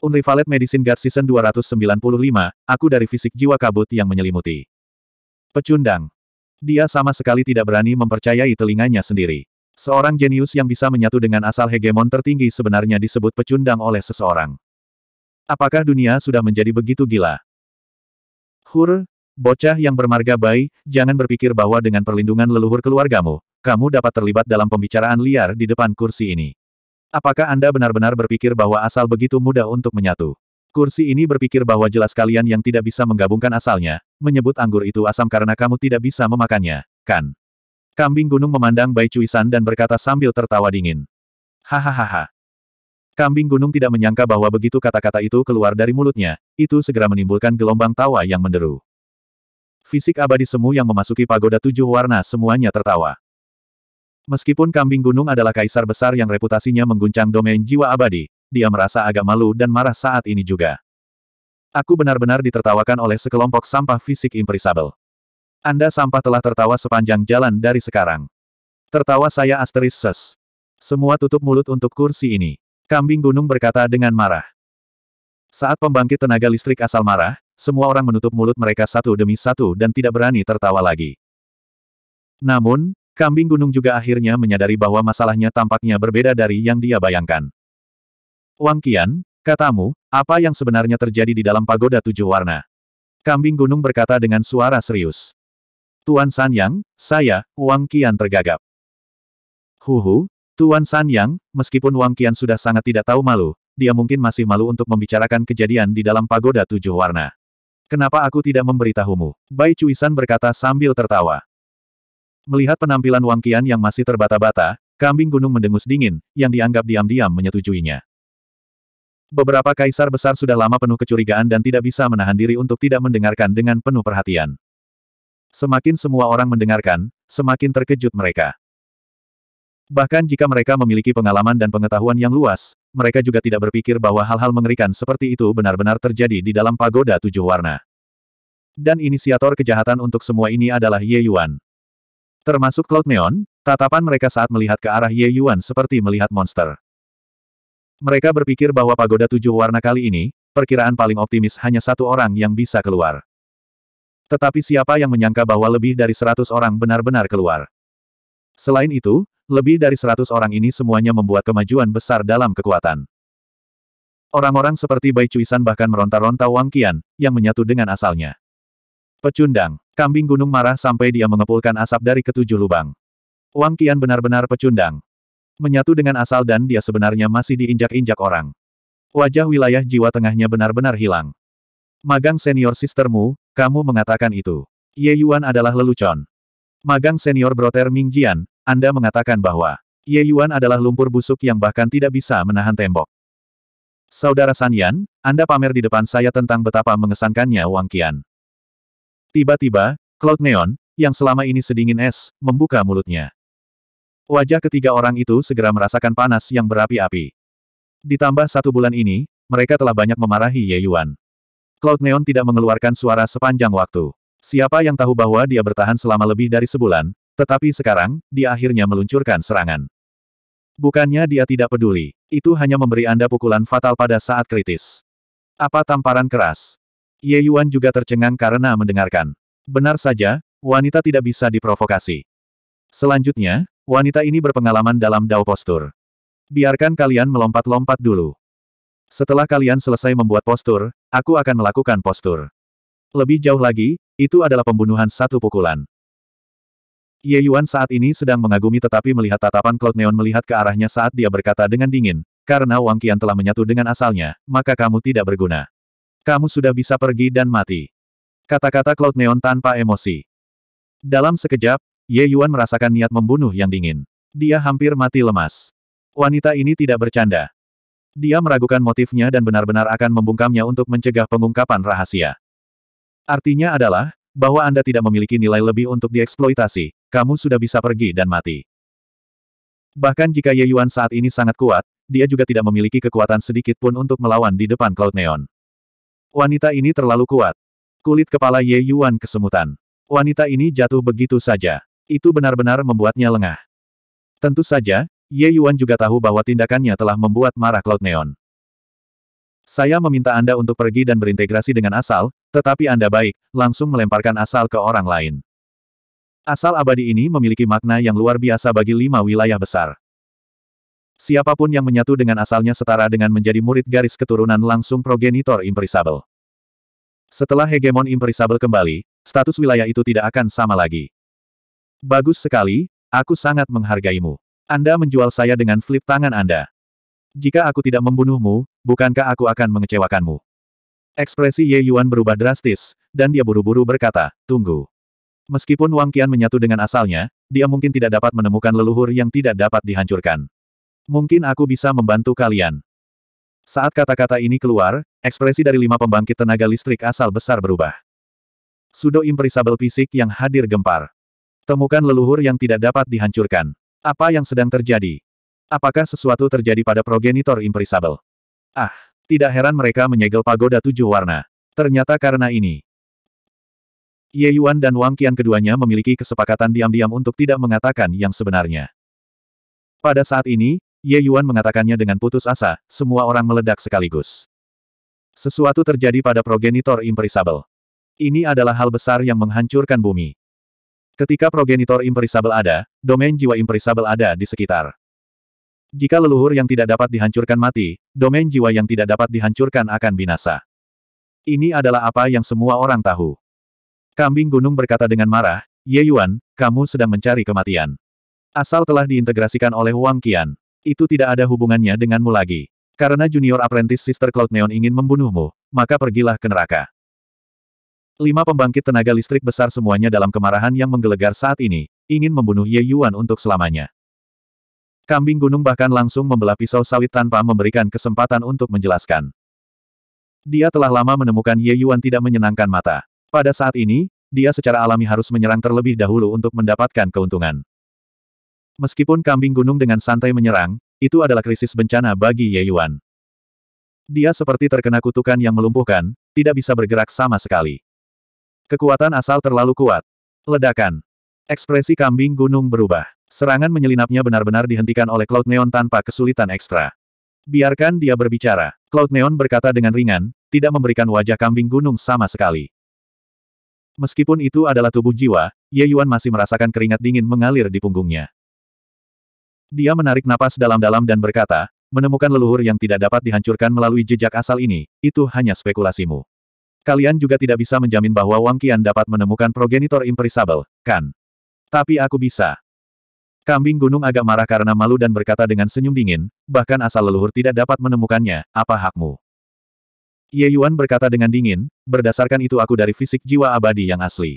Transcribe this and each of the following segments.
Unrivaled Medicine Guard Season 295, aku dari fisik jiwa kabut yang menyelimuti. Pecundang. Dia sama sekali tidak berani mempercayai telinganya sendiri. Seorang jenius yang bisa menyatu dengan asal hegemon tertinggi sebenarnya disebut pecundang oleh seseorang. Apakah dunia sudah menjadi begitu gila? Hur, bocah yang bermarga bayi, jangan berpikir bahwa dengan perlindungan leluhur keluargamu, kamu dapat terlibat dalam pembicaraan liar di depan kursi ini. Apakah Anda benar-benar berpikir bahwa asal begitu mudah untuk menyatu? Kursi ini berpikir bahwa jelas kalian yang tidak bisa menggabungkan asalnya, menyebut anggur itu asam karena kamu tidak bisa memakannya, kan? Kambing gunung memandang Bai Cuisan dan berkata sambil tertawa dingin. Hahaha. Kambing gunung tidak menyangka bahwa begitu kata-kata itu keluar dari mulutnya, itu segera menimbulkan gelombang tawa yang menderu. Fisik abadi semu yang memasuki pagoda tujuh warna semuanya tertawa. Meskipun kambing gunung adalah kaisar besar yang reputasinya mengguncang domain jiwa abadi, dia merasa agak malu dan marah saat ini juga. Aku benar-benar ditertawakan oleh sekelompok sampah fisik imperisabel. Anda sampah telah tertawa sepanjang jalan dari sekarang. Tertawa saya asteris ses. Semua tutup mulut untuk kursi ini. Kambing gunung berkata dengan marah. Saat pembangkit tenaga listrik asal marah, semua orang menutup mulut mereka satu demi satu dan tidak berani tertawa lagi. Namun, Kambing gunung juga akhirnya menyadari bahwa masalahnya tampaknya berbeda dari yang dia bayangkan. Wang Qian, katamu, apa yang sebenarnya terjadi di dalam pagoda tujuh warna? Kambing gunung berkata dengan suara serius. Tuan San Yang, saya, Wang Qian tergagap. Huhu, Tuan San Yang, meskipun Wang Qian sudah sangat tidak tahu malu, dia mungkin masih malu untuk membicarakan kejadian di dalam pagoda tujuh warna. Kenapa aku tidak memberitahumu? Bai Cuisan berkata sambil tertawa. Melihat penampilan Wang Qian yang masih terbata-bata, kambing gunung mendengus dingin, yang dianggap diam-diam menyetujuinya. Beberapa kaisar besar sudah lama penuh kecurigaan dan tidak bisa menahan diri untuk tidak mendengarkan dengan penuh perhatian. Semakin semua orang mendengarkan, semakin terkejut mereka. Bahkan jika mereka memiliki pengalaman dan pengetahuan yang luas, mereka juga tidak berpikir bahwa hal-hal mengerikan seperti itu benar-benar terjadi di dalam pagoda tujuh warna. Dan inisiator kejahatan untuk semua ini adalah Ye Yuan. Termasuk Cloud Neon, tatapan mereka saat melihat ke arah Ye Yuan seperti melihat monster. Mereka berpikir bahwa pagoda tujuh warna kali ini, perkiraan paling optimis hanya satu orang yang bisa keluar. Tetapi siapa yang menyangka bahwa lebih dari seratus orang benar-benar keluar. Selain itu, lebih dari seratus orang ini semuanya membuat kemajuan besar dalam kekuatan. Orang-orang seperti Bai Cuisan bahkan meronta-ronta Wang Qian, yang menyatu dengan asalnya. Pecundang. Kambing gunung marah sampai dia mengepulkan asap dari ketujuh lubang. Wang Qian benar-benar pecundang. Menyatu dengan asal dan dia sebenarnya masih diinjak-injak orang. Wajah wilayah jiwa tengahnya benar-benar hilang. Magang senior sistermu, kamu mengatakan itu. Ye Yuan adalah lelucon. Magang senior broter Ming Jian, Anda mengatakan bahwa Ye Yuan adalah lumpur busuk yang bahkan tidak bisa menahan tembok. Saudara San Anda pamer di depan saya tentang betapa mengesankannya Wang Qian. Tiba-tiba, Cloud Neon, yang selama ini sedingin es, membuka mulutnya. Wajah ketiga orang itu segera merasakan panas yang berapi-api. Ditambah satu bulan ini, mereka telah banyak memarahi Ye Yuan. Cloud Neon tidak mengeluarkan suara sepanjang waktu. Siapa yang tahu bahwa dia bertahan selama lebih dari sebulan, tetapi sekarang, dia akhirnya meluncurkan serangan. Bukannya dia tidak peduli, itu hanya memberi Anda pukulan fatal pada saat kritis. Apa tamparan keras? Ye Yuan juga tercengang karena mendengarkan. Benar saja, wanita tidak bisa diprovokasi. Selanjutnya, wanita ini berpengalaman dalam dao postur. Biarkan kalian melompat-lompat dulu. Setelah kalian selesai membuat postur, aku akan melakukan postur. Lebih jauh lagi, itu adalah pembunuhan satu pukulan. Ye Yuan saat ini sedang mengagumi tetapi melihat tatapan Cloud Neon melihat ke arahnya saat dia berkata dengan dingin, karena Wang Qian telah menyatu dengan asalnya, maka kamu tidak berguna. Kamu sudah bisa pergi dan mati. Kata-kata Cloud Neon tanpa emosi. Dalam sekejap, Ye Yuan merasakan niat membunuh yang dingin. Dia hampir mati lemas. Wanita ini tidak bercanda. Dia meragukan motifnya dan benar-benar akan membungkamnya untuk mencegah pengungkapan rahasia. Artinya adalah, bahwa Anda tidak memiliki nilai lebih untuk dieksploitasi, kamu sudah bisa pergi dan mati. Bahkan jika Ye Yuan saat ini sangat kuat, dia juga tidak memiliki kekuatan sedikit pun untuk melawan di depan Cloud Neon. Wanita ini terlalu kuat. Kulit kepala Ye Yuan kesemutan. Wanita ini jatuh begitu saja. Itu benar-benar membuatnya lengah. Tentu saja, Ye Yuan juga tahu bahwa tindakannya telah membuat marah Cloud Neon. Saya meminta Anda untuk pergi dan berintegrasi dengan asal, tetapi Anda baik, langsung melemparkan asal ke orang lain. Asal abadi ini memiliki makna yang luar biasa bagi lima wilayah besar. Siapapun yang menyatu dengan asalnya setara dengan menjadi murid garis keturunan langsung progenitor imperisabel. Setelah hegemon imperisabel kembali, status wilayah itu tidak akan sama lagi. Bagus sekali, aku sangat menghargaimu. Anda menjual saya dengan flip tangan Anda. Jika aku tidak membunuhmu, bukankah aku akan mengecewakanmu? Ekspresi Ye Yuan berubah drastis, dan dia buru-buru berkata, tunggu. Meskipun Wang Qian menyatu dengan asalnya, dia mungkin tidak dapat menemukan leluhur yang tidak dapat dihancurkan. Mungkin aku bisa membantu kalian. Saat kata-kata ini keluar, ekspresi dari lima pembangkit tenaga listrik asal besar berubah. Sudo imperisabel fisik yang hadir gempar. Temukan leluhur yang tidak dapat dihancurkan. Apa yang sedang terjadi? Apakah sesuatu terjadi pada progenitor imperisabel? Ah, tidak heran mereka menyegel pagoda tujuh warna. Ternyata karena ini. Ye Yuan dan Wang Qian keduanya memiliki kesepakatan diam-diam untuk tidak mengatakan yang sebenarnya. Pada saat ini, Ye Yuan mengatakannya dengan putus asa, semua orang meledak sekaligus. Sesuatu terjadi pada progenitor imperisable. Ini adalah hal besar yang menghancurkan bumi. Ketika progenitor imperisable ada, domain jiwa imperisable ada di sekitar. Jika leluhur yang tidak dapat dihancurkan mati, domain jiwa yang tidak dapat dihancurkan akan binasa. Ini adalah apa yang semua orang tahu. Kambing gunung berkata dengan marah, Ye Yuan, kamu sedang mencari kematian. Asal telah diintegrasikan oleh Wang Qian. Itu tidak ada hubungannya denganmu lagi. Karena junior apprentice Sister Cloud Neon ingin membunuhmu, maka pergilah ke neraka. Lima pembangkit tenaga listrik besar semuanya dalam kemarahan yang menggelegar saat ini, ingin membunuh Ye Yuan untuk selamanya. Kambing gunung bahkan langsung membelah pisau sawit tanpa memberikan kesempatan untuk menjelaskan. Dia telah lama menemukan Ye Yuan tidak menyenangkan mata. Pada saat ini, dia secara alami harus menyerang terlebih dahulu untuk mendapatkan keuntungan. Meskipun kambing gunung dengan santai menyerang, itu adalah krisis bencana bagi Ye Yuan. Dia seperti terkena kutukan yang melumpuhkan, tidak bisa bergerak sama sekali. Kekuatan asal terlalu kuat. Ledakan. Ekspresi kambing gunung berubah. Serangan menyelinapnya benar-benar dihentikan oleh Cloud Neon tanpa kesulitan ekstra. Biarkan dia berbicara. Cloud Neon berkata dengan ringan, tidak memberikan wajah kambing gunung sama sekali. Meskipun itu adalah tubuh jiwa, Ye Yuan masih merasakan keringat dingin mengalir di punggungnya. Dia menarik napas dalam-dalam dan berkata, menemukan leluhur yang tidak dapat dihancurkan melalui jejak asal ini, itu hanya spekulasimu. Kalian juga tidak bisa menjamin bahwa Wang Qian dapat menemukan progenitor imperisabel, kan? Tapi aku bisa. Kambing gunung agak marah karena malu dan berkata dengan senyum dingin, bahkan asal leluhur tidak dapat menemukannya, apa hakmu? Ye Yuan berkata dengan dingin, berdasarkan itu aku dari fisik jiwa abadi yang asli.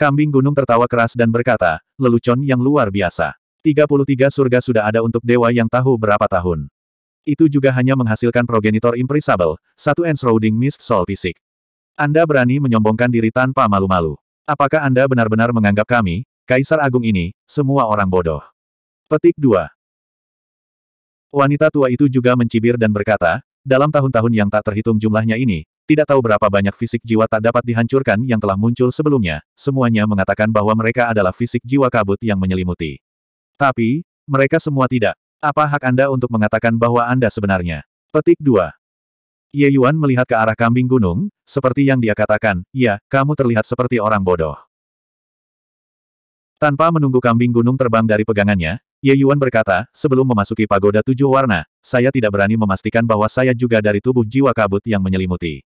Kambing gunung tertawa keras dan berkata, lelucon yang luar biasa. 33 surga sudah ada untuk dewa yang tahu berapa tahun. Itu juga hanya menghasilkan progenitor imprisable, satu enshrouding mist soul fisik. Anda berani menyombongkan diri tanpa malu-malu. Apakah Anda benar-benar menganggap kami, Kaisar Agung ini, semua orang bodoh? Petik 2. Wanita tua itu juga mencibir dan berkata, dalam tahun-tahun yang tak terhitung jumlahnya ini, tidak tahu berapa banyak fisik jiwa tak dapat dihancurkan yang telah muncul sebelumnya, semuanya mengatakan bahwa mereka adalah fisik jiwa kabut yang menyelimuti. Tapi, mereka semua tidak. Apa hak Anda untuk mengatakan bahwa Anda sebenarnya? Petik 2. Ye Yuan melihat ke arah kambing gunung, seperti yang dia katakan, ya, kamu terlihat seperti orang bodoh. Tanpa menunggu kambing gunung terbang dari pegangannya, Ye Yuan berkata, sebelum memasuki pagoda tujuh warna, saya tidak berani memastikan bahwa saya juga dari tubuh jiwa kabut yang menyelimuti.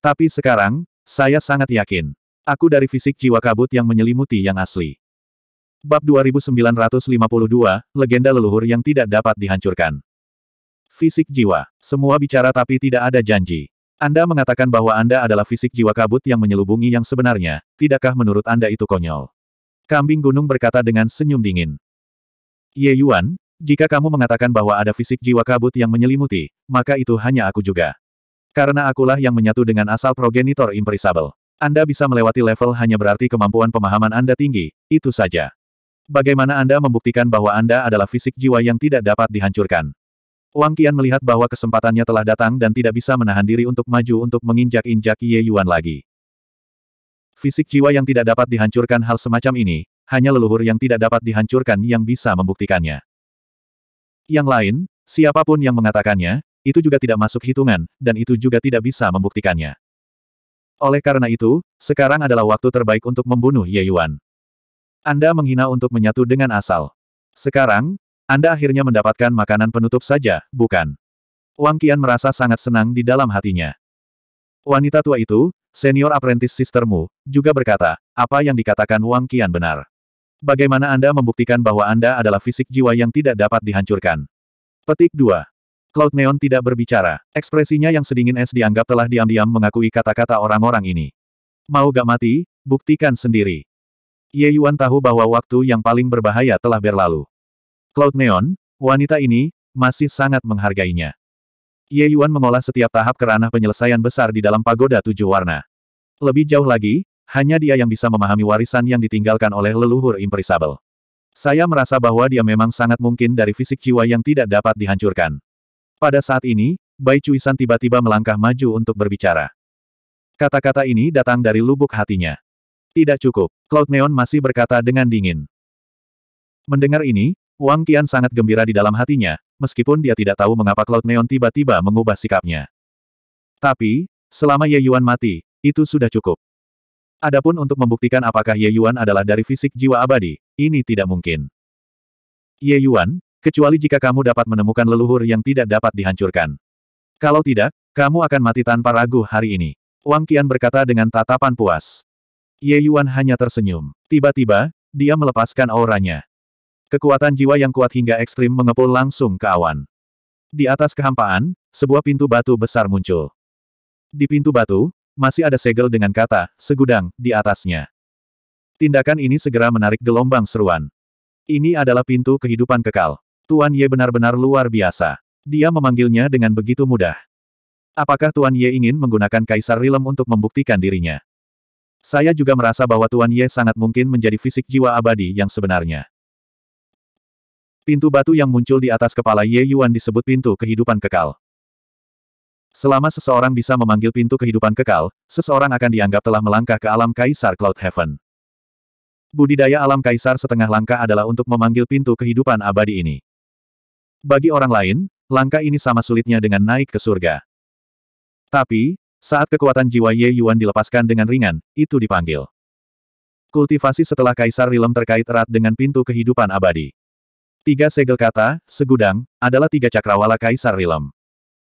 Tapi sekarang, saya sangat yakin. Aku dari fisik jiwa kabut yang menyelimuti yang asli. Bab 2952, Legenda Leluhur yang tidak dapat dihancurkan. Fisik jiwa. Semua bicara tapi tidak ada janji. Anda mengatakan bahwa Anda adalah fisik jiwa kabut yang menyelubungi yang sebenarnya, tidakkah menurut Anda itu konyol? Kambing gunung berkata dengan senyum dingin. Ye Yuan, jika kamu mengatakan bahwa ada fisik jiwa kabut yang menyelimuti, maka itu hanya aku juga. Karena akulah yang menyatu dengan asal progenitor imperisable. Anda bisa melewati level hanya berarti kemampuan pemahaman Anda tinggi, itu saja. Bagaimana Anda membuktikan bahwa Anda adalah fisik jiwa yang tidak dapat dihancurkan? Wang Qian melihat bahwa kesempatannya telah datang dan tidak bisa menahan diri untuk maju untuk menginjak-injak Ye Yuan lagi. Fisik jiwa yang tidak dapat dihancurkan hal semacam ini, hanya leluhur yang tidak dapat dihancurkan yang bisa membuktikannya. Yang lain, siapapun yang mengatakannya, itu juga tidak masuk hitungan, dan itu juga tidak bisa membuktikannya. Oleh karena itu, sekarang adalah waktu terbaik untuk membunuh Ye Yuan. Anda menghina untuk menyatu dengan asal. Sekarang, Anda akhirnya mendapatkan makanan penutup saja, bukan? Wang Qian merasa sangat senang di dalam hatinya. Wanita tua itu, senior apprentice sistermu, juga berkata, apa yang dikatakan Wang Qian benar. Bagaimana Anda membuktikan bahwa Anda adalah fisik jiwa yang tidak dapat dihancurkan? Petik 2. Cloud Neon tidak berbicara. Ekspresinya yang sedingin es dianggap telah diam-diam mengakui kata-kata orang-orang ini. Mau gak mati, buktikan sendiri. Ye Yuan tahu bahwa waktu yang paling berbahaya telah berlalu. Cloud Neon, wanita ini, masih sangat menghargainya. Ye Yuan mengolah setiap tahap ke kerana penyelesaian besar di dalam pagoda tujuh warna. Lebih jauh lagi, hanya dia yang bisa memahami warisan yang ditinggalkan oleh leluhur imperisabel. Saya merasa bahwa dia memang sangat mungkin dari fisik jiwa yang tidak dapat dihancurkan. Pada saat ini, Bai Cuisan tiba-tiba melangkah maju untuk berbicara. Kata-kata ini datang dari lubuk hatinya. Tidak cukup, Cloud Neon masih berkata dengan dingin. Mendengar ini, Wang Qian sangat gembira di dalam hatinya, meskipun dia tidak tahu mengapa Cloud Neon tiba-tiba mengubah sikapnya. Tapi, selama Ye Yuan mati, itu sudah cukup. Adapun untuk membuktikan apakah Ye Yuan adalah dari fisik jiwa abadi, ini tidak mungkin. Ye Yuan, kecuali jika kamu dapat menemukan leluhur yang tidak dapat dihancurkan. Kalau tidak, kamu akan mati tanpa ragu hari ini. Wang Qian berkata dengan tatapan puas. Ye Yuan hanya tersenyum. Tiba-tiba, dia melepaskan auranya. Kekuatan jiwa yang kuat hingga ekstrim mengepul langsung ke awan. Di atas kehampaan, sebuah pintu batu besar muncul. Di pintu batu, masih ada segel dengan kata, segudang, di atasnya. Tindakan ini segera menarik gelombang seruan. Ini adalah pintu kehidupan kekal. Tuan Ye benar-benar luar biasa. Dia memanggilnya dengan begitu mudah. Apakah Tuan Ye ingin menggunakan Kaisar Rilem untuk membuktikan dirinya? Saya juga merasa bahwa Tuan Ye sangat mungkin menjadi fisik jiwa abadi yang sebenarnya. Pintu batu yang muncul di atas kepala Ye Yuan disebut pintu kehidupan kekal. Selama seseorang bisa memanggil pintu kehidupan kekal, seseorang akan dianggap telah melangkah ke alam kaisar Cloud Heaven. Budidaya alam kaisar setengah langkah adalah untuk memanggil pintu kehidupan abadi ini. Bagi orang lain, langkah ini sama sulitnya dengan naik ke surga. Tapi, saat kekuatan jiwa Ye Yuan dilepaskan dengan ringan, itu dipanggil. Kultivasi setelah Kaisar Rilem terkait erat dengan pintu kehidupan abadi. Tiga segel kata, segudang, adalah tiga cakrawala Kaisar Rilem.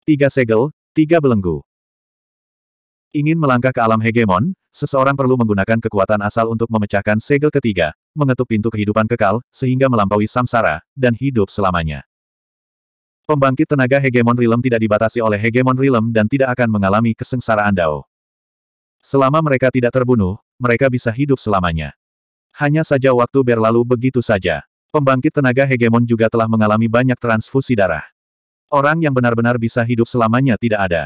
Tiga segel, tiga belenggu. Ingin melangkah ke alam hegemon, seseorang perlu menggunakan kekuatan asal untuk memecahkan segel ketiga, mengetuk pintu kehidupan kekal, sehingga melampaui samsara, dan hidup selamanya. Pembangkit tenaga hegemon rilem tidak dibatasi oleh hegemon rilem dan tidak akan mengalami kesengsaraan Dao. Selama mereka tidak terbunuh, mereka bisa hidup selamanya. Hanya saja waktu berlalu begitu saja. Pembangkit tenaga hegemon juga telah mengalami banyak transfusi darah. Orang yang benar-benar bisa hidup selamanya tidak ada.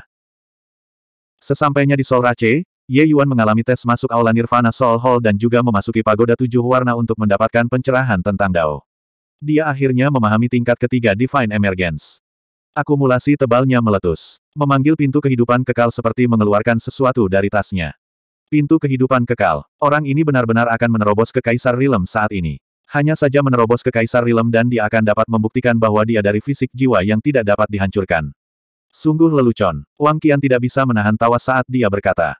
Sesampainya di Sol Rache, Ye Yuan mengalami tes masuk aula Nirvana Sol Hall dan juga memasuki pagoda tujuh warna untuk mendapatkan pencerahan tentang Dao. Dia akhirnya memahami tingkat ketiga Divine Emergence. Akumulasi tebalnya meletus. Memanggil pintu kehidupan kekal seperti mengeluarkan sesuatu dari tasnya. Pintu kehidupan kekal. Orang ini benar-benar akan menerobos ke Kaisar Rilem saat ini. Hanya saja menerobos ke Kaisar Rilem dan dia akan dapat membuktikan bahwa dia dari fisik jiwa yang tidak dapat dihancurkan. Sungguh lelucon. Wang Qian tidak bisa menahan tawa saat dia berkata.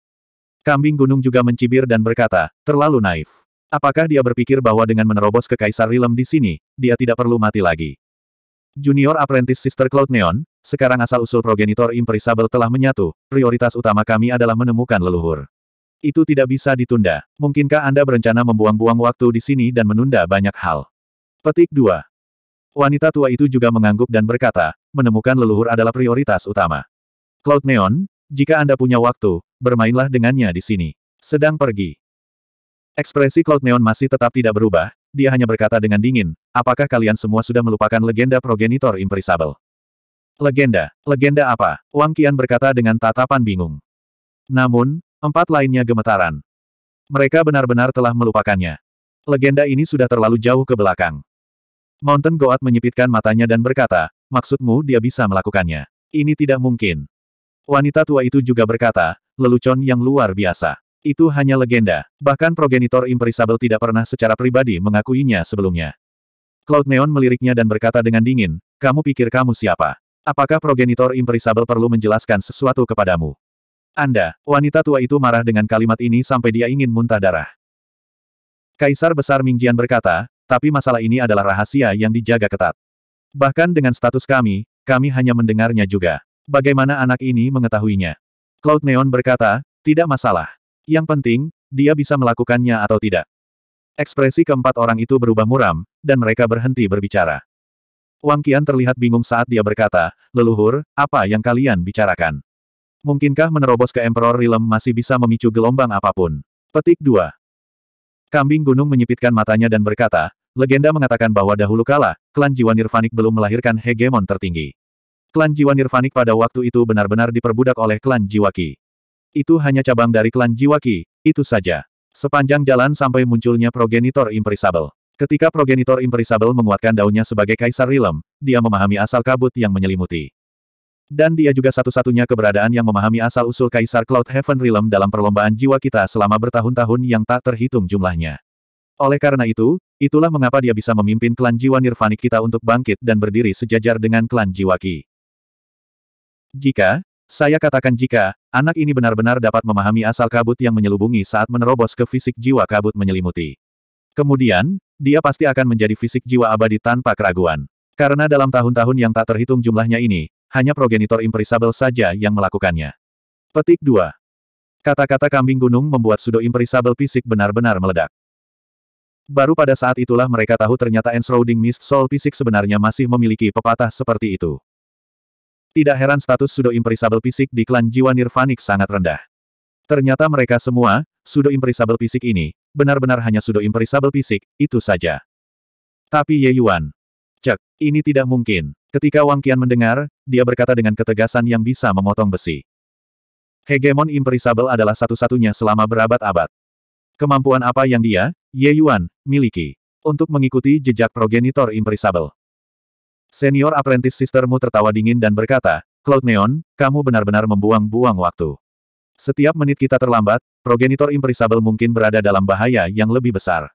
Kambing gunung juga mencibir dan berkata, terlalu naif. Apakah dia berpikir bahwa dengan menerobos ke Kaisar Rilem di sini, dia tidak perlu mati lagi? Junior Apprentice Sister Cloud Neon, sekarang asal-usul progenitor Imperisable telah menyatu, prioritas utama kami adalah menemukan leluhur. Itu tidak bisa ditunda. Mungkinkah Anda berencana membuang-buang waktu di sini dan menunda banyak hal? Petik 2. Wanita tua itu juga mengangguk dan berkata, menemukan leluhur adalah prioritas utama. Cloud Neon, jika Anda punya waktu, bermainlah dengannya di sini. Sedang pergi. Ekspresi Cloud Neon masih tetap tidak berubah, dia hanya berkata dengan dingin, apakah kalian semua sudah melupakan legenda progenitor imperisabel? Legenda, legenda apa? Wang Qian berkata dengan tatapan bingung. Namun, empat lainnya gemetaran. Mereka benar-benar telah melupakannya. Legenda ini sudah terlalu jauh ke belakang. Mountain Goat menyipitkan matanya dan berkata, maksudmu dia bisa melakukannya. Ini tidak mungkin. Wanita tua itu juga berkata, lelucon yang luar biasa. Itu hanya legenda, bahkan progenitor Imperisable tidak pernah secara pribadi mengakuinya sebelumnya. Cloud Neon meliriknya dan berkata dengan dingin, kamu pikir kamu siapa? Apakah progenitor Imperisable perlu menjelaskan sesuatu kepadamu? Anda, wanita tua itu marah dengan kalimat ini sampai dia ingin muntah darah. Kaisar Besar Mingjian berkata, tapi masalah ini adalah rahasia yang dijaga ketat. Bahkan dengan status kami, kami hanya mendengarnya juga. Bagaimana anak ini mengetahuinya? Cloud Neon berkata, tidak masalah. Yang penting, dia bisa melakukannya atau tidak. Ekspresi keempat orang itu berubah muram, dan mereka berhenti berbicara. Wang Qian terlihat bingung saat dia berkata, Leluhur, apa yang kalian bicarakan? Mungkinkah menerobos ke Emperor Rilem masih bisa memicu gelombang apapun? Petik 2. Kambing Gunung menyipitkan matanya dan berkata, legenda mengatakan bahwa dahulu kala, klan jiwa nirvanik belum melahirkan hegemon tertinggi. Klan jiwa nirvanik pada waktu itu benar-benar diperbudak oleh klan jiwa Ki. Itu hanya cabang dari klan Jiwaki, itu saja. Sepanjang jalan sampai munculnya progenitor imperisable. Ketika progenitor imperisable menguatkan daunnya sebagai kaisar rilem, dia memahami asal kabut yang menyelimuti. Dan dia juga satu-satunya keberadaan yang memahami asal-usul kaisar Cloud Heaven Realm dalam perlombaan jiwa kita selama bertahun-tahun yang tak terhitung jumlahnya. Oleh karena itu, itulah mengapa dia bisa memimpin klan jiwa nirvanik kita untuk bangkit dan berdiri sejajar dengan klan jiwaki. Jika, saya katakan jika, anak ini benar-benar dapat memahami asal kabut yang menyelubungi saat menerobos ke fisik jiwa kabut menyelimuti. Kemudian, dia pasti akan menjadi fisik jiwa abadi tanpa keraguan. Karena dalam tahun-tahun yang tak terhitung jumlahnya ini, hanya progenitor imperisabel saja yang melakukannya. Petik 2. Kata-kata kambing gunung membuat sudo imperisabel fisik benar-benar meledak. Baru pada saat itulah mereka tahu ternyata Enshrouding Mist Soul fisik sebenarnya masih memiliki pepatah seperti itu. Tidak heran status Sudo imperisabel Fisik di klan jiwa nirvanik sangat rendah. Ternyata mereka semua, Sudo imperisabel Fisik ini, benar-benar hanya Sudo imperisabel Fisik, itu saja. Tapi Ye Yuan. Cek, ini tidak mungkin. Ketika Wang Qian mendengar, dia berkata dengan ketegasan yang bisa memotong besi. Hegemon imperisabel adalah satu-satunya selama berabad-abad. Kemampuan apa yang dia, Ye Yuan, miliki? Untuk mengikuti jejak progenitor imperisabel? Senior apprentice sistermu tertawa dingin dan berkata, Cloud Neon, kamu benar-benar membuang-buang waktu. Setiap menit kita terlambat, progenitor imperisable mungkin berada dalam bahaya yang lebih besar.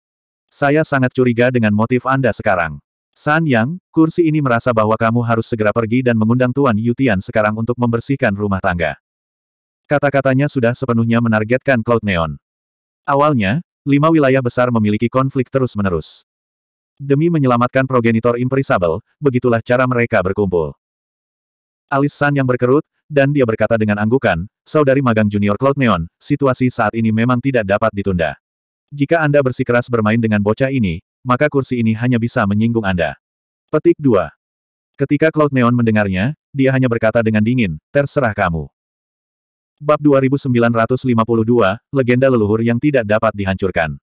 Saya sangat curiga dengan motif Anda sekarang. San Yang, kursi ini merasa bahwa kamu harus segera pergi dan mengundang Tuan Yutian sekarang untuk membersihkan rumah tangga. Kata-katanya sudah sepenuhnya menargetkan Cloud Neon. Awalnya, lima wilayah besar memiliki konflik terus-menerus. Demi menyelamatkan progenitor imperisable, begitulah cara mereka berkumpul. Alis San yang berkerut, dan dia berkata dengan anggukan, Saudari magang junior Cloud Neon, situasi saat ini memang tidak dapat ditunda. Jika Anda bersikeras bermain dengan bocah ini, maka kursi ini hanya bisa menyinggung Anda. Petik 2. Ketika Cloud Neon mendengarnya, dia hanya berkata dengan dingin, terserah kamu. Bab 2952, Legenda Leluhur yang tidak dapat dihancurkan.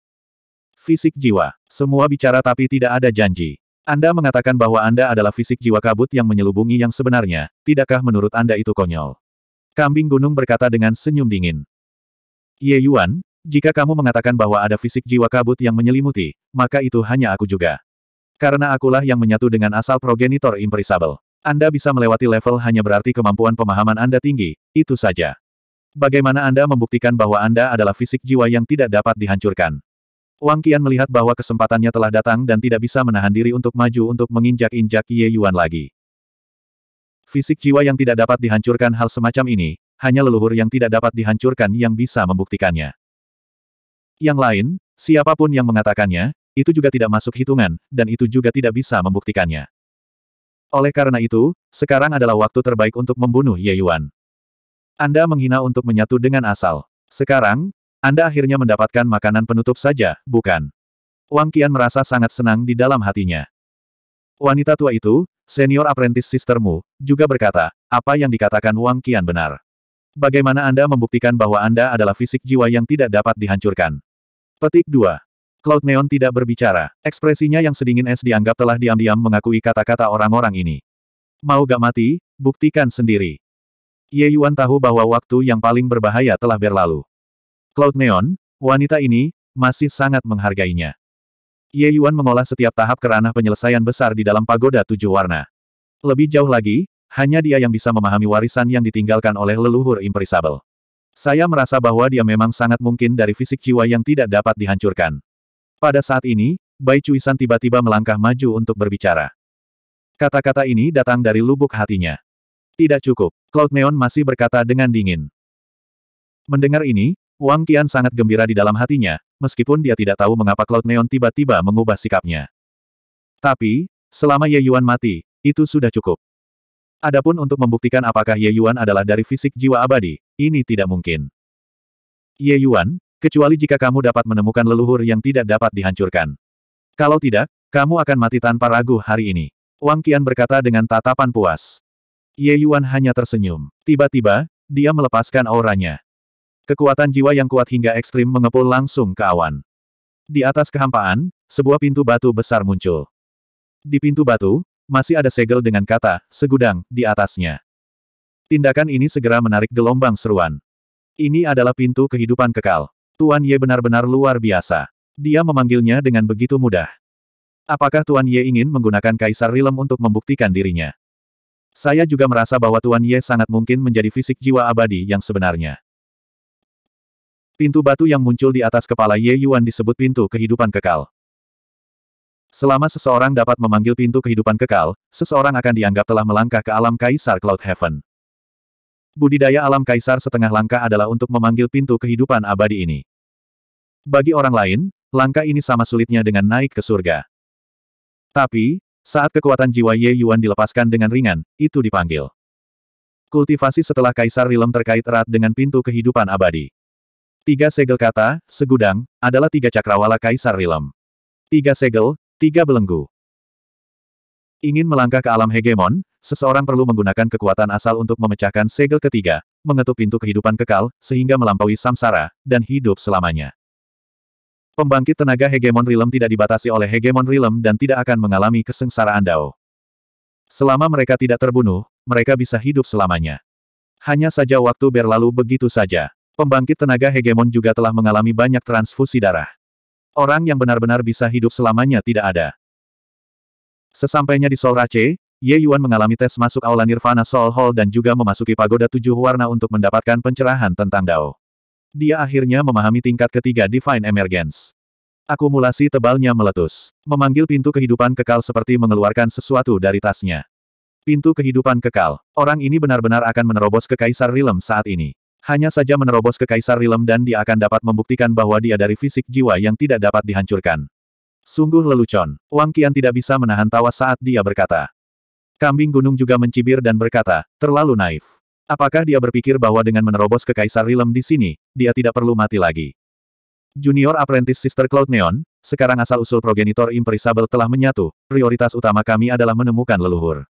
Fisik jiwa. Semua bicara tapi tidak ada janji. Anda mengatakan bahwa Anda adalah fisik jiwa kabut yang menyelubungi yang sebenarnya, tidakkah menurut Anda itu konyol? Kambing gunung berkata dengan senyum dingin. Ye Yuan, jika kamu mengatakan bahwa ada fisik jiwa kabut yang menyelimuti, maka itu hanya aku juga. Karena akulah yang menyatu dengan asal progenitor imperisabel. Anda bisa melewati level hanya berarti kemampuan pemahaman Anda tinggi, itu saja. Bagaimana Anda membuktikan bahwa Anda adalah fisik jiwa yang tidak dapat dihancurkan? Wang Qian melihat bahwa kesempatannya telah datang dan tidak bisa menahan diri untuk maju untuk menginjak-injak Ye Yuan lagi. Fisik jiwa yang tidak dapat dihancurkan hal semacam ini, hanya leluhur yang tidak dapat dihancurkan yang bisa membuktikannya. Yang lain, siapapun yang mengatakannya, itu juga tidak masuk hitungan, dan itu juga tidak bisa membuktikannya. Oleh karena itu, sekarang adalah waktu terbaik untuk membunuh Ye Yuan. Anda menghina untuk menyatu dengan asal. Sekarang, anda akhirnya mendapatkan makanan penutup saja, bukan? Wang Qian merasa sangat senang di dalam hatinya. Wanita tua itu, senior apprentice sistermu, juga berkata, apa yang dikatakan Wang Qian benar. Bagaimana Anda membuktikan bahwa Anda adalah fisik jiwa yang tidak dapat dihancurkan? Petik 2. Cloud Neon tidak berbicara. Ekspresinya yang sedingin es dianggap telah diam-diam mengakui kata-kata orang-orang ini. Mau gak mati, buktikan sendiri. Ye Yuan tahu bahwa waktu yang paling berbahaya telah berlalu. Cloud Neon, wanita ini, masih sangat menghargainya. Ye Yuan mengolah setiap tahap ke ranah penyelesaian besar di dalam pagoda tujuh warna. Lebih jauh lagi, hanya dia yang bisa memahami warisan yang ditinggalkan oleh leluhur imperisabel. Saya merasa bahwa dia memang sangat mungkin dari fisik jiwa yang tidak dapat dihancurkan. Pada saat ini, Bai Cuisan tiba-tiba melangkah maju untuk berbicara. Kata-kata ini datang dari lubuk hatinya. Tidak cukup, Cloud Neon masih berkata dengan dingin. Mendengar ini, Wang Qian sangat gembira di dalam hatinya, meskipun dia tidak tahu mengapa Cloud Neon tiba-tiba mengubah sikapnya. Tapi, selama Ye Yuan mati, itu sudah cukup. Adapun untuk membuktikan apakah Ye Yuan adalah dari fisik jiwa abadi, ini tidak mungkin. Ye Yuan, kecuali jika kamu dapat menemukan leluhur yang tidak dapat dihancurkan. Kalau tidak, kamu akan mati tanpa ragu hari ini. Wang Qian berkata dengan tatapan puas. Ye Yuan hanya tersenyum. Tiba-tiba, dia melepaskan auranya. Kekuatan jiwa yang kuat hingga ekstrim mengepul langsung ke awan. Di atas kehampaan, sebuah pintu batu besar muncul. Di pintu batu, masih ada segel dengan kata, segudang, di atasnya. Tindakan ini segera menarik gelombang seruan. Ini adalah pintu kehidupan kekal. Tuan Ye benar-benar luar biasa. Dia memanggilnya dengan begitu mudah. Apakah Tuan Ye ingin menggunakan Kaisar Rilem untuk membuktikan dirinya? Saya juga merasa bahwa Tuan Ye sangat mungkin menjadi fisik jiwa abadi yang sebenarnya. Pintu batu yang muncul di atas kepala Ye Yuan disebut pintu kehidupan kekal. Selama seseorang dapat memanggil pintu kehidupan kekal, seseorang akan dianggap telah melangkah ke alam kaisar Cloud Heaven. Budidaya alam kaisar setengah langkah adalah untuk memanggil pintu kehidupan abadi ini. Bagi orang lain, langkah ini sama sulitnya dengan naik ke surga. Tapi, saat kekuatan jiwa Ye Yuan dilepaskan dengan ringan, itu dipanggil. Kultivasi setelah Kaisar Rilem terkait erat dengan pintu kehidupan abadi. Tiga segel kata, segudang, adalah tiga cakrawala Kaisar Rilem. Tiga segel, tiga belenggu. Ingin melangkah ke alam hegemon, seseorang perlu menggunakan kekuatan asal untuk memecahkan segel ketiga, mengetuk pintu kehidupan kekal, sehingga melampaui samsara, dan hidup selamanya. Pembangkit tenaga hegemon Rilem tidak dibatasi oleh hegemon Rilem dan tidak akan mengalami kesengsaraan Dao. Selama mereka tidak terbunuh, mereka bisa hidup selamanya. Hanya saja waktu berlalu begitu saja. Pembangkit tenaga hegemon juga telah mengalami banyak transfusi darah. Orang yang benar-benar bisa hidup selamanya tidak ada. Sesampainya di Sol Rache, Ye Yuan mengalami tes masuk aula Nirvana Soul Hall dan juga memasuki pagoda tujuh warna untuk mendapatkan pencerahan tentang Dao. Dia akhirnya memahami tingkat ketiga Divine Emergence. Akumulasi tebalnya meletus. Memanggil pintu kehidupan kekal seperti mengeluarkan sesuatu dari tasnya. Pintu kehidupan kekal. Orang ini benar-benar akan menerobos ke Kaisar Rilem saat ini. Hanya saja menerobos ke Kaisar Rilem dan dia akan dapat membuktikan bahwa dia dari fisik jiwa yang tidak dapat dihancurkan. Sungguh lelucon. Wang Qian tidak bisa menahan tawa saat dia berkata. Kambing gunung juga mencibir dan berkata, terlalu naif. Apakah dia berpikir bahwa dengan menerobos ke Kaisar Rilem di sini, dia tidak perlu mati lagi? Junior Apprentice Sister Cloud Neon, sekarang asal-usul progenitor imperisabel telah menyatu, prioritas utama kami adalah menemukan leluhur.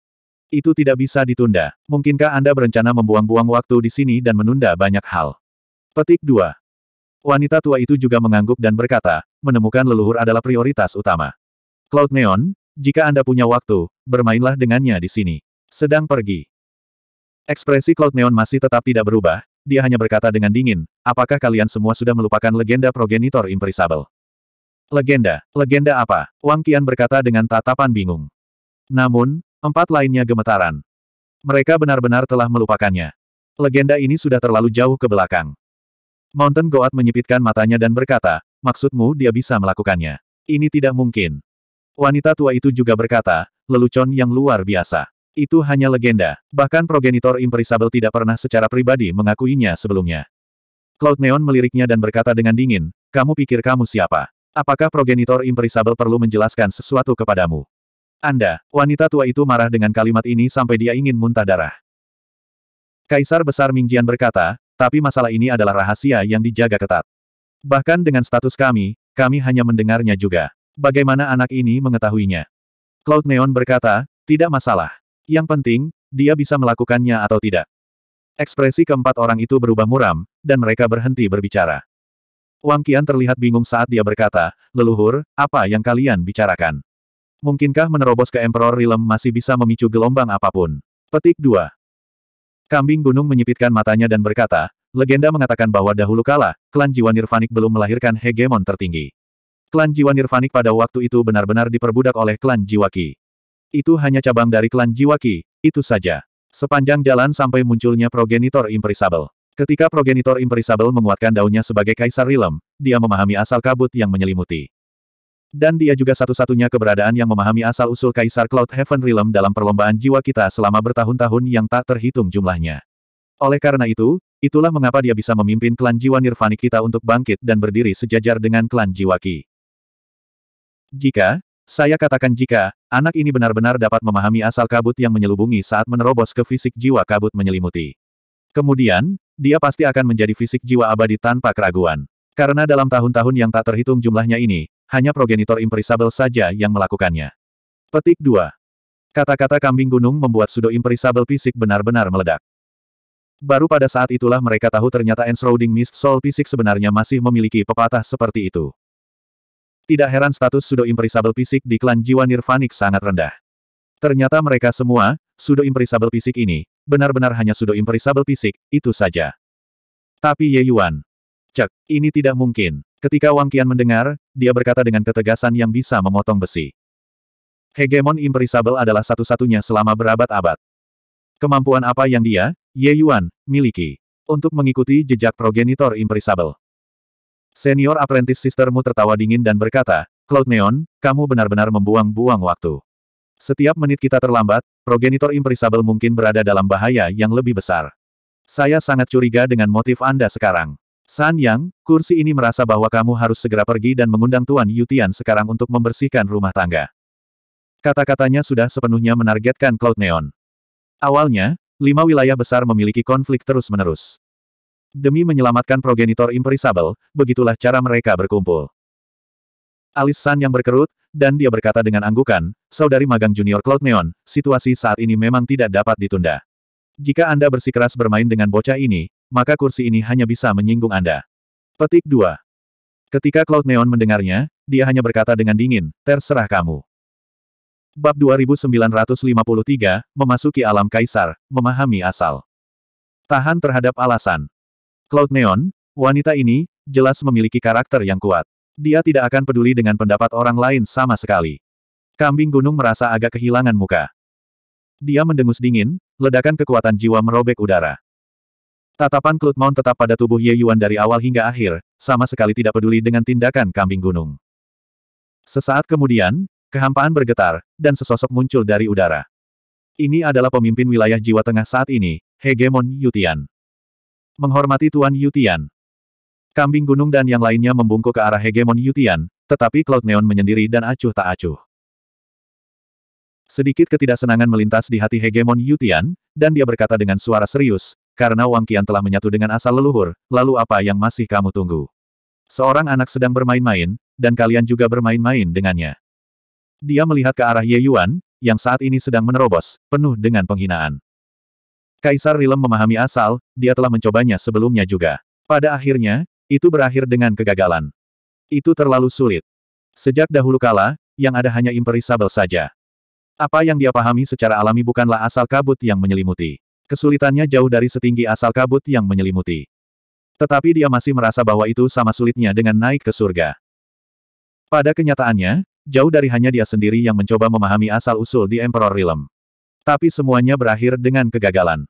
Itu tidak bisa ditunda. Mungkinkah Anda berencana membuang-buang waktu di sini dan menunda banyak hal? Petik 2. Wanita tua itu juga mengangguk dan berkata, menemukan leluhur adalah prioritas utama. Cloud Neon, jika Anda punya waktu, bermainlah dengannya di sini. Sedang pergi. Ekspresi Cloud Neon masih tetap tidak berubah, dia hanya berkata dengan dingin, apakah kalian semua sudah melupakan legenda progenitor imperisabel? Legenda, legenda apa? Wang Qian berkata dengan tatapan bingung. Namun, Empat lainnya gemetaran. Mereka benar-benar telah melupakannya. Legenda ini sudah terlalu jauh ke belakang. Mountain Goat menyipitkan matanya dan berkata, maksudmu dia bisa melakukannya. Ini tidak mungkin. Wanita tua itu juga berkata, lelucon yang luar biasa. Itu hanya legenda. Bahkan progenitor Imperisable tidak pernah secara pribadi mengakuinya sebelumnya. Cloud Neon meliriknya dan berkata dengan dingin, kamu pikir kamu siapa? Apakah progenitor Imperisable perlu menjelaskan sesuatu kepadamu? Anda, wanita tua itu marah dengan kalimat ini sampai dia ingin muntah darah. Kaisar Besar Mingjian berkata, tapi masalah ini adalah rahasia yang dijaga ketat. Bahkan dengan status kami, kami hanya mendengarnya juga. Bagaimana anak ini mengetahuinya? Cloud Neon berkata, tidak masalah. Yang penting, dia bisa melakukannya atau tidak. Ekspresi keempat orang itu berubah muram, dan mereka berhenti berbicara. Wang Qian terlihat bingung saat dia berkata, leluhur, apa yang kalian bicarakan? Mungkinkah menerobos ke Emperor Realm masih bisa memicu gelombang apapun? Petik 2. Kambing gunung menyipitkan matanya dan berkata, legenda mengatakan bahwa dahulu kala, klan jiwa nirvanik belum melahirkan hegemon tertinggi. Klan jiwa nirvanik pada waktu itu benar-benar diperbudak oleh klan jiwaki. Itu hanya cabang dari klan jiwaki, itu saja. Sepanjang jalan sampai munculnya progenitor imperisabel. Ketika progenitor imperisabel menguatkan daunnya sebagai kaisar Rilem, dia memahami asal kabut yang menyelimuti. Dan dia juga satu-satunya keberadaan yang memahami asal-usul Kaisar Cloud Heaven Realm dalam perlombaan jiwa kita selama bertahun-tahun yang tak terhitung jumlahnya. Oleh karena itu, itulah mengapa dia bisa memimpin klan jiwa nirvani kita untuk bangkit dan berdiri sejajar dengan klan jiwa Ki. Jika, saya katakan jika, anak ini benar-benar dapat memahami asal kabut yang menyelubungi saat menerobos ke fisik jiwa kabut menyelimuti. Kemudian, dia pasti akan menjadi fisik jiwa abadi tanpa keraguan. Karena dalam tahun-tahun yang tak terhitung jumlahnya ini, hanya progenitor imperisabel saja yang melakukannya. Petik 2. Kata-kata kambing gunung membuat sudo imperisabel fisik benar-benar meledak. Baru pada saat itulah mereka tahu ternyata enshrouding mist soul fisik sebenarnya masih memiliki pepatah seperti itu. Tidak heran status sudo imperisabel fisik di klan jiwa nirvanik sangat rendah. Ternyata mereka semua, sudo imperisabel fisik ini, benar-benar hanya sudo imperisabel fisik, itu saja. Tapi Ye Yuan. Cek, ini tidak mungkin. Ketika Wang Qian mendengar, dia berkata dengan ketegasan yang bisa memotong besi. Hegemon imperisabel adalah satu-satunya selama berabad-abad. Kemampuan apa yang dia, Ye Yuan, miliki? Untuk mengikuti jejak progenitor imperisabel. Senior apprentice sistermu tertawa dingin dan berkata, Cloud Neon, kamu benar-benar membuang-buang waktu. Setiap menit kita terlambat, progenitor imperisabel mungkin berada dalam bahaya yang lebih besar. Saya sangat curiga dengan motif Anda sekarang. San Yang, kursi ini merasa bahwa kamu harus segera pergi dan mengundang Tuan Yutian sekarang untuk membersihkan rumah tangga. Kata-katanya sudah sepenuhnya menargetkan Cloud Neon. Awalnya, lima wilayah besar memiliki konflik terus-menerus. Demi menyelamatkan progenitor imperisabel, begitulah cara mereka berkumpul. Alis San yang berkerut, dan dia berkata dengan anggukan, Saudari magang junior Cloud Neon, situasi saat ini memang tidak dapat ditunda. Jika Anda bersikeras bermain dengan bocah ini, maka kursi ini hanya bisa menyinggung Anda. Petik 2. Ketika Cloud Neon mendengarnya, dia hanya berkata dengan dingin, terserah kamu. Bab 2953, Memasuki Alam Kaisar, Memahami Asal. Tahan terhadap alasan. Cloud Neon, wanita ini, jelas memiliki karakter yang kuat. Dia tidak akan peduli dengan pendapat orang lain sama sekali. Kambing gunung merasa agak kehilangan muka. Dia mendengus dingin, ledakan kekuatan jiwa merobek udara. Tatapan Cloud Mount tetap pada tubuh Ye Yuan dari awal hingga akhir, sama sekali tidak peduli dengan tindakan kambing gunung. Sesaat kemudian, kehampaan bergetar, dan sesosok muncul dari udara. Ini adalah pemimpin wilayah jiwa tengah saat ini, Hegemon Yutian. Menghormati Tuan Yutian. Kambing gunung dan yang lainnya membungkuk ke arah Hegemon Yutian, tetapi Cloud Neon menyendiri dan acuh tak acuh. Sedikit ketidaksenangan melintas di hati Hegemon Yutian, dan dia berkata dengan suara serius, karena Wang Qian telah menyatu dengan asal leluhur, lalu apa yang masih kamu tunggu? Seorang anak sedang bermain-main, dan kalian juga bermain-main dengannya. Dia melihat ke arah Ye Yuan, yang saat ini sedang menerobos, penuh dengan penghinaan. Kaisar Rilem memahami asal, dia telah mencobanya sebelumnya juga. Pada akhirnya, itu berakhir dengan kegagalan. Itu terlalu sulit. Sejak dahulu kala, yang ada hanya imperisabel saja. Apa yang dia pahami secara alami bukanlah asal kabut yang menyelimuti. Kesulitannya jauh dari setinggi asal kabut yang menyelimuti. Tetapi dia masih merasa bahwa itu sama sulitnya dengan naik ke surga. Pada kenyataannya, jauh dari hanya dia sendiri yang mencoba memahami asal-usul di Emperor Realm. Tapi semuanya berakhir dengan kegagalan.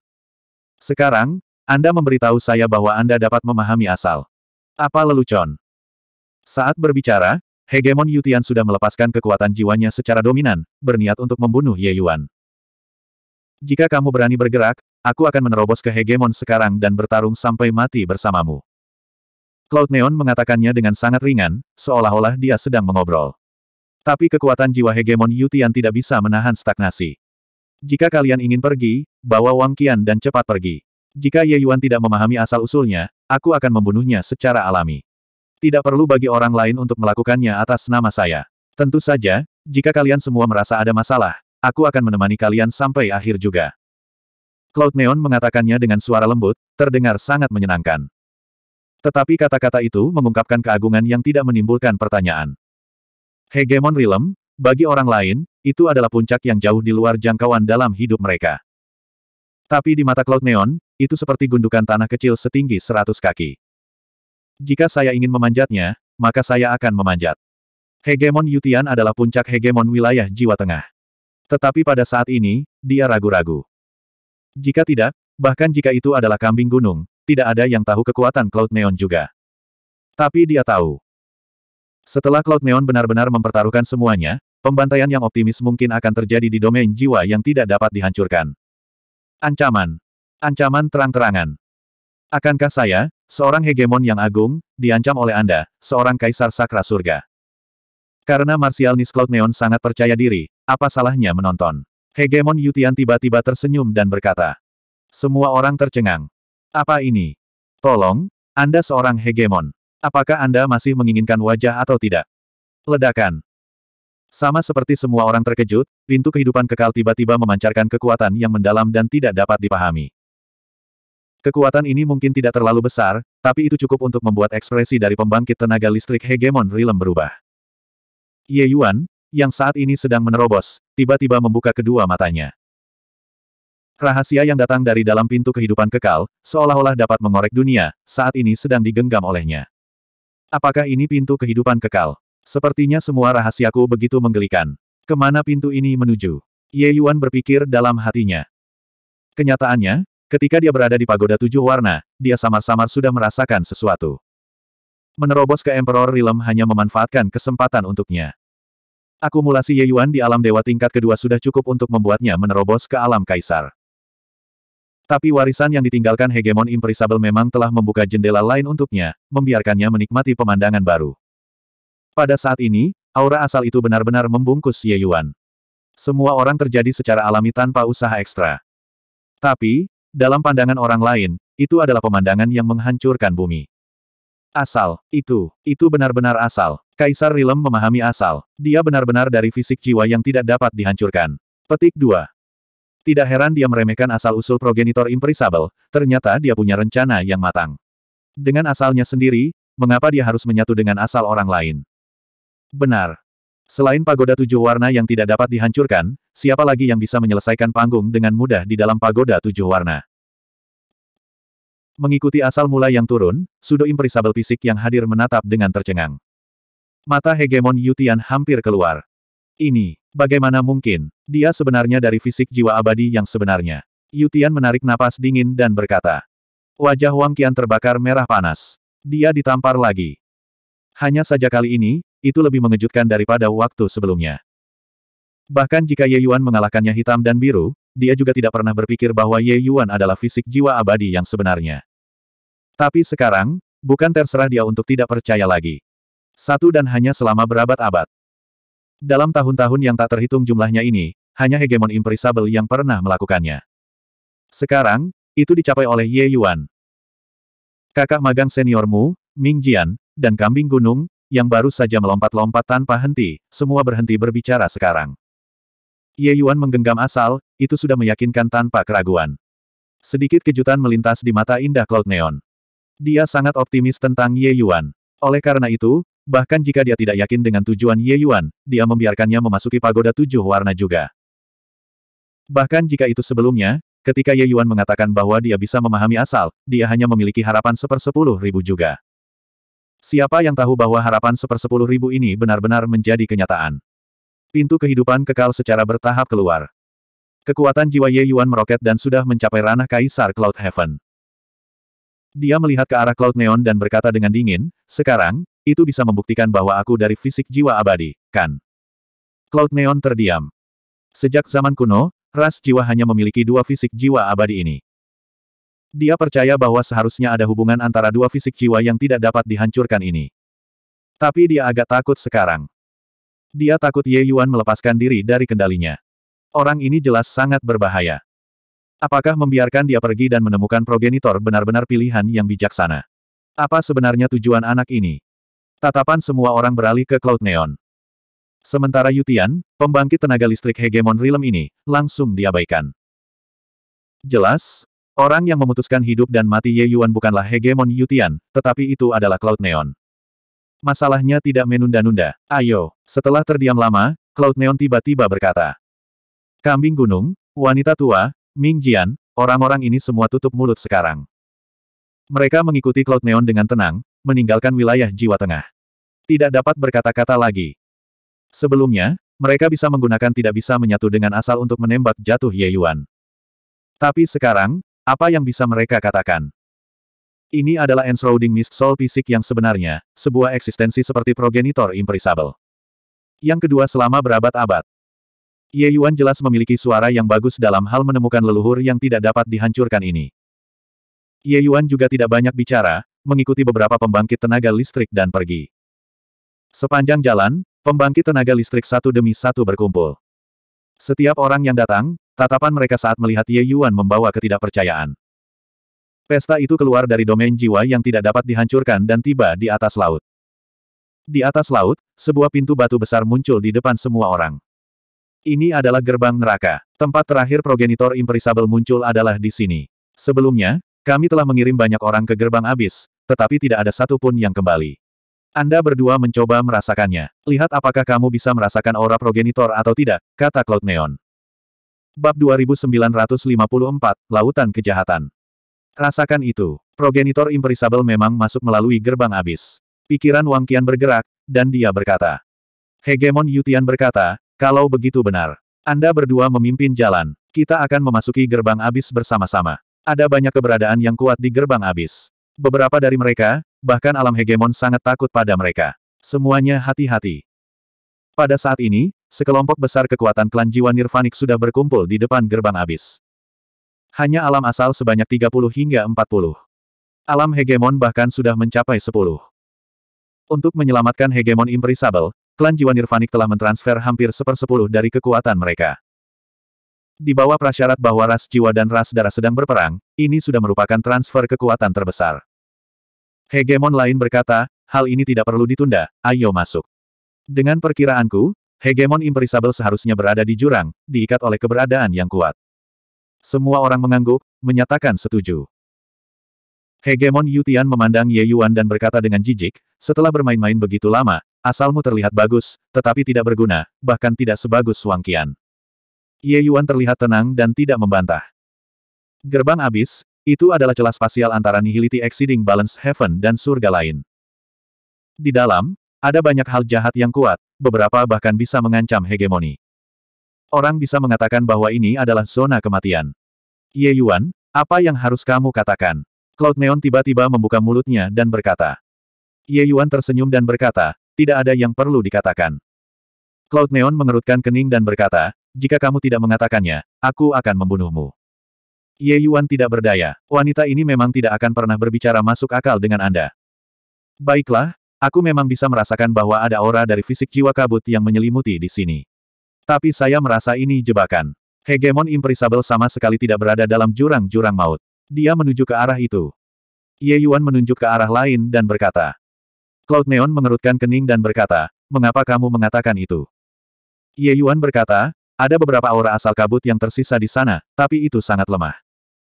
Sekarang, Anda memberitahu saya bahwa Anda dapat memahami asal. Apa lelucon? Saat berbicara, Hegemon Yutian sudah melepaskan kekuatan jiwanya secara dominan, berniat untuk membunuh Ye Yuan. Jika kamu berani bergerak, aku akan menerobos ke hegemon sekarang dan bertarung sampai mati bersamamu. Cloud Neon mengatakannya dengan sangat ringan, seolah-olah dia sedang mengobrol. Tapi kekuatan jiwa hegemon Yutian tidak bisa menahan stagnasi. Jika kalian ingin pergi, bawa Wang Qian dan cepat pergi. Jika Ye Yuan tidak memahami asal-usulnya, aku akan membunuhnya secara alami. Tidak perlu bagi orang lain untuk melakukannya atas nama saya. Tentu saja, jika kalian semua merasa ada masalah, aku akan menemani kalian sampai akhir juga. Cloud Neon mengatakannya dengan suara lembut, terdengar sangat menyenangkan. Tetapi kata-kata itu mengungkapkan keagungan yang tidak menimbulkan pertanyaan. Hegemon Realm, bagi orang lain, itu adalah puncak yang jauh di luar jangkauan dalam hidup mereka. Tapi di mata Cloud Neon, itu seperti gundukan tanah kecil setinggi seratus kaki. Jika saya ingin memanjatnya, maka saya akan memanjat. Hegemon Yutian adalah puncak hegemon wilayah Jiwa Tengah. Tetapi pada saat ini, dia ragu-ragu. Jika tidak, bahkan jika itu adalah kambing gunung, tidak ada yang tahu kekuatan Cloud Neon juga. Tapi dia tahu. Setelah Cloud Neon benar-benar mempertaruhkan semuanya, pembantaian yang optimis mungkin akan terjadi di domain jiwa yang tidak dapat dihancurkan. Ancaman. Ancaman terang-terangan. Akankah saya, seorang hegemon yang agung, diancam oleh Anda, seorang kaisar sakra surga? Karena Martial Nisklot Neon sangat percaya diri, apa salahnya menonton? Hegemon Yutian tiba-tiba tersenyum dan berkata. Semua orang tercengang. Apa ini? Tolong, Anda seorang hegemon. Apakah Anda masih menginginkan wajah atau tidak? Ledakan. Sama seperti semua orang terkejut, pintu kehidupan kekal tiba-tiba memancarkan kekuatan yang mendalam dan tidak dapat dipahami. Kekuatan ini mungkin tidak terlalu besar, tapi itu cukup untuk membuat ekspresi dari pembangkit tenaga listrik hegemon Rilem berubah. Ye Yuan, yang saat ini sedang menerobos, tiba-tiba membuka kedua matanya. Rahasia yang datang dari dalam pintu kehidupan kekal, seolah-olah dapat mengorek dunia, saat ini sedang digenggam olehnya. Apakah ini pintu kehidupan kekal? Sepertinya semua rahasiaku begitu menggelikan. Kemana pintu ini menuju? Ye Yuan berpikir dalam hatinya. Kenyataannya, ketika dia berada di pagoda tujuh warna, dia samar-samar sudah merasakan sesuatu menerobos ke Emperor Realm hanya memanfaatkan kesempatan untuknya. Akumulasi Ye Yuan di alam dewa tingkat kedua sudah cukup untuk membuatnya menerobos ke alam kaisar. Tapi warisan yang ditinggalkan hegemon imperisabel memang telah membuka jendela lain untuknya, membiarkannya menikmati pemandangan baru. Pada saat ini, aura asal itu benar-benar membungkus Ye Yuan. Semua orang terjadi secara alami tanpa usaha ekstra. Tapi, dalam pandangan orang lain, itu adalah pemandangan yang menghancurkan bumi. Asal. Itu. Itu benar-benar asal. Kaisar Rilem memahami asal. Dia benar-benar dari fisik jiwa yang tidak dapat dihancurkan. Petik 2. Tidak heran dia meremehkan asal-usul progenitor imperisabel, ternyata dia punya rencana yang matang. Dengan asalnya sendiri, mengapa dia harus menyatu dengan asal orang lain? Benar. Selain pagoda tujuh warna yang tidak dapat dihancurkan, siapa lagi yang bisa menyelesaikan panggung dengan mudah di dalam pagoda tujuh warna? Mengikuti asal mula yang turun, sudo imperisabel fisik yang hadir menatap dengan tercengang. Mata hegemon Yutian hampir keluar. Ini, bagaimana mungkin, dia sebenarnya dari fisik jiwa abadi yang sebenarnya. Yutian menarik napas dingin dan berkata. Wajah Wang Qian terbakar merah panas. Dia ditampar lagi. Hanya saja kali ini, itu lebih mengejutkan daripada waktu sebelumnya. Bahkan jika Ye Yuan mengalahkannya hitam dan biru, dia juga tidak pernah berpikir bahwa Ye Yuan adalah fisik jiwa abadi yang sebenarnya. Tapi sekarang, bukan terserah dia untuk tidak percaya lagi. Satu dan hanya selama berabad-abad. Dalam tahun-tahun yang tak terhitung jumlahnya ini, hanya hegemon Sabel yang pernah melakukannya. Sekarang, itu dicapai oleh Ye Yuan. Kakak magang seniormu, Ming Jian, dan kambing gunung, yang baru saja melompat-lompat tanpa henti, semua berhenti berbicara sekarang. Ye Yuan menggenggam asal, itu sudah meyakinkan tanpa keraguan. Sedikit kejutan melintas di mata indah Cloud Neon. Dia sangat optimis tentang Ye Yuan. Oleh karena itu, bahkan jika dia tidak yakin dengan tujuan Ye Yuan, dia membiarkannya memasuki pagoda tujuh warna juga. Bahkan jika itu sebelumnya, ketika Ye Yuan mengatakan bahwa dia bisa memahami asal, dia hanya memiliki harapan sepersepuluh ribu juga. Siapa yang tahu bahwa harapan sepersepuluh ribu ini benar-benar menjadi kenyataan? Pintu kehidupan kekal secara bertahap keluar. Kekuatan jiwa Ye Yuan meroket dan sudah mencapai ranah Kaisar Cloud Heaven. Dia melihat ke arah Cloud Neon dan berkata dengan dingin, sekarang, itu bisa membuktikan bahwa aku dari fisik jiwa abadi, kan? Cloud Neon terdiam. Sejak zaman kuno, ras jiwa hanya memiliki dua fisik jiwa abadi ini. Dia percaya bahwa seharusnya ada hubungan antara dua fisik jiwa yang tidak dapat dihancurkan ini. Tapi dia agak takut sekarang. Dia takut Ye Yuan melepaskan diri dari kendalinya. Orang ini jelas sangat berbahaya. Apakah membiarkan dia pergi dan menemukan progenitor benar-benar pilihan yang bijaksana? Apa sebenarnya tujuan anak ini? Tatapan semua orang beralih ke Cloud Neon. Sementara Yutian, pembangkit tenaga listrik hegemon Rilem ini, langsung diabaikan. Jelas, orang yang memutuskan hidup dan mati Ye Yuan bukanlah hegemon Yutian, tetapi itu adalah Cloud Neon. Masalahnya tidak menunda-nunda. Ayo. Setelah terdiam lama, Cloud Neon tiba-tiba berkata. Kambing gunung, wanita tua, Ming Jian, orang-orang ini semua tutup mulut sekarang. Mereka mengikuti Cloud Neon dengan tenang, meninggalkan wilayah jiwa tengah. Tidak dapat berkata-kata lagi. Sebelumnya, mereka bisa menggunakan tidak bisa menyatu dengan asal untuk menembak jatuh Ye Yuan. Tapi sekarang, apa yang bisa mereka katakan? Ini adalah enshrouding mist soul fisik yang sebenarnya, sebuah eksistensi seperti progenitor imperisable. Yang kedua selama berabad-abad. Ye Yuan jelas memiliki suara yang bagus dalam hal menemukan leluhur yang tidak dapat dihancurkan ini. Ye Yuan juga tidak banyak bicara, mengikuti beberapa pembangkit tenaga listrik dan pergi. Sepanjang jalan, pembangkit tenaga listrik satu demi satu berkumpul. Setiap orang yang datang, tatapan mereka saat melihat Ye Yuan membawa ketidakpercayaan. Pesta itu keluar dari domain jiwa yang tidak dapat dihancurkan dan tiba di atas laut. Di atas laut, sebuah pintu batu besar muncul di depan semua orang. Ini adalah gerbang neraka. Tempat terakhir progenitor imperisable muncul adalah di sini. Sebelumnya, kami telah mengirim banyak orang ke gerbang abis, tetapi tidak ada satupun yang kembali. Anda berdua mencoba merasakannya. Lihat apakah kamu bisa merasakan aura progenitor atau tidak, kata Cloud Neon. Bab 2954, Lautan Kejahatan Rasakan itu. Progenitor imperisabel memang masuk melalui gerbang abis. Pikiran Wang Qian bergerak, dan dia berkata. Hegemon Yutian berkata, kalau begitu benar. Anda berdua memimpin jalan. Kita akan memasuki gerbang abis bersama-sama. Ada banyak keberadaan yang kuat di gerbang abis. Beberapa dari mereka, bahkan alam hegemon sangat takut pada mereka. Semuanya hati-hati. Pada saat ini, sekelompok besar kekuatan klan jiwa nirvanik sudah berkumpul di depan gerbang abis. Hanya alam asal sebanyak 30 hingga 40. Alam hegemon bahkan sudah mencapai 10. Untuk menyelamatkan hegemon Imperishable, klan jiwa nirvanik telah mentransfer hampir sepersepuluh dari kekuatan mereka. Di bawah prasyarat bahwa ras jiwa dan ras darah sedang berperang, ini sudah merupakan transfer kekuatan terbesar. Hegemon lain berkata, hal ini tidak perlu ditunda, ayo masuk. Dengan perkiraanku, hegemon Imperishable seharusnya berada di jurang, diikat oleh keberadaan yang kuat. Semua orang mengangguk, menyatakan setuju. Hegemon Yutian memandang Ye Yuan dan berkata dengan jijik, setelah bermain-main begitu lama, asalmu terlihat bagus, tetapi tidak berguna, bahkan tidak sebagus Wang Qian. Ye Yuan terlihat tenang dan tidak membantah. Gerbang abis, itu adalah celah spasial antara Nihility Exceeding Balance Heaven dan surga lain. Di dalam, ada banyak hal jahat yang kuat, beberapa bahkan bisa mengancam hegemoni. Orang bisa mengatakan bahwa ini adalah zona kematian. Ye Yuan, apa yang harus kamu katakan? Cloud Neon tiba-tiba membuka mulutnya dan berkata. Ye Yuan tersenyum dan berkata, tidak ada yang perlu dikatakan. Cloud Neon mengerutkan kening dan berkata, jika kamu tidak mengatakannya, aku akan membunuhmu. Ye Yuan tidak berdaya, wanita ini memang tidak akan pernah berbicara masuk akal dengan Anda. Baiklah, aku memang bisa merasakan bahwa ada aura dari fisik jiwa kabut yang menyelimuti di sini. Tapi saya merasa ini jebakan. Hegemon Imprisable sama sekali tidak berada dalam jurang-jurang maut. Dia menuju ke arah itu. Ye Yuan menunjuk ke arah lain dan berkata. Cloud Neon mengerutkan kening dan berkata, mengapa kamu mengatakan itu? Ye Yuan berkata, ada beberapa aura asal kabut yang tersisa di sana, tapi itu sangat lemah.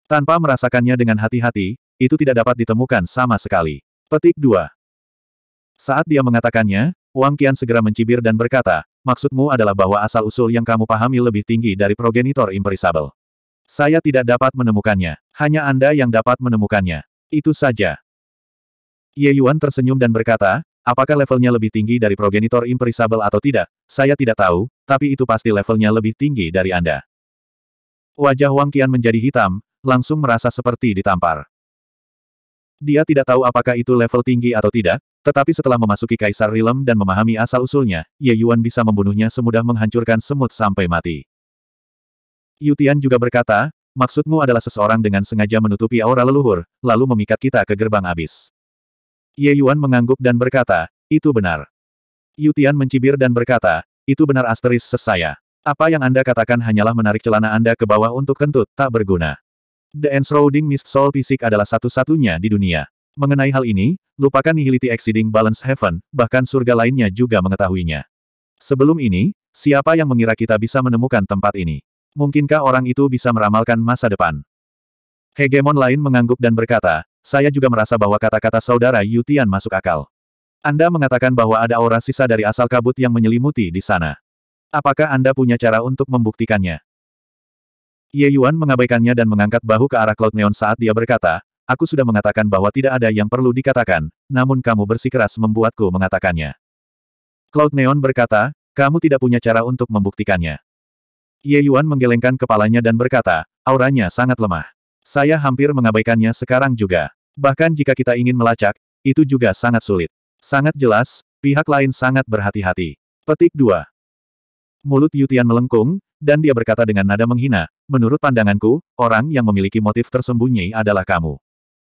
Tanpa merasakannya dengan hati-hati, itu tidak dapat ditemukan sama sekali. Petik 2. Saat dia mengatakannya, Wang Qian segera mencibir dan berkata, maksudmu adalah bahwa asal-usul yang kamu pahami lebih tinggi dari progenitor imperisabel. Saya tidak dapat menemukannya. Hanya Anda yang dapat menemukannya. Itu saja. Ye Yuan tersenyum dan berkata, apakah levelnya lebih tinggi dari progenitor imperisabel atau tidak, saya tidak tahu, tapi itu pasti levelnya lebih tinggi dari Anda. Wajah Wang Qian menjadi hitam, langsung merasa seperti ditampar. Dia tidak tahu apakah itu level tinggi atau tidak, tetapi setelah memasuki Kaisar Rilem dan memahami asal-usulnya, Ye Yuan bisa membunuhnya semudah menghancurkan semut sampai mati. Yutian juga berkata, maksudmu adalah seseorang dengan sengaja menutupi aura leluhur, lalu memikat kita ke gerbang abis. Ye Yuan mengangguk dan berkata, itu benar. Yutian mencibir dan berkata, itu benar asteris sesaya. Apa yang Anda katakan hanyalah menarik celana Anda ke bawah untuk kentut, tak berguna. The Enshrouding Mist Soul Fisik adalah satu-satunya di dunia. Mengenai hal ini, lupakan nihility exceeding balance heaven, bahkan surga lainnya juga mengetahuinya. Sebelum ini, siapa yang mengira kita bisa menemukan tempat ini? Mungkinkah orang itu bisa meramalkan masa depan? Hegemon lain mengangguk dan berkata, saya juga merasa bahwa kata-kata saudara Yutian masuk akal. Anda mengatakan bahwa ada aura sisa dari asal kabut yang menyelimuti di sana. Apakah Anda punya cara untuk membuktikannya? Ye Yuan mengabaikannya dan mengangkat bahu ke arah Cloud Neon saat dia berkata, Aku sudah mengatakan bahwa tidak ada yang perlu dikatakan, namun kamu bersikeras membuatku mengatakannya. Cloud Neon berkata, kamu tidak punya cara untuk membuktikannya. Ye Yuan menggelengkan kepalanya dan berkata, auranya sangat lemah. Saya hampir mengabaikannya sekarang juga. Bahkan jika kita ingin melacak, itu juga sangat sulit. Sangat jelas, pihak lain sangat berhati-hati. Petik 2. Mulut Yutian melengkung, dan dia berkata dengan nada menghina, menurut pandanganku, orang yang memiliki motif tersembunyi adalah kamu.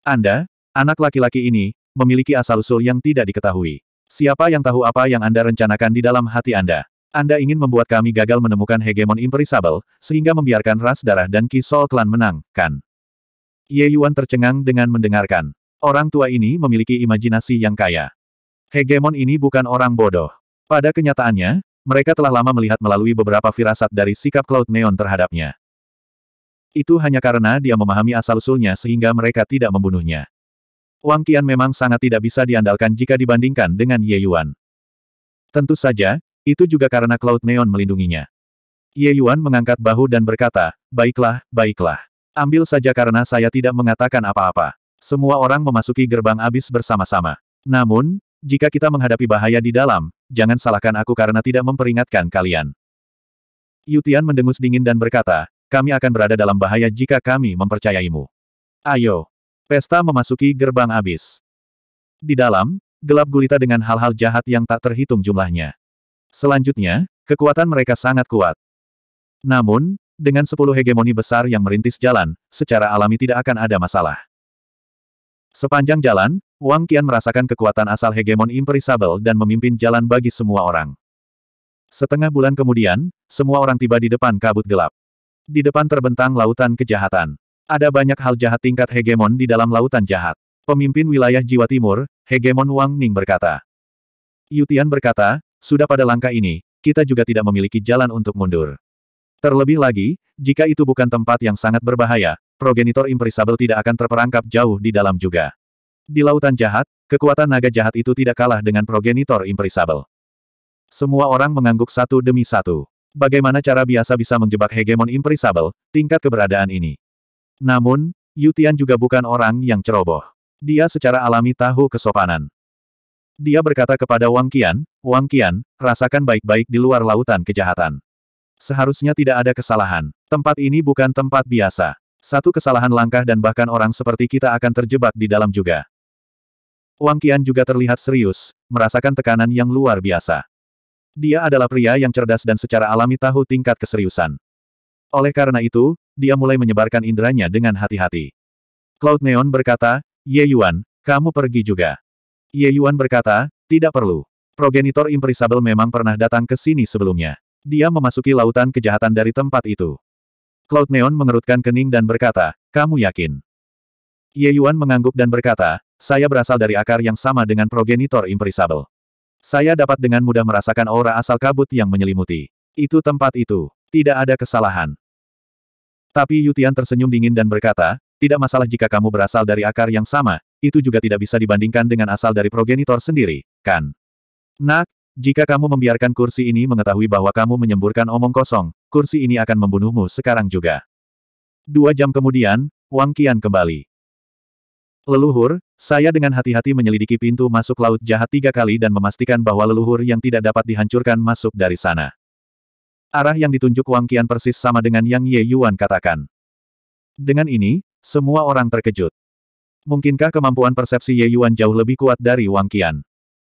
Anda, anak laki-laki ini, memiliki asal-usul yang tidak diketahui. Siapa yang tahu apa yang Anda rencanakan di dalam hati Anda? Anda ingin membuat kami gagal menemukan hegemon imperisabel, sehingga membiarkan ras darah dan kisol klan menang, kan? Ye Yuan tercengang dengan mendengarkan. Orang tua ini memiliki imajinasi yang kaya. Hegemon ini bukan orang bodoh. Pada kenyataannya, mereka telah lama melihat melalui beberapa firasat dari sikap Cloud Neon terhadapnya. Itu hanya karena dia memahami asal-usulnya sehingga mereka tidak membunuhnya. Wang Qian memang sangat tidak bisa diandalkan jika dibandingkan dengan Ye Yuan. Tentu saja, itu juga karena Cloud Neon melindunginya. Ye Yuan mengangkat bahu dan berkata, Baiklah, baiklah. Ambil saja karena saya tidak mengatakan apa-apa. Semua orang memasuki gerbang abis bersama-sama. Namun, jika kita menghadapi bahaya di dalam, jangan salahkan aku karena tidak memperingatkan kalian. Yutian mendengus dingin dan berkata, kami akan berada dalam bahaya jika kami mempercayaimu. Ayo. Pesta memasuki gerbang abis. Di dalam, gelap gulita dengan hal-hal jahat yang tak terhitung jumlahnya. Selanjutnya, kekuatan mereka sangat kuat. Namun, dengan sepuluh hegemoni besar yang merintis jalan, secara alami tidak akan ada masalah. Sepanjang jalan, Wang Qian merasakan kekuatan asal hegemon imperisabel dan memimpin jalan bagi semua orang. Setengah bulan kemudian, semua orang tiba di depan kabut gelap. Di depan terbentang lautan kejahatan. Ada banyak hal jahat tingkat hegemon di dalam lautan jahat. Pemimpin wilayah Jiwa Timur, Hegemon Wang Ning berkata. Yutian berkata, sudah pada langkah ini, kita juga tidak memiliki jalan untuk mundur. Terlebih lagi, jika itu bukan tempat yang sangat berbahaya, progenitor imperisabel tidak akan terperangkap jauh di dalam juga. Di lautan jahat, kekuatan naga jahat itu tidak kalah dengan progenitor imperisabel. Semua orang mengangguk satu demi satu bagaimana cara biasa bisa menjebak hegemon imperisable, tingkat keberadaan ini. Namun, Yutian juga bukan orang yang ceroboh. Dia secara alami tahu kesopanan. Dia berkata kepada Wang Qian, Wang Qian, rasakan baik-baik di luar lautan kejahatan. Seharusnya tidak ada kesalahan. Tempat ini bukan tempat biasa. Satu kesalahan langkah dan bahkan orang seperti kita akan terjebak di dalam juga. Wang Qian juga terlihat serius, merasakan tekanan yang luar biasa. Dia adalah pria yang cerdas dan secara alami tahu tingkat keseriusan. Oleh karena itu, dia mulai menyebarkan inderanya dengan hati-hati. Cloud Neon berkata, Ye Yuan, kamu pergi juga. Ye Yuan berkata, tidak perlu. Progenitor Imperisable memang pernah datang ke sini sebelumnya. Dia memasuki lautan kejahatan dari tempat itu. Cloud Neon mengerutkan kening dan berkata, kamu yakin? Ye Yuan mengangguk dan berkata, saya berasal dari akar yang sama dengan progenitor Imperisable. Saya dapat dengan mudah merasakan aura asal kabut yang menyelimuti. Itu tempat itu. Tidak ada kesalahan. Tapi Yutian tersenyum dingin dan berkata, tidak masalah jika kamu berasal dari akar yang sama, itu juga tidak bisa dibandingkan dengan asal dari progenitor sendiri, kan? Nak, jika kamu membiarkan kursi ini mengetahui bahwa kamu menyemburkan omong kosong, kursi ini akan membunuhmu sekarang juga. Dua jam kemudian, Wang Qian kembali. Leluhur, saya dengan hati-hati menyelidiki pintu masuk Laut Jahat tiga kali dan memastikan bahwa leluhur yang tidak dapat dihancurkan masuk dari sana. Arah yang ditunjuk Wang Qian persis sama dengan yang Ye Yuan katakan. Dengan ini, semua orang terkejut. Mungkinkah kemampuan persepsi Ye Yuan jauh lebih kuat dari Wang Qian?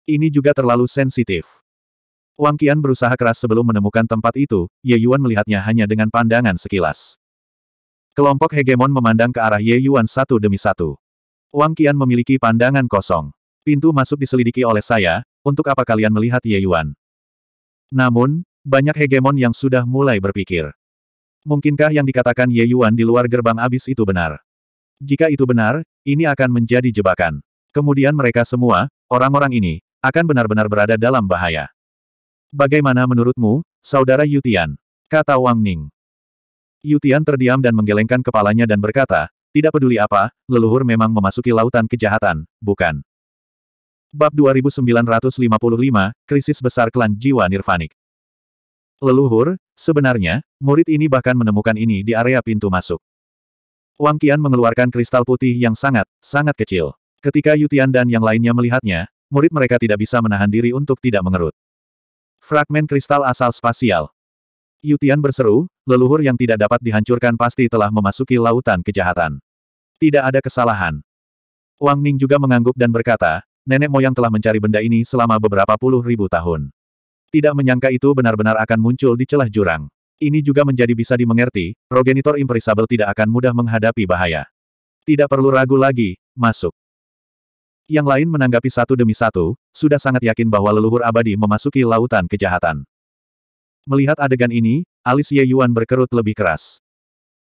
Ini juga terlalu sensitif. Wang Qian berusaha keras sebelum menemukan tempat itu, Ye Yuan melihatnya hanya dengan pandangan sekilas. Kelompok hegemon memandang ke arah Ye Yuan satu demi satu. Wang Qian memiliki pandangan kosong. Pintu masuk diselidiki oleh saya, untuk apa kalian melihat Ye Yuan? Namun, banyak hegemon yang sudah mulai berpikir. Mungkinkah yang dikatakan Ye Yuan di luar gerbang abis itu benar? Jika itu benar, ini akan menjadi jebakan. Kemudian mereka semua, orang-orang ini, akan benar-benar berada dalam bahaya. Bagaimana menurutmu, Saudara Yutian? Kata Wang Ning. Yutian terdiam dan menggelengkan kepalanya dan berkata, tidak peduli apa, leluhur memang memasuki lautan kejahatan, bukan? Bab 2955, Krisis Besar Klan Jiwa Nirvanik Leluhur, sebenarnya, murid ini bahkan menemukan ini di area pintu masuk. Wang Qian mengeluarkan kristal putih yang sangat, sangat kecil. Ketika Yutian dan yang lainnya melihatnya, murid mereka tidak bisa menahan diri untuk tidak mengerut. Fragmen kristal asal spasial. Yutian berseru, leluhur yang tidak dapat dihancurkan pasti telah memasuki lautan kejahatan. Tidak ada kesalahan. Wang Ning juga mengangguk dan berkata, nenek moyang telah mencari benda ini selama beberapa puluh ribu tahun. Tidak menyangka itu benar-benar akan muncul di celah jurang. Ini juga menjadi bisa dimengerti, progenitor imperisable tidak akan mudah menghadapi bahaya. Tidak perlu ragu lagi, masuk. Yang lain menanggapi satu demi satu, sudah sangat yakin bahwa leluhur abadi memasuki lautan kejahatan. Melihat adegan ini, alis Ye Yuan berkerut lebih keras.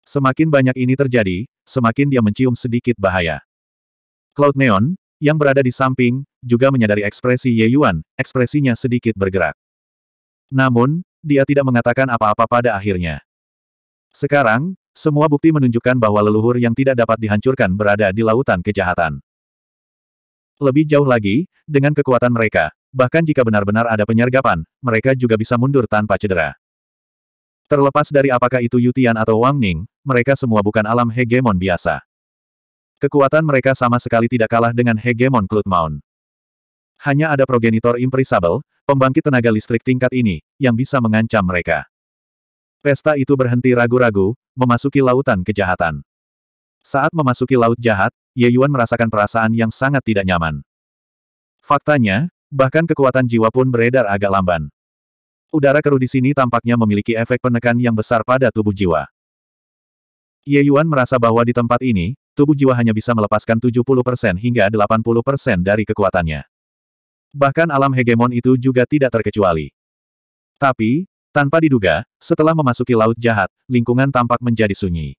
Semakin banyak ini terjadi, semakin dia mencium sedikit bahaya. Cloud Neon, yang berada di samping, juga menyadari ekspresi Ye Yuan, ekspresinya sedikit bergerak. Namun, dia tidak mengatakan apa-apa pada akhirnya. Sekarang, semua bukti menunjukkan bahwa leluhur yang tidak dapat dihancurkan berada di lautan kejahatan. Lebih jauh lagi, dengan kekuatan mereka, bahkan jika benar-benar ada penyergapan, mereka juga bisa mundur tanpa cedera. Terlepas dari apakah itu Yutian atau Wang Ning, mereka semua bukan alam hegemon biasa. Kekuatan mereka sama sekali tidak kalah dengan hegemon Cloud Mount. Hanya ada progenitor imprisable, pembangkit tenaga listrik tingkat ini, yang bisa mengancam mereka. Pesta itu berhenti ragu-ragu, memasuki lautan kejahatan. Saat memasuki laut jahat, Ye Yuan merasakan perasaan yang sangat tidak nyaman. Faktanya, bahkan kekuatan jiwa pun beredar agak lamban. Udara keruh di sini tampaknya memiliki efek penekan yang besar pada tubuh jiwa. Ye Yuan merasa bahwa di tempat ini, tubuh jiwa hanya bisa melepaskan 70% hingga 80% dari kekuatannya. Bahkan alam hegemon itu juga tidak terkecuali. Tapi, tanpa diduga, setelah memasuki laut jahat, lingkungan tampak menjadi sunyi.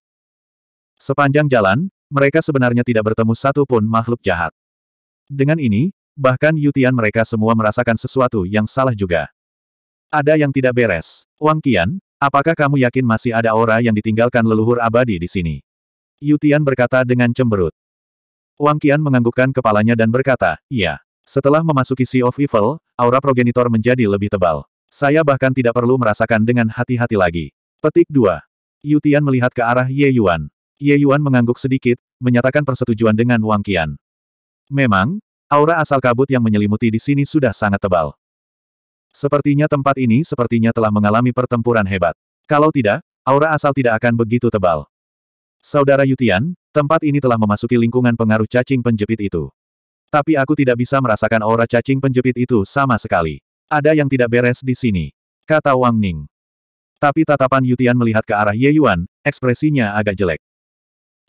Sepanjang jalan, mereka sebenarnya tidak bertemu satupun makhluk jahat. Dengan ini, Bahkan Yutian mereka semua merasakan sesuatu yang salah juga. Ada yang tidak beres. Wang Qian, apakah kamu yakin masih ada aura yang ditinggalkan leluhur abadi di sini? Yutian berkata dengan cemberut. Wang Qian menganggukkan kepalanya dan berkata, iya. Setelah memasuki Sea of Evil, aura progenitor menjadi lebih tebal. Saya bahkan tidak perlu merasakan dengan hati-hati lagi. Petik 2. Yutian melihat ke arah Ye Yuan. Ye Yuan mengangguk sedikit, menyatakan persetujuan dengan Wang Qian. Memang, Aura asal kabut yang menyelimuti di sini sudah sangat tebal. Sepertinya tempat ini sepertinya telah mengalami pertempuran hebat. Kalau tidak, aura asal tidak akan begitu tebal. Saudara Yutian, tempat ini telah memasuki lingkungan pengaruh cacing penjepit itu. Tapi aku tidak bisa merasakan aura cacing penjepit itu sama sekali. Ada yang tidak beres di sini, kata Wang Ning. Tapi tatapan Yutian melihat ke arah Ye Yuan, ekspresinya agak jelek.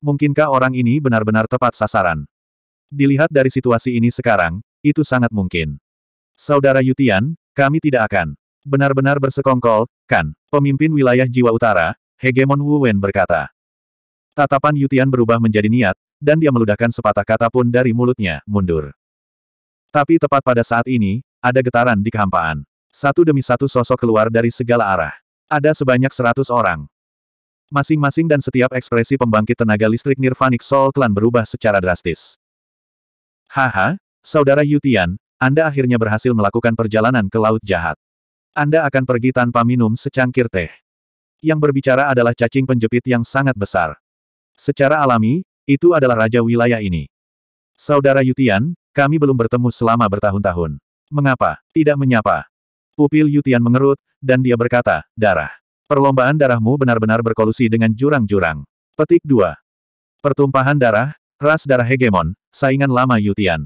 Mungkinkah orang ini benar-benar tepat sasaran? Dilihat dari situasi ini sekarang, itu sangat mungkin. Saudara Yutian, kami tidak akan benar-benar bersekongkol, kan? Pemimpin wilayah Jiwa Utara, Hegemon Wu Wen berkata. Tatapan Yutian berubah menjadi niat, dan dia meludahkan sepatah kata pun dari mulutnya, mundur. Tapi tepat pada saat ini, ada getaran di kehampaan. Satu demi satu sosok keluar dari segala arah. Ada sebanyak seratus orang. Masing-masing dan setiap ekspresi pembangkit tenaga listrik nirvanik Soul Clan berubah secara drastis. Haha, saudara Yutian, Anda akhirnya berhasil melakukan perjalanan ke Laut Jahat. Anda akan pergi tanpa minum secangkir teh. Yang berbicara adalah cacing penjepit yang sangat besar. Secara alami, itu adalah raja wilayah ini. Saudara Yutian, kami belum bertemu selama bertahun-tahun. Mengapa? Tidak menyapa. Pupil Yutian mengerut, dan dia berkata, darah. Perlombaan darahmu benar-benar berkolusi dengan jurang-jurang. Petik 2. Pertumpahan darah, Ras darah hegemon, saingan lama Yutian.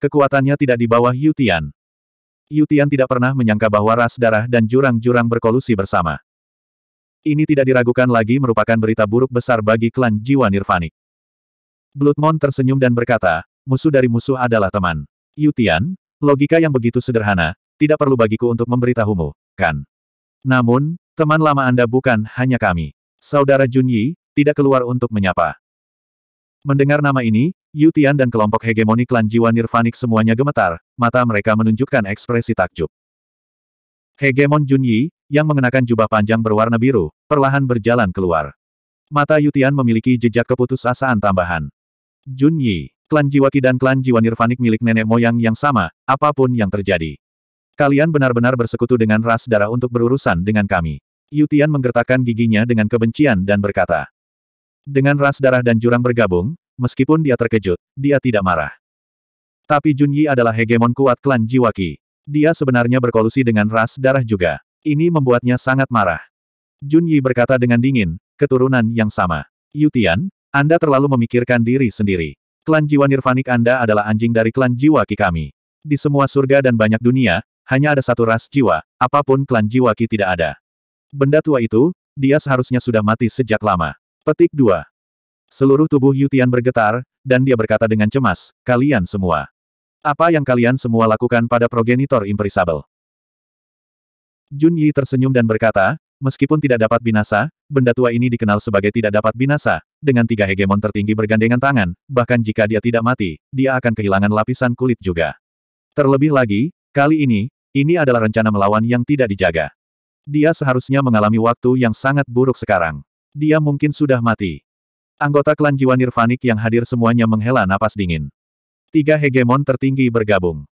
Kekuatannya tidak di bawah Yutian. Yutian tidak pernah menyangka bahwa ras darah dan jurang-jurang berkolusi bersama. Ini tidak diragukan lagi merupakan berita buruk besar bagi klan jiwa nirvanik. Bloodmon tersenyum dan berkata, musuh dari musuh adalah teman. Yutian, logika yang begitu sederhana, tidak perlu bagiku untuk memberitahumu, kan? Namun, teman lama Anda bukan hanya kami. Saudara Junyi, tidak keluar untuk menyapa. Mendengar nama ini, Yu Tian dan kelompok hegemoni klan jiwa nirvanik semuanya gemetar, mata mereka menunjukkan ekspresi takjub. Hegemon Junyi, yang mengenakan jubah panjang berwarna biru, perlahan berjalan keluar. Mata Yu Tian memiliki jejak keputusasaan tambahan. Junyi, klan jiwa Ki dan klan jiwa nirvanik milik nenek moyang yang sama, apapun yang terjadi. Kalian benar-benar bersekutu dengan ras darah untuk berurusan dengan kami. Yutian Tian menggertakkan giginya dengan kebencian dan berkata, dengan ras darah dan jurang bergabung, meskipun dia terkejut, dia tidak marah. Tapi Junyi adalah hegemon kuat klan Jiwaki. Dia sebenarnya berkolusi dengan ras darah juga. Ini membuatnya sangat marah. Junyi berkata dengan dingin, keturunan yang sama. Yutian, Anda terlalu memikirkan diri sendiri. Klan jiwa nirvanik Anda adalah anjing dari klan Jiwaki kami. Di semua surga dan banyak dunia, hanya ada satu ras jiwa, apapun klan Jiwaki tidak ada. Benda tua itu, dia seharusnya sudah mati sejak lama. Petik 2. Seluruh tubuh Yutian bergetar, dan dia berkata dengan cemas, kalian semua. Apa yang kalian semua lakukan pada progenitor imperisabel? Jun Yi tersenyum dan berkata, meskipun tidak dapat binasa, benda tua ini dikenal sebagai tidak dapat binasa, dengan tiga hegemon tertinggi bergandengan tangan, bahkan jika dia tidak mati, dia akan kehilangan lapisan kulit juga. Terlebih lagi, kali ini, ini adalah rencana melawan yang tidak dijaga. Dia seharusnya mengalami waktu yang sangat buruk sekarang. Dia mungkin sudah mati. Anggota klan jiwa nirvanik yang hadir semuanya menghela napas dingin. Tiga hegemon tertinggi bergabung.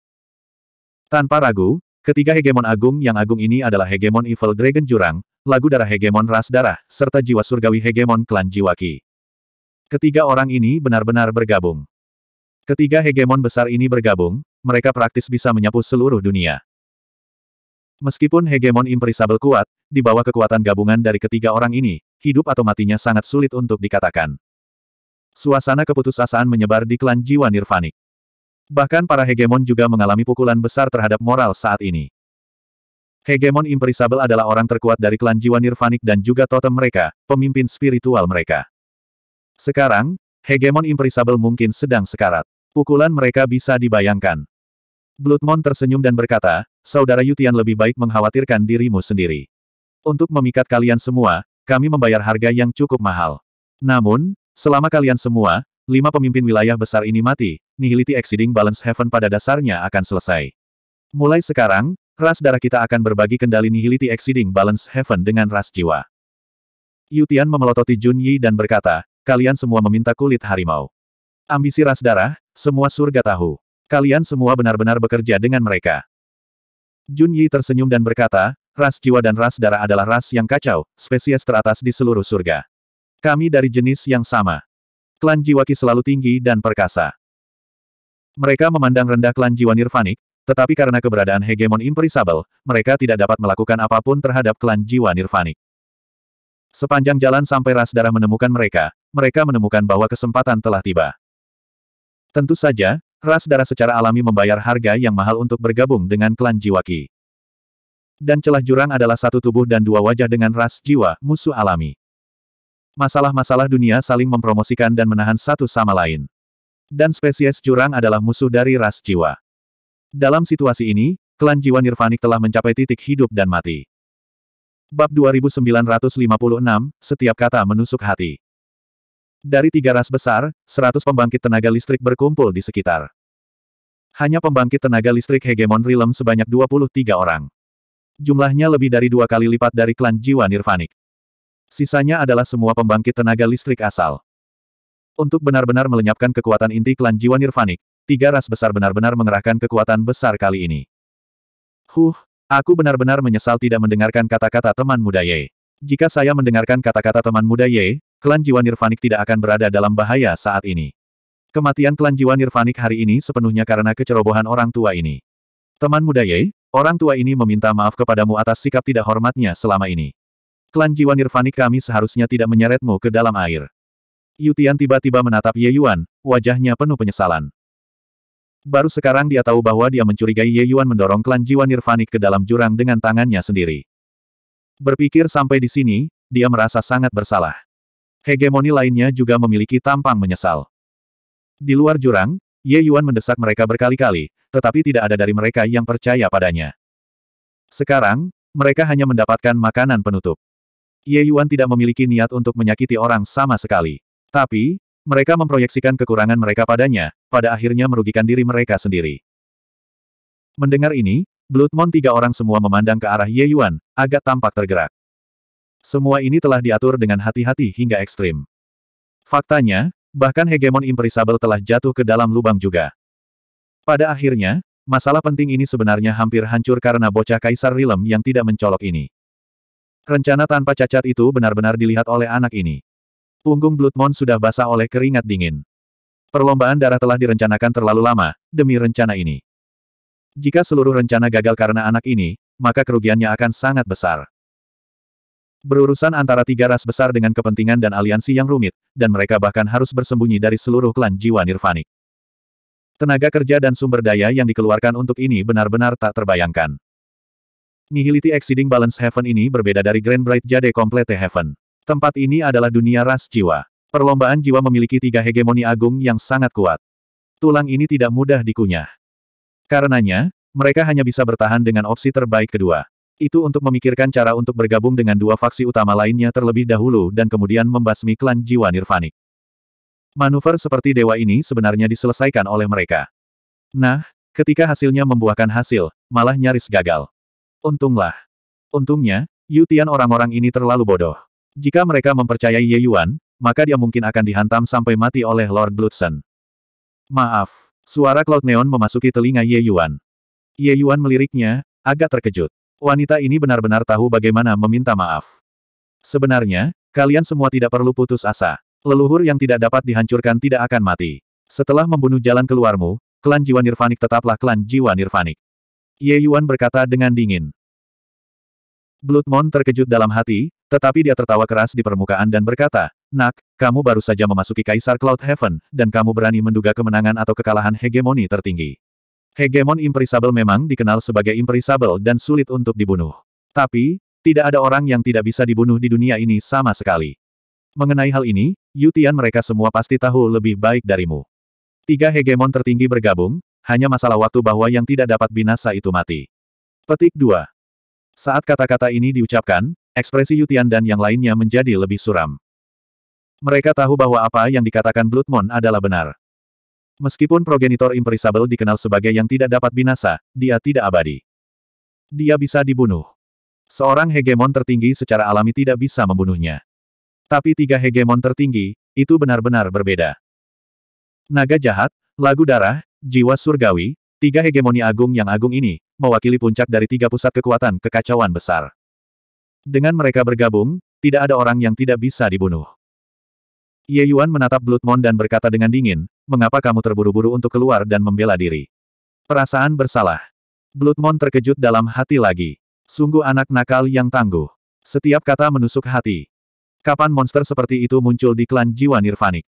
Tanpa ragu, ketiga hegemon agung yang agung ini adalah hegemon Evil Dragon Jurang, lagu darah hegemon ras darah, serta jiwa surgawi hegemon klan jiwaki. Ketiga orang ini benar-benar bergabung. Ketiga hegemon besar ini bergabung, mereka praktis bisa menyapu seluruh dunia. Meskipun hegemon imperisabel kuat, di bawah kekuatan gabungan dari ketiga orang ini, hidup atau matinya sangat sulit untuk dikatakan. Suasana keputusasaan menyebar di klan jiwa nirvanik. Bahkan para hegemon juga mengalami pukulan besar terhadap moral saat ini. Hegemon Imperisable adalah orang terkuat dari klan jiwa nirvanik dan juga totem mereka, pemimpin spiritual mereka. Sekarang, hegemon Imperisable mungkin sedang sekarat. Pukulan mereka bisa dibayangkan. Bloodmon tersenyum dan berkata, Saudara Yutian lebih baik mengkhawatirkan dirimu sendiri. Untuk memikat kalian semua, kami membayar harga yang cukup mahal. Namun, selama kalian semua, lima pemimpin wilayah besar ini mati, nihility exceeding balance heaven pada dasarnya akan selesai. Mulai sekarang, ras darah kita akan berbagi kendali nihility exceeding balance heaven dengan ras jiwa. Yutian memelototi Jun Yi dan berkata, kalian semua meminta kulit harimau. Ambisi ras darah, semua surga tahu. Kalian semua benar-benar bekerja dengan mereka. Jun Yi tersenyum dan berkata, Ras jiwa dan ras darah adalah ras yang kacau, spesies teratas di seluruh surga. Kami dari jenis yang sama. Klan Jiwaki selalu tinggi dan perkasa. Mereka memandang rendah klan jiwa nirvanik, tetapi karena keberadaan hegemon imperisabel, mereka tidak dapat melakukan apapun terhadap klan jiwa nirvanik. Sepanjang jalan sampai ras darah menemukan mereka, mereka menemukan bahwa kesempatan telah tiba. Tentu saja, ras darah secara alami membayar harga yang mahal untuk bergabung dengan klan Jiwaki. Dan celah jurang adalah satu tubuh dan dua wajah dengan ras jiwa, musuh alami. Masalah-masalah dunia saling mempromosikan dan menahan satu sama lain. Dan spesies jurang adalah musuh dari ras jiwa. Dalam situasi ini, klan jiwa nirvanik telah mencapai titik hidup dan mati. Bab 2956, setiap kata menusuk hati. Dari tiga ras besar, 100 pembangkit tenaga listrik berkumpul di sekitar. Hanya pembangkit tenaga listrik hegemon Rilem sebanyak 23 orang. Jumlahnya lebih dari dua kali lipat dari klan jiwa nirvanik. Sisanya adalah semua pembangkit tenaga listrik asal. Untuk benar-benar melenyapkan kekuatan inti klan jiwa nirvanik, tiga ras besar benar-benar mengerahkan kekuatan besar kali ini. Huh, aku benar-benar menyesal tidak mendengarkan kata-kata teman muda Ye. Jika saya mendengarkan kata-kata teman muda Ye, klan jiwa nirvanik tidak akan berada dalam bahaya saat ini. Kematian klan jiwa nirvanik hari ini sepenuhnya karena kecerobohan orang tua ini. Teman muda Ye, Orang tua ini meminta maaf kepadamu atas sikap tidak hormatnya selama ini. Klan jiwa nirvanik kami seharusnya tidak menyeretmu ke dalam air. Yutian tiba-tiba menatap Ye Yuan, wajahnya penuh penyesalan. Baru sekarang dia tahu bahwa dia mencurigai Ye Yuan mendorong klan jiwa nirvanik ke dalam jurang dengan tangannya sendiri. Berpikir sampai di sini, dia merasa sangat bersalah. Hegemoni lainnya juga memiliki tampang menyesal. Di luar jurang, Ye Yuan mendesak mereka berkali-kali, tetapi tidak ada dari mereka yang percaya padanya. Sekarang, mereka hanya mendapatkan makanan penutup. Ye Yuan tidak memiliki niat untuk menyakiti orang sama sekali. Tapi, mereka memproyeksikan kekurangan mereka padanya, pada akhirnya merugikan diri mereka sendiri. Mendengar ini, Blood Moon tiga orang semua memandang ke arah Ye Yuan, agak tampak tergerak. Semua ini telah diatur dengan hati-hati hingga ekstrim. Faktanya, bahkan hegemon imperisabel telah jatuh ke dalam lubang juga. Pada akhirnya, masalah penting ini sebenarnya hampir hancur karena bocah kaisar Rilem yang tidak mencolok ini. Rencana tanpa cacat itu benar-benar dilihat oleh anak ini. Punggung Bloodmon sudah basah oleh keringat dingin. Perlombaan darah telah direncanakan terlalu lama, demi rencana ini. Jika seluruh rencana gagal karena anak ini, maka kerugiannya akan sangat besar. Berurusan antara tiga ras besar dengan kepentingan dan aliansi yang rumit, dan mereka bahkan harus bersembunyi dari seluruh klan jiwa Nirvani. Tenaga kerja dan sumber daya yang dikeluarkan untuk ini benar-benar tak terbayangkan. Nihility Exceeding Balance Heaven ini berbeda dari Grand Bright Jade Complete Heaven. Tempat ini adalah dunia ras jiwa. Perlombaan jiwa memiliki tiga hegemoni agung yang sangat kuat. Tulang ini tidak mudah dikunyah. Karenanya, mereka hanya bisa bertahan dengan opsi terbaik kedua. Itu untuk memikirkan cara untuk bergabung dengan dua faksi utama lainnya terlebih dahulu dan kemudian membasmi klan jiwa nirvanik. Manuver seperti dewa ini sebenarnya diselesaikan oleh mereka. Nah, ketika hasilnya membuahkan hasil, malah nyaris gagal. Untunglah. Untungnya, Yutian orang-orang ini terlalu bodoh. Jika mereka mempercayai Ye Yuan, maka dia mungkin akan dihantam sampai mati oleh Lord Bloodson. Maaf, suara Cloud Neon memasuki telinga Ye Yuan. Ye Yuan meliriknya, agak terkejut. Wanita ini benar-benar tahu bagaimana meminta maaf. Sebenarnya, kalian semua tidak perlu putus asa. Leluhur yang tidak dapat dihancurkan tidak akan mati. Setelah membunuh jalan keluarmu, klan jiwa nirvanik tetaplah klan jiwa nirvanik. Ye Yuan berkata dengan dingin. Bloodmon terkejut dalam hati, tetapi dia tertawa keras di permukaan dan berkata, Nak, kamu baru saja memasuki Kaisar Cloud Heaven, dan kamu berani menduga kemenangan atau kekalahan hegemoni tertinggi. Hegemon Imperisable memang dikenal sebagai Imperisable dan sulit untuk dibunuh. Tapi, tidak ada orang yang tidak bisa dibunuh di dunia ini sama sekali. Mengenai hal ini, Yutian mereka semua pasti tahu lebih baik darimu. Tiga hegemon tertinggi bergabung, hanya masalah waktu bahwa yang tidak dapat binasa itu mati. Petik 2. Saat kata-kata ini diucapkan, ekspresi Yutian dan yang lainnya menjadi lebih suram. Mereka tahu bahwa apa yang dikatakan Bloodmon adalah benar. Meskipun progenitor imperisabel dikenal sebagai yang tidak dapat binasa, dia tidak abadi. Dia bisa dibunuh. Seorang hegemon tertinggi secara alami tidak bisa membunuhnya. Tapi tiga hegemon tertinggi, itu benar-benar berbeda. Naga jahat, lagu darah, jiwa surgawi, tiga hegemoni agung yang agung ini, mewakili puncak dari tiga pusat kekuatan kekacauan besar. Dengan mereka bergabung, tidak ada orang yang tidak bisa dibunuh. Ye Yuan menatap Bloodmon dan berkata dengan dingin, mengapa kamu terburu-buru untuk keluar dan membela diri? Perasaan bersalah. Bloodmon terkejut dalam hati lagi. Sungguh anak nakal yang tangguh. Setiap kata menusuk hati. Kapan monster seperti itu muncul di klan jiwa nirvanik?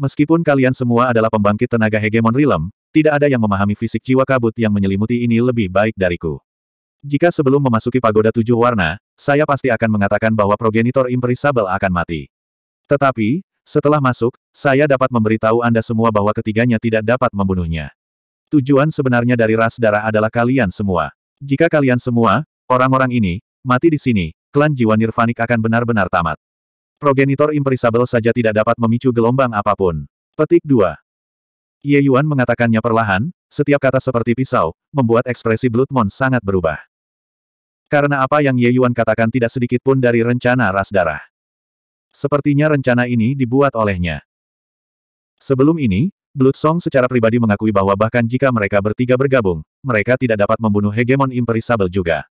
Meskipun kalian semua adalah pembangkit tenaga hegemon rilem, tidak ada yang memahami fisik jiwa kabut yang menyelimuti ini lebih baik dariku. Jika sebelum memasuki pagoda tujuh warna, saya pasti akan mengatakan bahwa progenitor imperisable akan mati. Tetapi, setelah masuk, saya dapat memberitahu Anda semua bahwa ketiganya tidak dapat membunuhnya. Tujuan sebenarnya dari ras darah adalah kalian semua. Jika kalian semua, orang-orang ini, mati di sini, klan jiwa nirvanik akan benar-benar tamat. Progenitor imperisabel saja tidak dapat memicu gelombang apapun. Petik 2. Ye Yuan mengatakannya perlahan, setiap kata seperti pisau, membuat ekspresi Bloodmon sangat berubah. Karena apa yang Ye Yuan katakan tidak sedikit pun dari rencana ras darah. Sepertinya rencana ini dibuat olehnya. Sebelum ini, Blood Song secara pribadi mengakui bahwa bahkan jika mereka bertiga bergabung, mereka tidak dapat membunuh hegemon imperisable juga.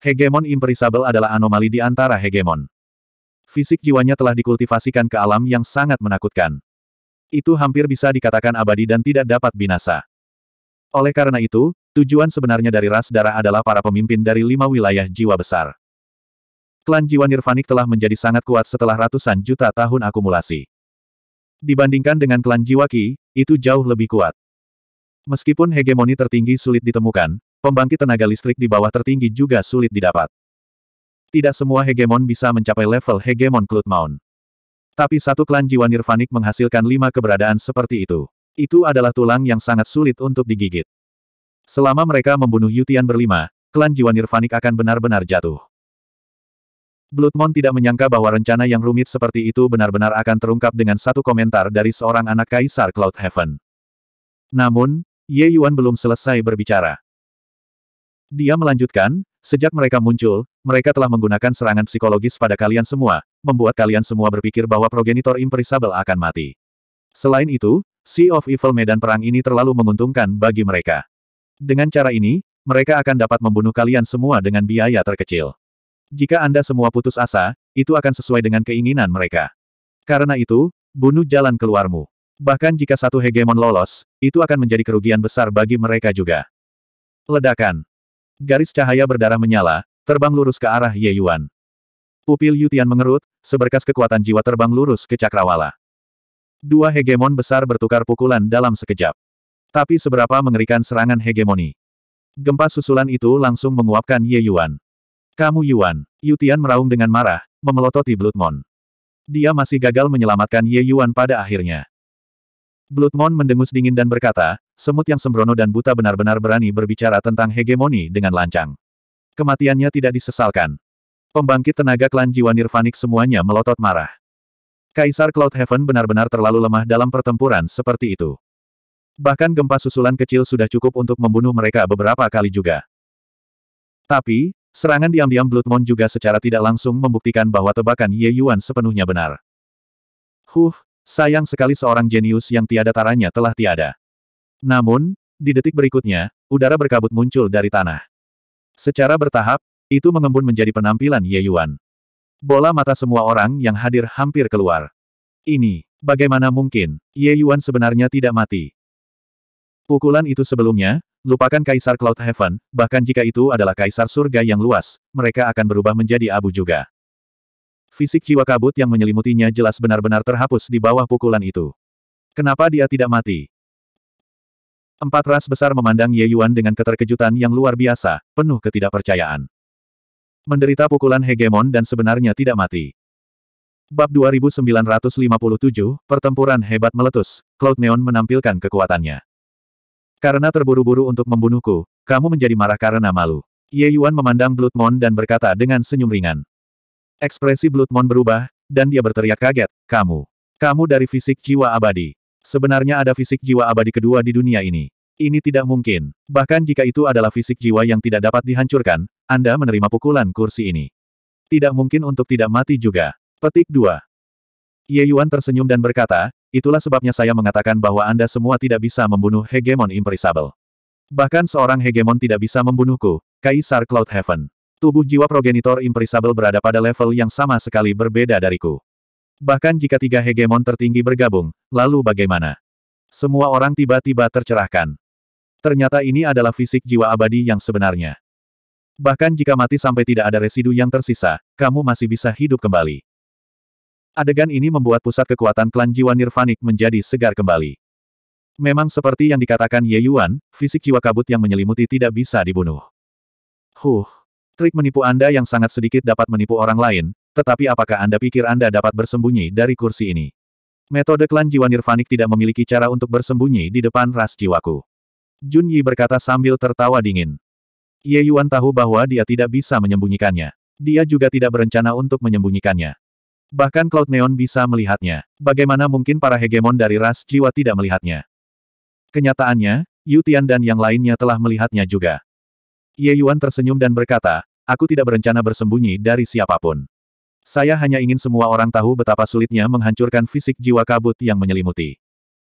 Hegemon imperisable adalah anomali di antara hegemon. Fisik jiwanya telah dikultivasikan ke alam yang sangat menakutkan. Itu hampir bisa dikatakan abadi dan tidak dapat binasa. Oleh karena itu, tujuan sebenarnya dari ras darah adalah para pemimpin dari lima wilayah jiwa besar. Klan jiwa nirvanik telah menjadi sangat kuat setelah ratusan juta tahun akumulasi. Dibandingkan dengan klan jiwa Ki, itu jauh lebih kuat. Meskipun hegemoni tertinggi sulit ditemukan, pembangkit tenaga listrik di bawah tertinggi juga sulit didapat. Tidak semua hegemon bisa mencapai level hegemon Cloud Mount. Tapi satu klan jiwa nirvanik menghasilkan lima keberadaan seperti itu. Itu adalah tulang yang sangat sulit untuk digigit. Selama mereka membunuh Yutian berlima, klan jiwa nirvanik akan benar-benar jatuh. Bloodmon tidak menyangka bahwa rencana yang rumit seperti itu benar-benar akan terungkap dengan satu komentar dari seorang anak kaisar Cloud Heaven. Namun, Ye Yuan belum selesai berbicara. Dia melanjutkan, sejak mereka muncul, mereka telah menggunakan serangan psikologis pada kalian semua, membuat kalian semua berpikir bahwa progenitor imperisable akan mati. Selain itu, Sea of Evil medan perang ini terlalu menguntungkan bagi mereka. Dengan cara ini, mereka akan dapat membunuh kalian semua dengan biaya terkecil. Jika Anda semua putus asa, itu akan sesuai dengan keinginan mereka. Karena itu, bunuh jalan keluarmu. Bahkan jika satu hegemon lolos, itu akan menjadi kerugian besar bagi mereka juga. Ledakan. Garis cahaya berdarah menyala, terbang lurus ke arah Ye Yuan. Pupil Yutian mengerut, seberkas kekuatan jiwa terbang lurus ke Cakrawala. Dua hegemon besar bertukar pukulan dalam sekejap. Tapi seberapa mengerikan serangan hegemoni. Gempa susulan itu langsung menguapkan Ye Yuan. Kamu Yuan. Yutian meraung dengan marah, memelototi Bloodmon. Dia masih gagal menyelamatkan Ye Yuan pada akhirnya. Bloodmon mendengus dingin dan berkata, semut yang sembrono dan buta benar-benar berani berbicara tentang hegemoni dengan lancang. Kematiannya tidak disesalkan. Pembangkit tenaga klan jiwa nirvanik semuanya melotot marah. Kaisar Cloud Heaven benar-benar terlalu lemah dalam pertempuran seperti itu. Bahkan gempa susulan kecil sudah cukup untuk membunuh mereka beberapa kali juga. Tapi, Serangan diam-diam Blood Moon juga secara tidak langsung membuktikan bahwa tebakan Ye Yuan sepenuhnya benar. Huh, sayang sekali seorang jenius yang tiada taranya telah tiada. Namun, di detik berikutnya, udara berkabut muncul dari tanah. Secara bertahap, itu mengembun menjadi penampilan Ye Yuan. Bola mata semua orang yang hadir hampir keluar. Ini, bagaimana mungkin, Ye Yuan sebenarnya tidak mati. Pukulan itu sebelumnya, Lupakan Kaisar Cloud Heaven, bahkan jika itu adalah Kaisar Surga yang luas, mereka akan berubah menjadi abu juga. Fisik jiwa kabut yang menyelimutinya jelas benar-benar terhapus di bawah pukulan itu. Kenapa dia tidak mati? Empat ras besar memandang Ye Yuan dengan keterkejutan yang luar biasa, penuh ketidakpercayaan. Menderita pukulan hegemon dan sebenarnya tidak mati. Bab 2957, Pertempuran Hebat Meletus, Cloud Neon menampilkan kekuatannya. Karena terburu-buru untuk membunuhku, kamu menjadi marah karena malu. Ye Yuan memandang Bloodmon dan berkata dengan senyum ringan. Ekspresi Bloodmon berubah, dan dia berteriak kaget, kamu. Kamu dari fisik jiwa abadi. Sebenarnya ada fisik jiwa abadi kedua di dunia ini. Ini tidak mungkin. Bahkan jika itu adalah fisik jiwa yang tidak dapat dihancurkan, Anda menerima pukulan kursi ini. Tidak mungkin untuk tidak mati juga. Petik 2. Ye Yuan tersenyum dan berkata, Itulah sebabnya saya mengatakan bahwa Anda semua tidak bisa membunuh hegemon imperisable. Bahkan seorang hegemon tidak bisa membunuhku, Kaisar Cloud Heaven. Tubuh jiwa progenitor imperisable berada pada level yang sama sekali berbeda dariku. Bahkan jika tiga hegemon tertinggi bergabung, lalu bagaimana? Semua orang tiba-tiba tercerahkan. Ternyata ini adalah fisik jiwa abadi yang sebenarnya. Bahkan jika mati sampai tidak ada residu yang tersisa, kamu masih bisa hidup kembali. Adegan ini membuat pusat kekuatan klan jiwa nirvanik menjadi segar kembali. Memang seperti yang dikatakan Ye Yuan, fisik jiwa kabut yang menyelimuti tidak bisa dibunuh. Huh, trik menipu Anda yang sangat sedikit dapat menipu orang lain, tetapi apakah Anda pikir Anda dapat bersembunyi dari kursi ini? Metode klan jiwa nirvanik tidak memiliki cara untuk bersembunyi di depan ras jiwaku. Jun Yi berkata sambil tertawa dingin. Ye Yuan tahu bahwa dia tidak bisa menyembunyikannya. Dia juga tidak berencana untuk menyembunyikannya. Bahkan Cloud Neon bisa melihatnya. Bagaimana mungkin para hegemon dari ras jiwa tidak melihatnya? Kenyataannya, Yu Tian dan yang lainnya telah melihatnya juga. Ye Yuan tersenyum dan berkata, aku tidak berencana bersembunyi dari siapapun. Saya hanya ingin semua orang tahu betapa sulitnya menghancurkan fisik jiwa kabut yang menyelimuti.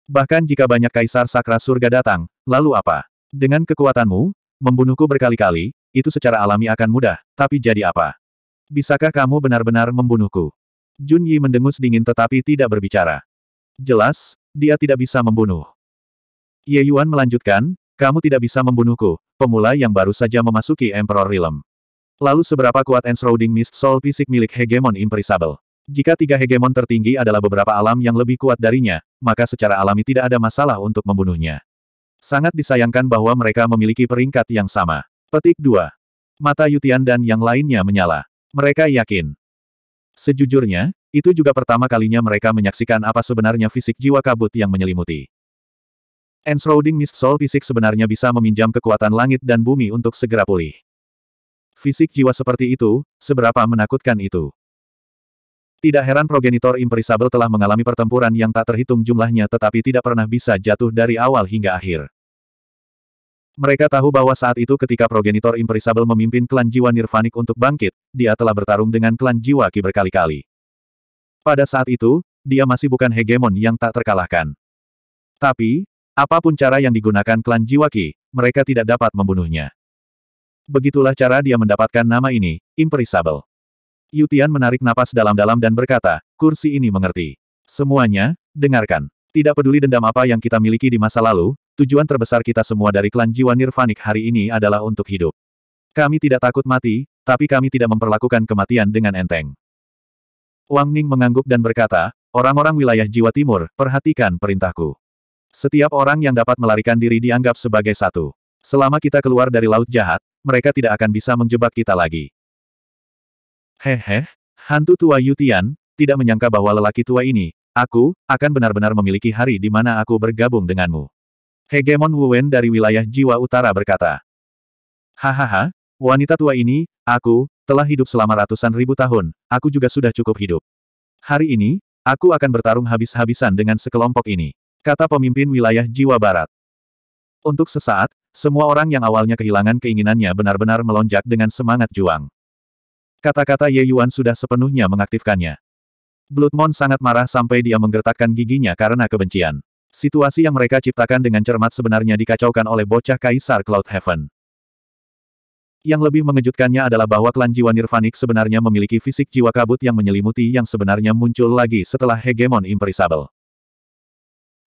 Bahkan jika banyak kaisar sakra surga datang, lalu apa? Dengan kekuatanmu, membunuhku berkali-kali, itu secara alami akan mudah, tapi jadi apa? Bisakah kamu benar-benar membunuhku? Jun Yi mendengus dingin tetapi tidak berbicara. Jelas, dia tidak bisa membunuh. Ye Yuan melanjutkan, kamu tidak bisa membunuhku, pemula yang baru saja memasuki Emperor Realm. Lalu seberapa kuat Enshrouding Mist Soul fisik milik Hegemon Imperisable? Jika tiga hegemon tertinggi adalah beberapa alam yang lebih kuat darinya, maka secara alami tidak ada masalah untuk membunuhnya. Sangat disayangkan bahwa mereka memiliki peringkat yang sama. Petik 2. Mata Yutian dan yang lainnya menyala. Mereka yakin, Sejujurnya, itu juga pertama kalinya mereka menyaksikan apa sebenarnya fisik jiwa kabut yang menyelimuti. Enshrouding Mist Soul fisik sebenarnya bisa meminjam kekuatan langit dan bumi untuk segera pulih. Fisik jiwa seperti itu, seberapa menakutkan itu. Tidak heran progenitor imperisabel telah mengalami pertempuran yang tak terhitung jumlahnya tetapi tidak pernah bisa jatuh dari awal hingga akhir. Mereka tahu bahwa saat itu ketika progenitor imperisabel memimpin klan jiwa nirvanik untuk bangkit, dia telah bertarung dengan klan Jiwa Ki berkali-kali. Pada saat itu, dia masih bukan hegemon yang tak terkalahkan. Tapi, apapun cara yang digunakan klan Jiwa Ki, mereka tidak dapat membunuhnya. Begitulah cara dia mendapatkan nama ini, Imperisable. Yutian menarik napas dalam-dalam dan berkata, kursi ini mengerti. Semuanya, dengarkan. Tidak peduli dendam apa yang kita miliki di masa lalu, tujuan terbesar kita semua dari klan jiwa nirvanik hari ini adalah untuk hidup. Kami tidak takut mati, tapi kami tidak memperlakukan kematian dengan enteng. Wang Ning mengangguk dan berkata, orang-orang wilayah Jiwa Timur, perhatikan perintahku. Setiap orang yang dapat melarikan diri dianggap sebagai satu. Selama kita keluar dari Laut Jahat, mereka tidak akan bisa menjebak kita lagi. Hehe, hantu tua Yutian, tidak menyangka bahwa lelaki tua ini, aku, akan benar-benar memiliki hari di mana aku bergabung denganmu. Hegemon Wuwen dari wilayah Jiwa Utara berkata. Hahaha, Wanita tua ini, aku, telah hidup selama ratusan ribu tahun, aku juga sudah cukup hidup. Hari ini, aku akan bertarung habis-habisan dengan sekelompok ini, kata pemimpin wilayah Jiwa Barat. Untuk sesaat, semua orang yang awalnya kehilangan keinginannya benar-benar melonjak dengan semangat juang. Kata-kata Ye Yuan sudah sepenuhnya mengaktifkannya. Bloodmon sangat marah sampai dia menggertakkan giginya karena kebencian. Situasi yang mereka ciptakan dengan cermat sebenarnya dikacaukan oleh bocah Kaisar Cloud Heaven. Yang lebih mengejutkannya adalah bahwa klan jiwa nirvanik sebenarnya memiliki fisik jiwa kabut yang menyelimuti yang sebenarnya muncul lagi setelah hegemon imperisabel.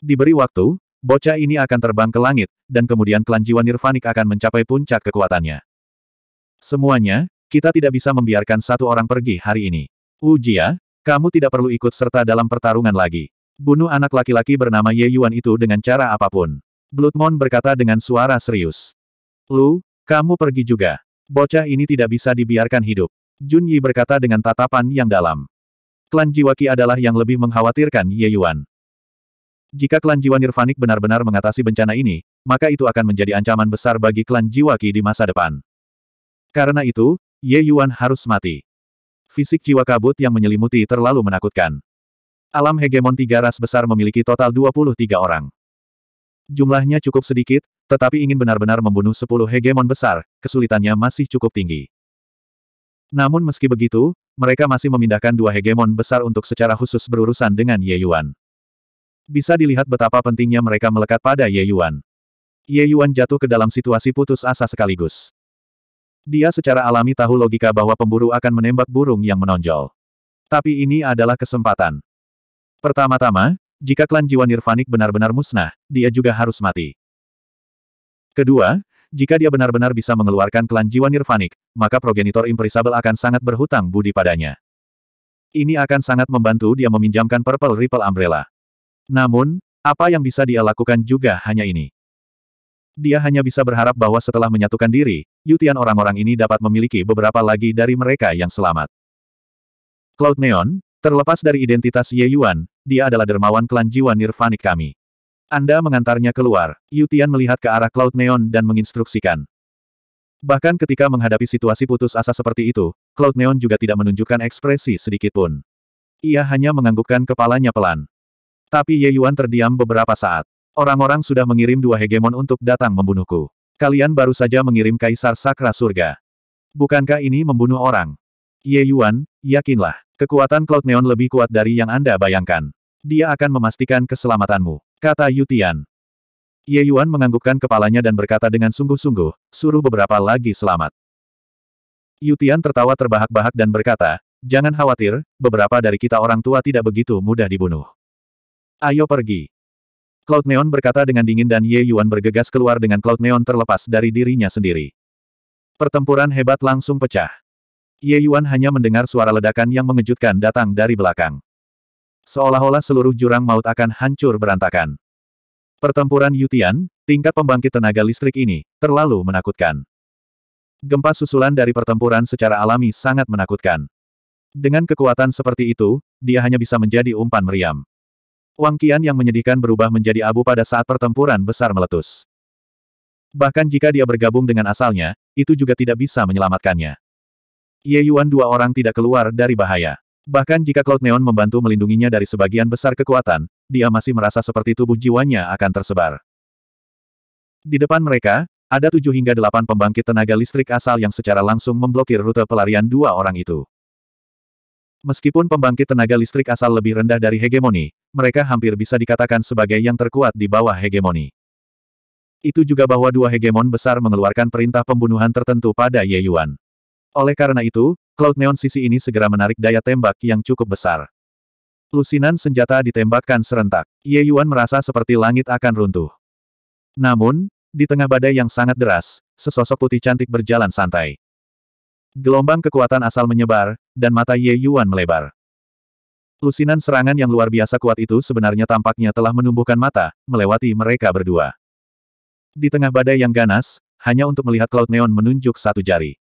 Diberi waktu, bocah ini akan terbang ke langit, dan kemudian klan jiwa nirvanik akan mencapai puncak kekuatannya. Semuanya, kita tidak bisa membiarkan satu orang pergi hari ini. Ujia, kamu tidak perlu ikut serta dalam pertarungan lagi. Bunuh anak laki-laki bernama Ye Yuan itu dengan cara apapun. Bloodmon berkata dengan suara serius. Lu, kamu pergi juga. Bocah ini tidak bisa dibiarkan hidup. Jun Yi berkata dengan tatapan yang dalam. Klan Jiwaki adalah yang lebih mengkhawatirkan Ye Yuan. Jika klan jiwa nirvanik benar-benar mengatasi bencana ini, maka itu akan menjadi ancaman besar bagi klan Jiwaki di masa depan. Karena itu, Ye Yuan harus mati. Fisik jiwa kabut yang menyelimuti terlalu menakutkan. Alam hegemon tiga ras besar memiliki total 23 orang. Jumlahnya cukup sedikit, tetapi ingin benar-benar membunuh sepuluh hegemon besar, kesulitannya masih cukup tinggi. Namun meski begitu, mereka masih memindahkan dua hegemon besar untuk secara khusus berurusan dengan Ye Yuan. Bisa dilihat betapa pentingnya mereka melekat pada Ye Yuan. Ye Yuan jatuh ke dalam situasi putus asa sekaligus. Dia secara alami tahu logika bahwa pemburu akan menembak burung yang menonjol. Tapi ini adalah kesempatan. Pertama-tama, jika klan jiwa nirvanik benar-benar musnah, dia juga harus mati. Kedua, jika dia benar-benar bisa mengeluarkan klan jiwa nirvanik, maka progenitor imperisabel akan sangat berhutang budi padanya. Ini akan sangat membantu dia meminjamkan Purple Ripple Umbrella. Namun, apa yang bisa dia lakukan juga hanya ini. Dia hanya bisa berharap bahwa setelah menyatukan diri, Yutian orang-orang ini dapat memiliki beberapa lagi dari mereka yang selamat. Cloud Neon, terlepas dari identitas Ye Yuan, dia adalah dermawan klan jiwa nirvanik kami. Anda mengantarnya keluar, Yutian melihat ke arah Cloud Neon dan menginstruksikan. Bahkan ketika menghadapi situasi putus asa seperti itu, Cloud Neon juga tidak menunjukkan ekspresi sedikitpun. Ia hanya menganggukkan kepalanya pelan. Tapi Ye Yuan terdiam beberapa saat. Orang-orang sudah mengirim dua hegemon untuk datang membunuhku. Kalian baru saja mengirim Kaisar Sakra Surga. Bukankah ini membunuh orang? Ye Yuan, yakinlah, kekuatan Cloud Neon lebih kuat dari yang Anda bayangkan. Dia akan memastikan keselamatanmu kata Yutian. Ye Yuan menganggukkan kepalanya dan berkata dengan sungguh-sungguh, suruh beberapa lagi selamat. Yutian tertawa terbahak-bahak dan berkata, jangan khawatir, beberapa dari kita orang tua tidak begitu mudah dibunuh. Ayo pergi. Cloud Neon berkata dengan dingin dan Ye Yuan bergegas keluar dengan Cloud Neon terlepas dari dirinya sendiri. Pertempuran hebat langsung pecah. Ye Yuan hanya mendengar suara ledakan yang mengejutkan datang dari belakang. Seolah-olah seluruh jurang maut akan hancur berantakan. Pertempuran Yutian, tingkat pembangkit tenaga listrik ini, terlalu menakutkan. Gempa susulan dari pertempuran secara alami sangat menakutkan. Dengan kekuatan seperti itu, dia hanya bisa menjadi umpan meriam. Wang Qian yang menyedihkan berubah menjadi abu pada saat pertempuran besar meletus. Bahkan jika dia bergabung dengan asalnya, itu juga tidak bisa menyelamatkannya. Ye Yuan dua orang tidak keluar dari bahaya. Bahkan jika Cloud Neon membantu melindunginya dari sebagian besar kekuatan, dia masih merasa seperti tubuh jiwanya akan tersebar. Di depan mereka, ada tujuh hingga delapan pembangkit tenaga listrik asal yang secara langsung memblokir rute pelarian dua orang itu. Meskipun pembangkit tenaga listrik asal lebih rendah dari hegemoni, mereka hampir bisa dikatakan sebagai yang terkuat di bawah hegemoni. Itu juga bahwa dua hegemon besar mengeluarkan perintah pembunuhan tertentu pada Ye Yuan. Oleh karena itu, Cloud Neon sisi ini segera menarik daya tembak yang cukup besar. Lusinan senjata ditembakkan serentak. Ye Yuan merasa seperti langit akan runtuh. Namun, di tengah badai yang sangat deras, sesosok putih cantik berjalan santai. Gelombang kekuatan asal menyebar, dan mata Ye Yuan melebar. Lusinan serangan yang luar biasa kuat itu sebenarnya tampaknya telah menumbuhkan mata, melewati mereka berdua. Di tengah badai yang ganas, hanya untuk melihat Cloud Neon menunjuk satu jari.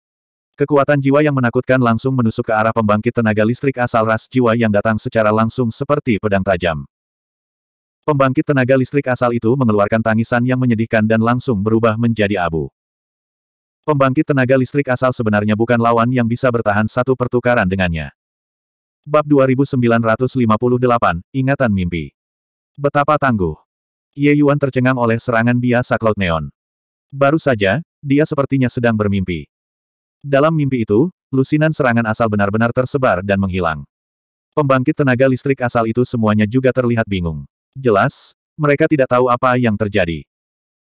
Kekuatan jiwa yang menakutkan langsung menusuk ke arah pembangkit tenaga listrik asal ras jiwa yang datang secara langsung seperti pedang tajam. Pembangkit tenaga listrik asal itu mengeluarkan tangisan yang menyedihkan dan langsung berubah menjadi abu. Pembangkit tenaga listrik asal sebenarnya bukan lawan yang bisa bertahan satu pertukaran dengannya. Bab 2958, Ingatan Mimpi Betapa tangguh. Ye Yuan tercengang oleh serangan biasa Cloud Neon. Baru saja, dia sepertinya sedang bermimpi. Dalam mimpi itu, lusinan serangan asal benar-benar tersebar dan menghilang. Pembangkit tenaga listrik asal itu semuanya juga terlihat bingung. Jelas, mereka tidak tahu apa yang terjadi.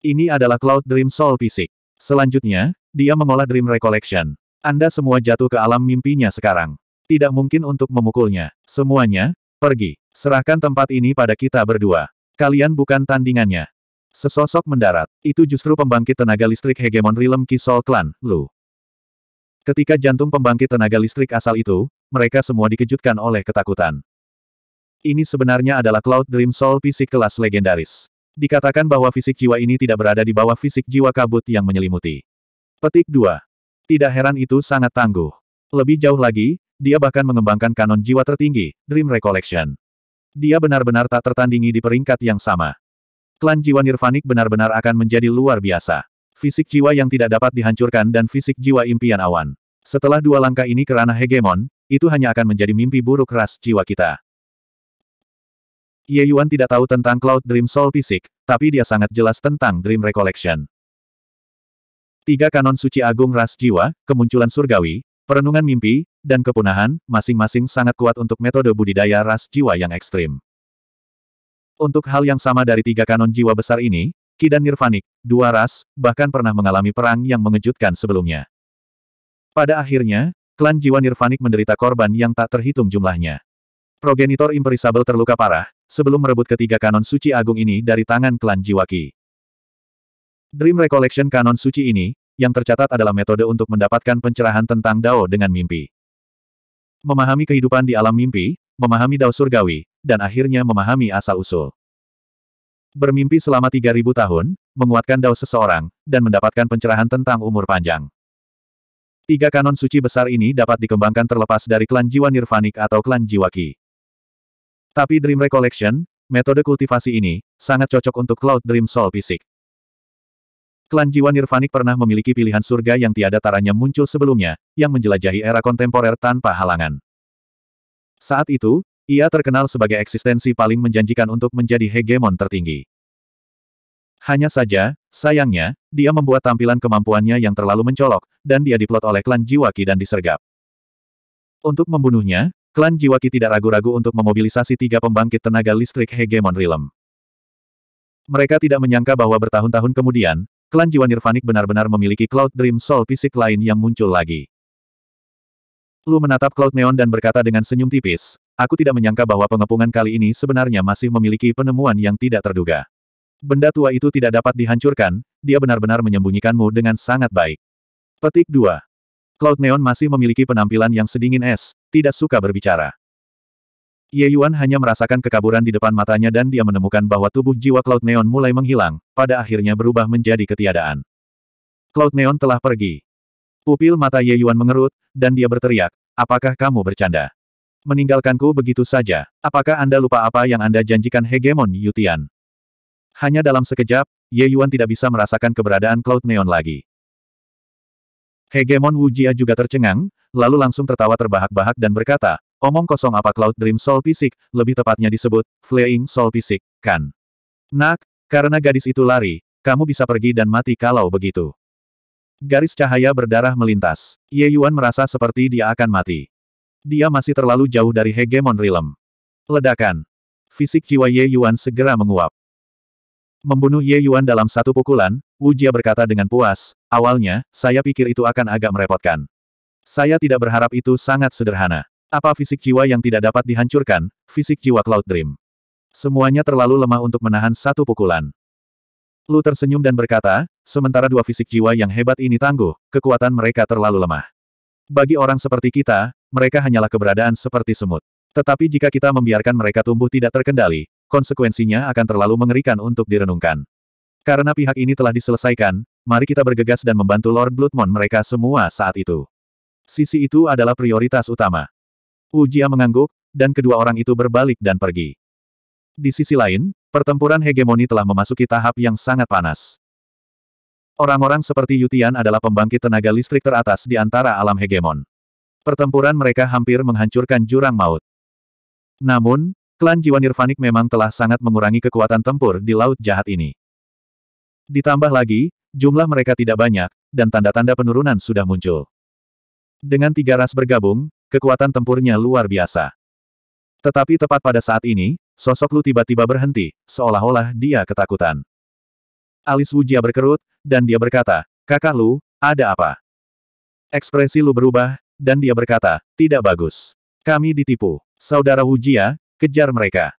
Ini adalah Cloud Dream Soul Fisik. Selanjutnya, dia mengolah Dream Recollection. Anda semua jatuh ke alam mimpinya sekarang. Tidak mungkin untuk memukulnya. Semuanya, pergi. Serahkan tempat ini pada kita berdua. Kalian bukan tandingannya. Sesosok mendarat. Itu justru pembangkit tenaga listrik hegemon Rilem Kisol Klan, Lu. Ketika jantung pembangkit tenaga listrik asal itu, mereka semua dikejutkan oleh ketakutan. Ini sebenarnya adalah Cloud Dream Soul fisik kelas legendaris. Dikatakan bahwa fisik jiwa ini tidak berada di bawah fisik jiwa kabut yang menyelimuti. Petik 2. Tidak heran itu sangat tangguh. Lebih jauh lagi, dia bahkan mengembangkan kanon jiwa tertinggi, Dream Recollection. Dia benar-benar tak tertandingi di peringkat yang sama. Klan jiwa nirvanik benar-benar akan menjadi luar biasa. Fisik jiwa yang tidak dapat dihancurkan dan fisik jiwa impian awan. Setelah dua langkah ini kerana hegemon, itu hanya akan menjadi mimpi buruk ras jiwa kita. Ye Yuan tidak tahu tentang Cloud Dream Soul Fisik, tapi dia sangat jelas tentang Dream Recollection. Tiga kanon suci agung ras jiwa, kemunculan surgawi, perenungan mimpi, dan kepunahan, masing-masing sangat kuat untuk metode budidaya ras jiwa yang ekstrim. Untuk hal yang sama dari tiga kanon jiwa besar ini, Ki dan Nirvanik, dua ras, bahkan pernah mengalami perang yang mengejutkan sebelumnya. Pada akhirnya, klan jiwa Nirvanik menderita korban yang tak terhitung jumlahnya. Progenitor Imperisable terluka parah, sebelum merebut ketiga kanon suci agung ini dari tangan klan Jiwa Ki. Dream Recollection kanon suci ini, yang tercatat adalah metode untuk mendapatkan pencerahan tentang Dao dengan mimpi. Memahami kehidupan di alam mimpi, memahami Dao surgawi, dan akhirnya memahami asal-usul bermimpi selama 3000 tahun, menguatkan dao seseorang, dan mendapatkan pencerahan tentang umur panjang. Tiga kanon suci besar ini dapat dikembangkan terlepas dari klan jiwa nirvanik atau klan jiwa ki. Tapi Dream Recollection, metode kultivasi ini, sangat cocok untuk Cloud Dream Soul Fisik. Klan jiwa nirvanik pernah memiliki pilihan surga yang tiada taranya muncul sebelumnya, yang menjelajahi era kontemporer tanpa halangan. Saat itu, ia terkenal sebagai eksistensi paling menjanjikan untuk menjadi hegemon tertinggi. Hanya saja, sayangnya, dia membuat tampilan kemampuannya yang terlalu mencolok, dan dia diplot oleh klan Jiwaki dan disergap. Untuk membunuhnya, klan Jiwaki tidak ragu-ragu untuk memobilisasi tiga pembangkit tenaga listrik hegemon Rilem. Mereka tidak menyangka bahwa bertahun-tahun kemudian, klan jiwa nirvanik benar-benar memiliki Cloud Dream Soul fisik lain yang muncul lagi. Lu menatap Cloud Neon dan berkata dengan senyum tipis, Aku tidak menyangka bahwa pengepungan kali ini sebenarnya masih memiliki penemuan yang tidak terduga. Benda tua itu tidak dapat dihancurkan, dia benar-benar menyembunyikanmu dengan sangat baik. Petik 2. Cloud Neon masih memiliki penampilan yang sedingin es, tidak suka berbicara. Ye Yuan hanya merasakan kekaburan di depan matanya dan dia menemukan bahwa tubuh jiwa Cloud Neon mulai menghilang, pada akhirnya berubah menjadi ketiadaan. Cloud Neon telah pergi. Pupil mata Ye Yuan mengerut, dan dia berteriak, apakah kamu bercanda? meninggalkanku begitu saja. Apakah Anda lupa apa yang Anda janjikan hegemon Yutian? Hanya dalam sekejap, Ye Yuan tidak bisa merasakan keberadaan Cloud Neon lagi. Hegemon Wu Jia juga tercengang, lalu langsung tertawa terbahak-bahak dan berkata, omong kosong apa Cloud Dream Soul Pisik, lebih tepatnya disebut, Fleeing Soul Pisik, kan? Nak, karena gadis itu lari, kamu bisa pergi dan mati kalau begitu. Garis cahaya berdarah melintas. Ye Yuan merasa seperti dia akan mati. Dia masih terlalu jauh dari hegemon Rilem. Ledakan. Fisik jiwa Ye Yuan segera menguap. Membunuh Ye Yuan dalam satu pukulan, Wu Jia berkata dengan puas, awalnya, saya pikir itu akan agak merepotkan. Saya tidak berharap itu sangat sederhana. Apa fisik jiwa yang tidak dapat dihancurkan, fisik jiwa Cloud Dream. Semuanya terlalu lemah untuk menahan satu pukulan. Lu tersenyum dan berkata, sementara dua fisik jiwa yang hebat ini tangguh, kekuatan mereka terlalu lemah. Bagi orang seperti kita, mereka hanyalah keberadaan seperti semut. Tetapi jika kita membiarkan mereka tumbuh tidak terkendali, konsekuensinya akan terlalu mengerikan untuk direnungkan. Karena pihak ini telah diselesaikan, mari kita bergegas dan membantu Lord Bloodmon mereka semua saat itu. Sisi itu adalah prioritas utama. Ujia mengangguk, dan kedua orang itu berbalik dan pergi. Di sisi lain, pertempuran hegemoni telah memasuki tahap yang sangat panas. Orang-orang seperti Yutian adalah pembangkit tenaga listrik teratas di antara alam hegemon. Pertempuran mereka hampir menghancurkan jurang maut. Namun, klan jiwa nirvanik memang telah sangat mengurangi kekuatan tempur di laut jahat ini. Ditambah lagi, jumlah mereka tidak banyak, dan tanda-tanda penurunan sudah muncul. Dengan tiga ras bergabung, kekuatan tempurnya luar biasa. Tetapi tepat pada saat ini, sosok Lu tiba-tiba berhenti, seolah-olah dia ketakutan. Alis Wujia berkerut, dan dia berkata, Kakak Lu, ada apa? Ekspresi Lu berubah, dan dia berkata, tidak bagus. Kami ditipu. Saudara Wujia, kejar mereka.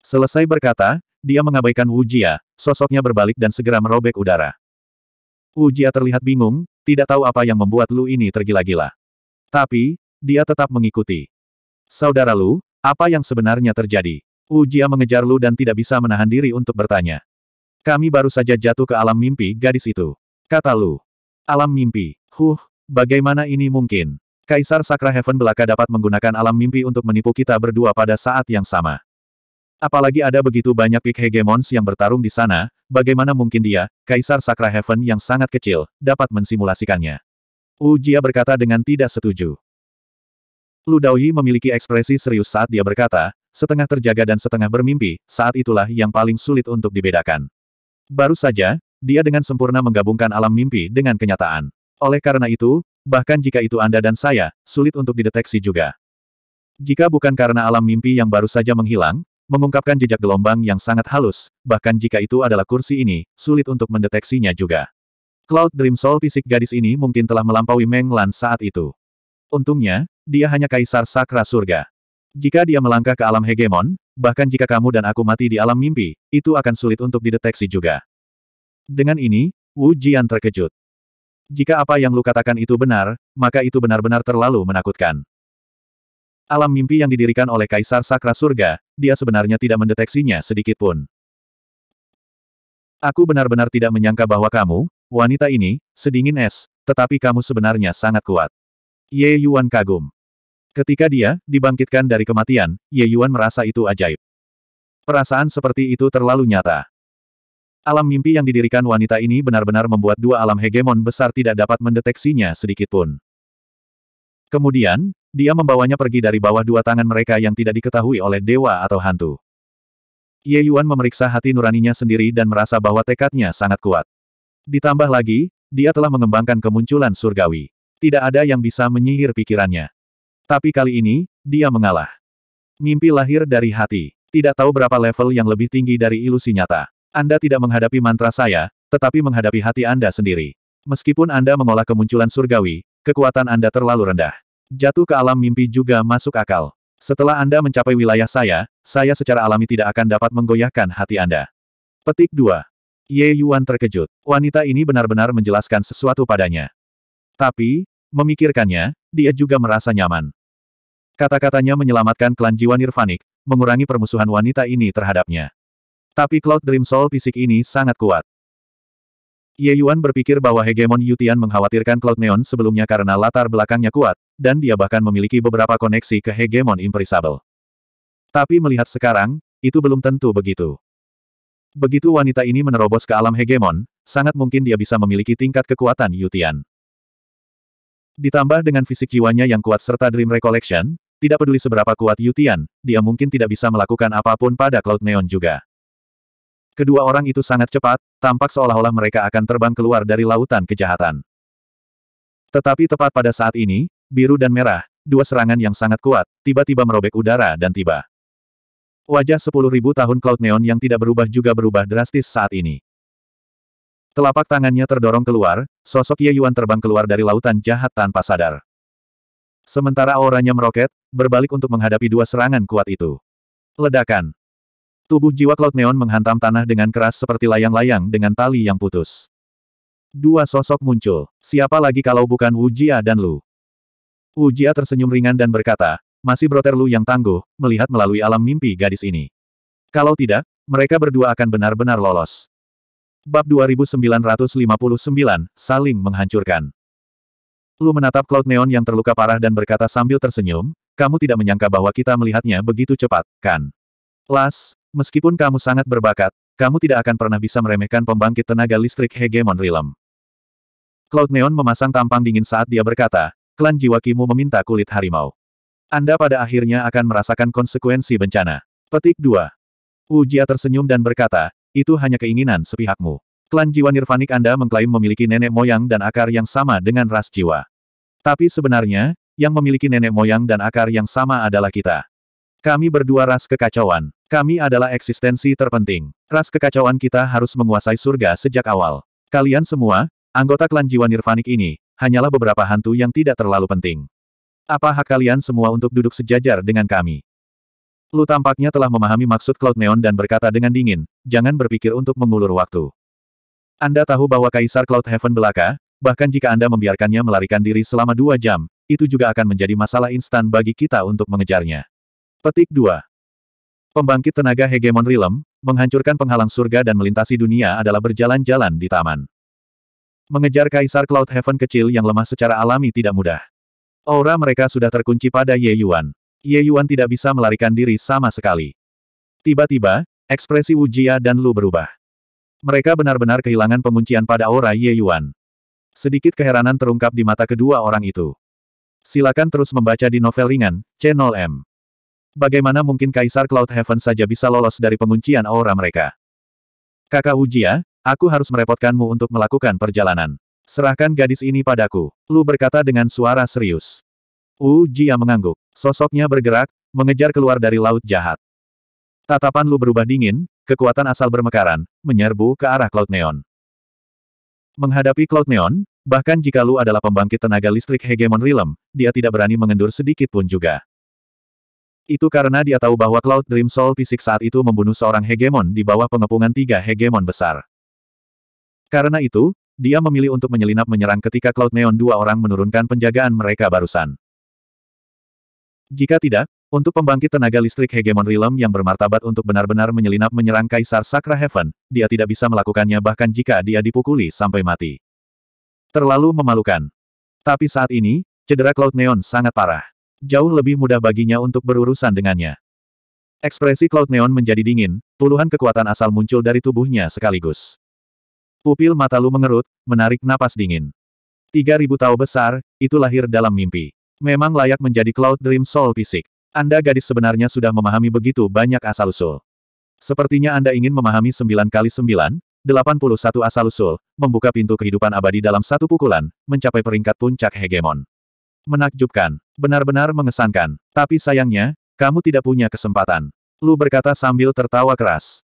Selesai berkata, dia mengabaikan Wujia, sosoknya berbalik dan segera merobek udara. Wujia terlihat bingung, tidak tahu apa yang membuat Lu ini tergila-gila. Tapi, dia tetap mengikuti. Saudara Lu, apa yang sebenarnya terjadi? Wujia mengejar Lu dan tidak bisa menahan diri untuk bertanya. Kami baru saja jatuh ke alam mimpi gadis itu. Kata Lu. Alam mimpi. Huh, Bagaimana ini mungkin? Kaisar Sakra Heaven Belaka dapat menggunakan alam mimpi untuk menipu kita berdua pada saat yang sama. Apalagi ada begitu banyak pik hegemons yang bertarung di sana, bagaimana mungkin dia, Kaisar Sakra Heaven yang sangat kecil, dapat mensimulasikannya? Ujia berkata dengan tidak setuju. Lu Daoyi memiliki ekspresi serius saat dia berkata, setengah terjaga dan setengah bermimpi, saat itulah yang paling sulit untuk dibedakan. Baru saja, dia dengan sempurna menggabungkan alam mimpi dengan kenyataan. Oleh karena itu, bahkan jika itu Anda dan saya, sulit untuk dideteksi juga. Jika bukan karena alam mimpi yang baru saja menghilang, mengungkapkan jejak gelombang yang sangat halus, bahkan jika itu adalah kursi ini, sulit untuk mendeteksinya juga. Cloud Dream Soul fisik gadis ini mungkin telah melampaui Meng Lan saat itu. Untungnya, dia hanya kaisar sakra surga. Jika dia melangkah ke alam hegemon, bahkan jika kamu dan aku mati di alam mimpi, itu akan sulit untuk dideteksi juga. Dengan ini, Wu Jian terkejut. Jika apa yang lu katakan itu benar, maka itu benar-benar terlalu menakutkan. Alam mimpi yang didirikan oleh Kaisar Sakra Surga, dia sebenarnya tidak mendeteksinya sedikitpun. Aku benar-benar tidak menyangka bahwa kamu, wanita ini, sedingin es, tetapi kamu sebenarnya sangat kuat. Ye Yuan kagum. Ketika dia dibangkitkan dari kematian, Ye Yuan merasa itu ajaib. Perasaan seperti itu terlalu nyata. Alam mimpi yang didirikan wanita ini benar-benar membuat dua alam hegemon besar tidak dapat mendeteksinya sedikitpun. Kemudian, dia membawanya pergi dari bawah dua tangan mereka yang tidak diketahui oleh dewa atau hantu. Ye Yuan memeriksa hati nuraninya sendiri dan merasa bahwa tekadnya sangat kuat. Ditambah lagi, dia telah mengembangkan kemunculan surgawi. Tidak ada yang bisa menyihir pikirannya. Tapi kali ini, dia mengalah. Mimpi lahir dari hati. Tidak tahu berapa level yang lebih tinggi dari ilusi nyata. Anda tidak menghadapi mantra saya, tetapi menghadapi hati Anda sendiri. Meskipun Anda mengolah kemunculan surgawi, kekuatan Anda terlalu rendah. Jatuh ke alam mimpi juga masuk akal. Setelah Anda mencapai wilayah saya, saya secara alami tidak akan dapat menggoyahkan hati Anda. Petik 2. Ye Yuan terkejut. Wanita ini benar-benar menjelaskan sesuatu padanya. Tapi, memikirkannya, dia juga merasa nyaman. Kata-katanya menyelamatkan klan jiwa nirvanik, mengurangi permusuhan wanita ini terhadapnya. Tapi Cloud Dream Soul fisik ini sangat kuat. Ye Yuan berpikir bahwa hegemon Yutian mengkhawatirkan Cloud Neon sebelumnya karena latar belakangnya kuat, dan dia bahkan memiliki beberapa koneksi ke hegemon Imperisable. Tapi melihat sekarang, itu belum tentu begitu. Begitu wanita ini menerobos ke alam hegemon, sangat mungkin dia bisa memiliki tingkat kekuatan Yutian. Ditambah dengan fisik jiwanya yang kuat serta Dream Recollection, tidak peduli seberapa kuat Yutian, dia mungkin tidak bisa melakukan apapun pada Cloud Neon juga. Kedua orang itu sangat cepat, tampak seolah-olah mereka akan terbang keluar dari lautan kejahatan. Tetapi tepat pada saat ini, biru dan merah, dua serangan yang sangat kuat, tiba-tiba merobek udara dan tiba. Wajah sepuluh ribu tahun Cloud Neon yang tidak berubah juga berubah drastis saat ini. Telapak tangannya terdorong keluar, sosok Ye Yuan terbang keluar dari lautan jahat tanpa sadar. Sementara auranya meroket, berbalik untuk menghadapi dua serangan kuat itu. Ledakan. Tubuh jiwa Cloud Neon menghantam tanah dengan keras seperti layang-layang dengan tali yang putus. Dua sosok muncul. Siapa lagi kalau bukan Wu Jia dan Lu? Wu Jia tersenyum ringan dan berkata, masih broter Lu yang tangguh, melihat melalui alam mimpi gadis ini. Kalau tidak, mereka berdua akan benar-benar lolos. Bab 2959, Saling Menghancurkan Lu menatap Cloud Neon yang terluka parah dan berkata sambil tersenyum, kamu tidak menyangka bahwa kita melihatnya begitu cepat, kan? Las, Meskipun kamu sangat berbakat, kamu tidak akan pernah bisa meremehkan pembangkit tenaga listrik hegemon Rilem. Cloud Neon memasang tampang dingin saat dia berkata, klan jiwa Kimu meminta kulit harimau. Anda pada akhirnya akan merasakan konsekuensi bencana. Petik 2. Ujia tersenyum dan berkata, itu hanya keinginan sepihakmu. Klan jiwa nirvanik Anda mengklaim memiliki nenek moyang dan akar yang sama dengan ras jiwa. Tapi sebenarnya, yang memiliki nenek moyang dan akar yang sama adalah kita. Kami berdua ras kekacauan. Kami adalah eksistensi terpenting. Ras kekacauan kita harus menguasai surga sejak awal. Kalian semua, anggota klan jiwa nirvanik ini, hanyalah beberapa hantu yang tidak terlalu penting. Apa hak kalian semua untuk duduk sejajar dengan kami? Lu tampaknya telah memahami maksud Cloud Neon dan berkata dengan dingin, jangan berpikir untuk mengulur waktu. Anda tahu bahwa Kaisar Cloud Heaven belaka, bahkan jika Anda membiarkannya melarikan diri selama dua jam, itu juga akan menjadi masalah instan bagi kita untuk mengejarnya. Petik 2. Pembangkit tenaga hegemon rilem, menghancurkan penghalang surga dan melintasi dunia adalah berjalan-jalan di taman. Mengejar Kaisar Cloud Heaven kecil yang lemah secara alami tidak mudah. Aura mereka sudah terkunci pada Ye Yuan. Ye Yuan tidak bisa melarikan diri sama sekali. Tiba-tiba, ekspresi Wu Jia dan Lu berubah. Mereka benar-benar kehilangan penguncian pada aura Ye Yuan. Sedikit keheranan terungkap di mata kedua orang itu. Silakan terus membaca di novel ringan, Channel m Bagaimana mungkin Kaisar Cloud Heaven saja bisa lolos dari penguncian aura mereka? Kakak Ujia, aku harus merepotkanmu untuk melakukan perjalanan. Serahkan gadis ini padaku. Lu berkata dengan suara serius. Ujia mengangguk. Sosoknya bergerak, mengejar keluar dari laut jahat. Tatapan Lu berubah dingin, kekuatan asal bermekaran, menyerbu ke arah Cloud Neon. Menghadapi Cloud Neon, bahkan jika Lu adalah pembangkit tenaga listrik hegemon Rilem, dia tidak berani mengendur sedikit pun juga. Itu karena dia tahu bahwa Cloud Dream Soul Fisik saat itu membunuh seorang hegemon di bawah pengepungan tiga hegemon besar. Karena itu, dia memilih untuk menyelinap menyerang ketika Cloud Neon dua orang menurunkan penjagaan mereka barusan. Jika tidak, untuk pembangkit tenaga listrik hegemon Realm yang bermartabat untuk benar-benar menyelinap menyerang Kaisar Sakra Heaven, dia tidak bisa melakukannya bahkan jika dia dipukuli sampai mati. Terlalu memalukan. Tapi saat ini, cedera Cloud Neon sangat parah jauh lebih mudah baginya untuk berurusan dengannya. Ekspresi Cloud Neon menjadi dingin, puluhan kekuatan asal muncul dari tubuhnya sekaligus. Pupil mata Lu mengerut, menarik napas dingin. 3000 tahu besar, itu lahir dalam mimpi. Memang layak menjadi Cloud Dream Soul Fisik. Anda gadis sebenarnya sudah memahami begitu banyak asal-usul. Sepertinya Anda ingin memahami 9 kali 9, 81 asal-usul, membuka pintu kehidupan abadi dalam satu pukulan, mencapai peringkat puncak hegemon. Menakjubkan. Benar-benar mengesankan. Tapi sayangnya, kamu tidak punya kesempatan. Lu berkata sambil tertawa keras.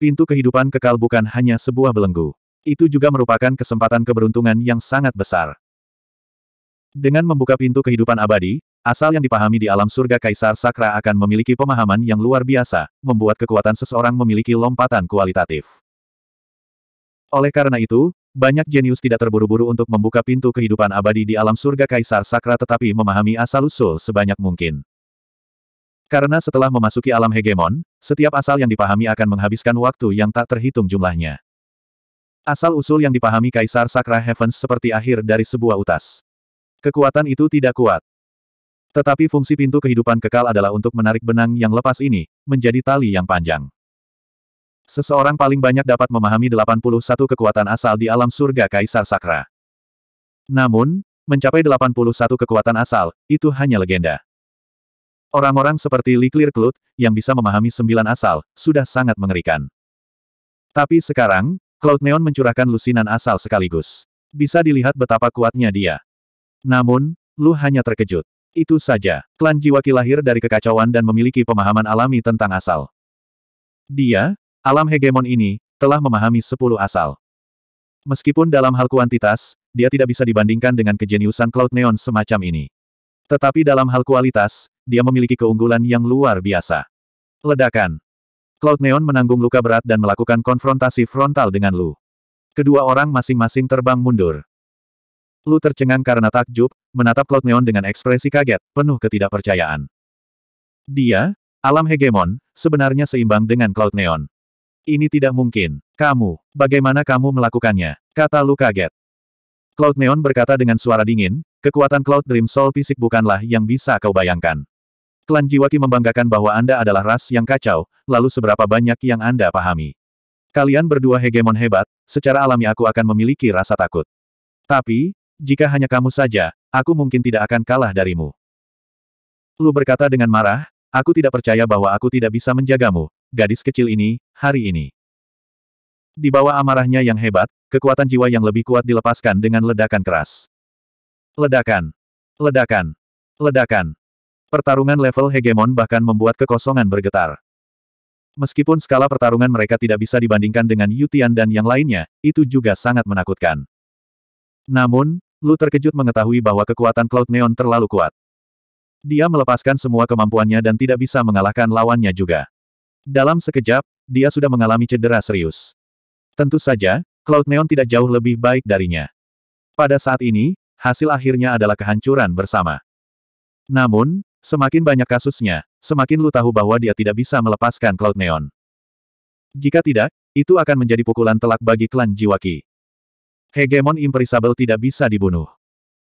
Pintu kehidupan kekal bukan hanya sebuah belenggu. Itu juga merupakan kesempatan keberuntungan yang sangat besar. Dengan membuka pintu kehidupan abadi, asal yang dipahami di alam surga Kaisar Sakra akan memiliki pemahaman yang luar biasa, membuat kekuatan seseorang memiliki lompatan kualitatif. Oleh karena itu, banyak jenius tidak terburu-buru untuk membuka pintu kehidupan abadi di alam surga Kaisar Sakra tetapi memahami asal-usul sebanyak mungkin. Karena setelah memasuki alam hegemon, setiap asal yang dipahami akan menghabiskan waktu yang tak terhitung jumlahnya. Asal-usul yang dipahami Kaisar Sakra Heavens seperti akhir dari sebuah utas. Kekuatan itu tidak kuat. Tetapi fungsi pintu kehidupan kekal adalah untuk menarik benang yang lepas ini, menjadi tali yang panjang. Seseorang paling banyak dapat memahami 81 kekuatan asal di alam surga Kaisar Sakra. Namun, mencapai 81 kekuatan asal, itu hanya legenda. Orang-orang seperti Li Clear Klut, yang bisa memahami sembilan asal, sudah sangat mengerikan. Tapi sekarang, Cloud Neon mencurahkan lusinan asal sekaligus. Bisa dilihat betapa kuatnya dia. Namun, Lu hanya terkejut. Itu saja, klan Jiwaki lahir dari kekacauan dan memiliki pemahaman alami tentang asal. Dia, Alam hegemon ini, telah memahami sepuluh asal. Meskipun dalam hal kuantitas, dia tidak bisa dibandingkan dengan kejeniusan Cloud Neon semacam ini. Tetapi dalam hal kualitas, dia memiliki keunggulan yang luar biasa. Ledakan. Cloud Neon menanggung luka berat dan melakukan konfrontasi frontal dengan Lu. Kedua orang masing-masing terbang mundur. Lu tercengang karena takjub, menatap Cloud Neon dengan ekspresi kaget, penuh ketidakpercayaan. Dia, alam hegemon, sebenarnya seimbang dengan Cloud Neon. Ini tidak mungkin. Kamu, bagaimana kamu melakukannya? Kata Lu kaget. Cloud Neon berkata dengan suara dingin, kekuatan Cloud Dream Soul fisik bukanlah yang bisa kau bayangkan. Klan Jiwaki membanggakan bahwa Anda adalah ras yang kacau, lalu seberapa banyak yang Anda pahami. Kalian berdua hegemon hebat, secara alami aku akan memiliki rasa takut. Tapi, jika hanya kamu saja, aku mungkin tidak akan kalah darimu. Lu berkata dengan marah, aku tidak percaya bahwa aku tidak bisa menjagamu, gadis kecil ini, hari ini. Di bawah amarahnya yang hebat, kekuatan jiwa yang lebih kuat dilepaskan dengan ledakan keras. Ledakan. Ledakan. Ledakan. Pertarungan level hegemon bahkan membuat kekosongan bergetar. Meskipun skala pertarungan mereka tidak bisa dibandingkan dengan Yutian dan yang lainnya, itu juga sangat menakutkan. Namun, Lu terkejut mengetahui bahwa kekuatan Cloud Neon terlalu kuat. Dia melepaskan semua kemampuannya dan tidak bisa mengalahkan lawannya juga. Dalam sekejap, dia sudah mengalami cedera serius. Tentu saja, Cloud Neon tidak jauh lebih baik darinya. Pada saat ini, hasil akhirnya adalah kehancuran bersama. Namun, semakin banyak kasusnya, semakin lu tahu bahwa dia tidak bisa melepaskan Cloud Neon. Jika tidak, itu akan menjadi pukulan telak bagi klan Jiwaki. Hegemon Imperisable tidak bisa dibunuh.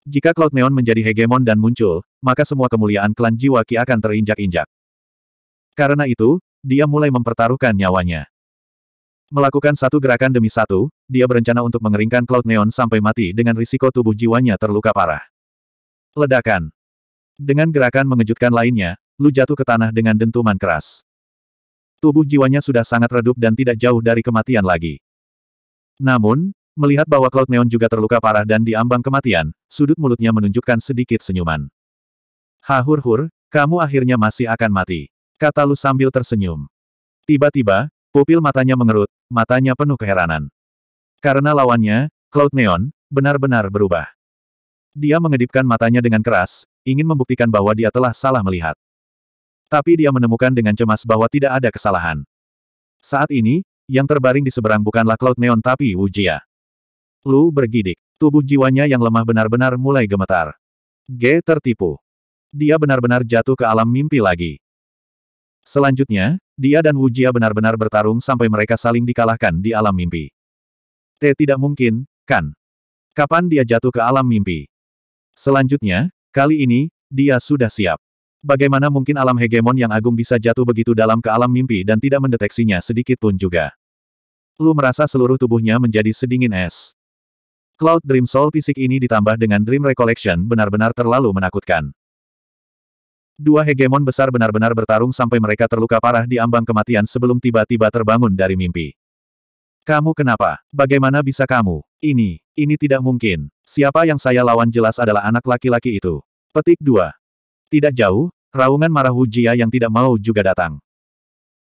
Jika Cloud Neon menjadi hegemon dan muncul, maka semua kemuliaan klan Jiwaki akan terinjak-injak. Karena itu, dia mulai mempertaruhkan nyawanya. Melakukan satu gerakan demi satu, dia berencana untuk mengeringkan Cloud Neon sampai mati dengan risiko tubuh jiwanya terluka parah. Ledakan. Dengan gerakan mengejutkan lainnya, Lu jatuh ke tanah dengan dentuman keras. Tubuh jiwanya sudah sangat redup dan tidak jauh dari kematian lagi. Namun, melihat bahwa Cloud Neon juga terluka parah dan diambang kematian, sudut mulutnya menunjukkan sedikit senyuman. Hahur-hur, kamu akhirnya masih akan mati. Kata Lu sambil tersenyum. Tiba-tiba, pupil matanya mengerut, matanya penuh keheranan. Karena lawannya, Cloud Neon, benar-benar berubah. Dia mengedipkan matanya dengan keras, ingin membuktikan bahwa dia telah salah melihat. Tapi dia menemukan dengan cemas bahwa tidak ada kesalahan. Saat ini, yang terbaring di seberang bukanlah Cloud Neon tapi Wujia. Lu bergidik, tubuh jiwanya yang lemah benar-benar mulai gemetar. G tertipu. Dia benar-benar jatuh ke alam mimpi lagi. Selanjutnya, dia dan Wu Jia benar-benar bertarung sampai mereka saling dikalahkan di alam mimpi. T tidak mungkin, kan? Kapan dia jatuh ke alam mimpi? Selanjutnya, kali ini, dia sudah siap. Bagaimana mungkin alam hegemon yang agung bisa jatuh begitu dalam ke alam mimpi dan tidak mendeteksinya sedikit pun juga? Lu merasa seluruh tubuhnya menjadi sedingin es. Cloud Dream Soul fisik ini ditambah dengan Dream Recollection benar-benar terlalu menakutkan. Dua hegemon besar benar-benar bertarung sampai mereka terluka parah di ambang kematian sebelum tiba-tiba terbangun dari mimpi. Kamu kenapa? Bagaimana bisa kamu? Ini, ini tidak mungkin. Siapa yang saya lawan jelas adalah anak laki-laki itu. Petik 2. Tidak jauh, raungan marah Hujia yang tidak mau juga datang.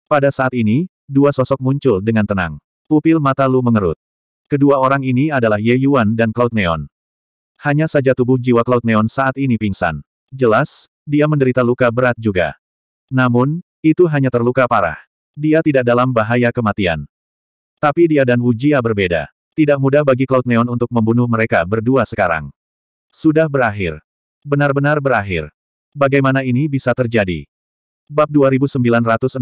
Pada saat ini, dua sosok muncul dengan tenang. Pupil mata Lu mengerut. Kedua orang ini adalah Ye Yuan dan Cloud Neon. Hanya saja tubuh jiwa Cloud Neon saat ini pingsan. Jelas, dia menderita luka berat juga. Namun, itu hanya terluka parah. Dia tidak dalam bahaya kematian. Tapi dia dan Wu Jia berbeda. Tidak mudah bagi Cloud Neon untuk membunuh mereka berdua sekarang. Sudah berakhir. Benar-benar berakhir. Bagaimana ini bisa terjadi? Bab 2960,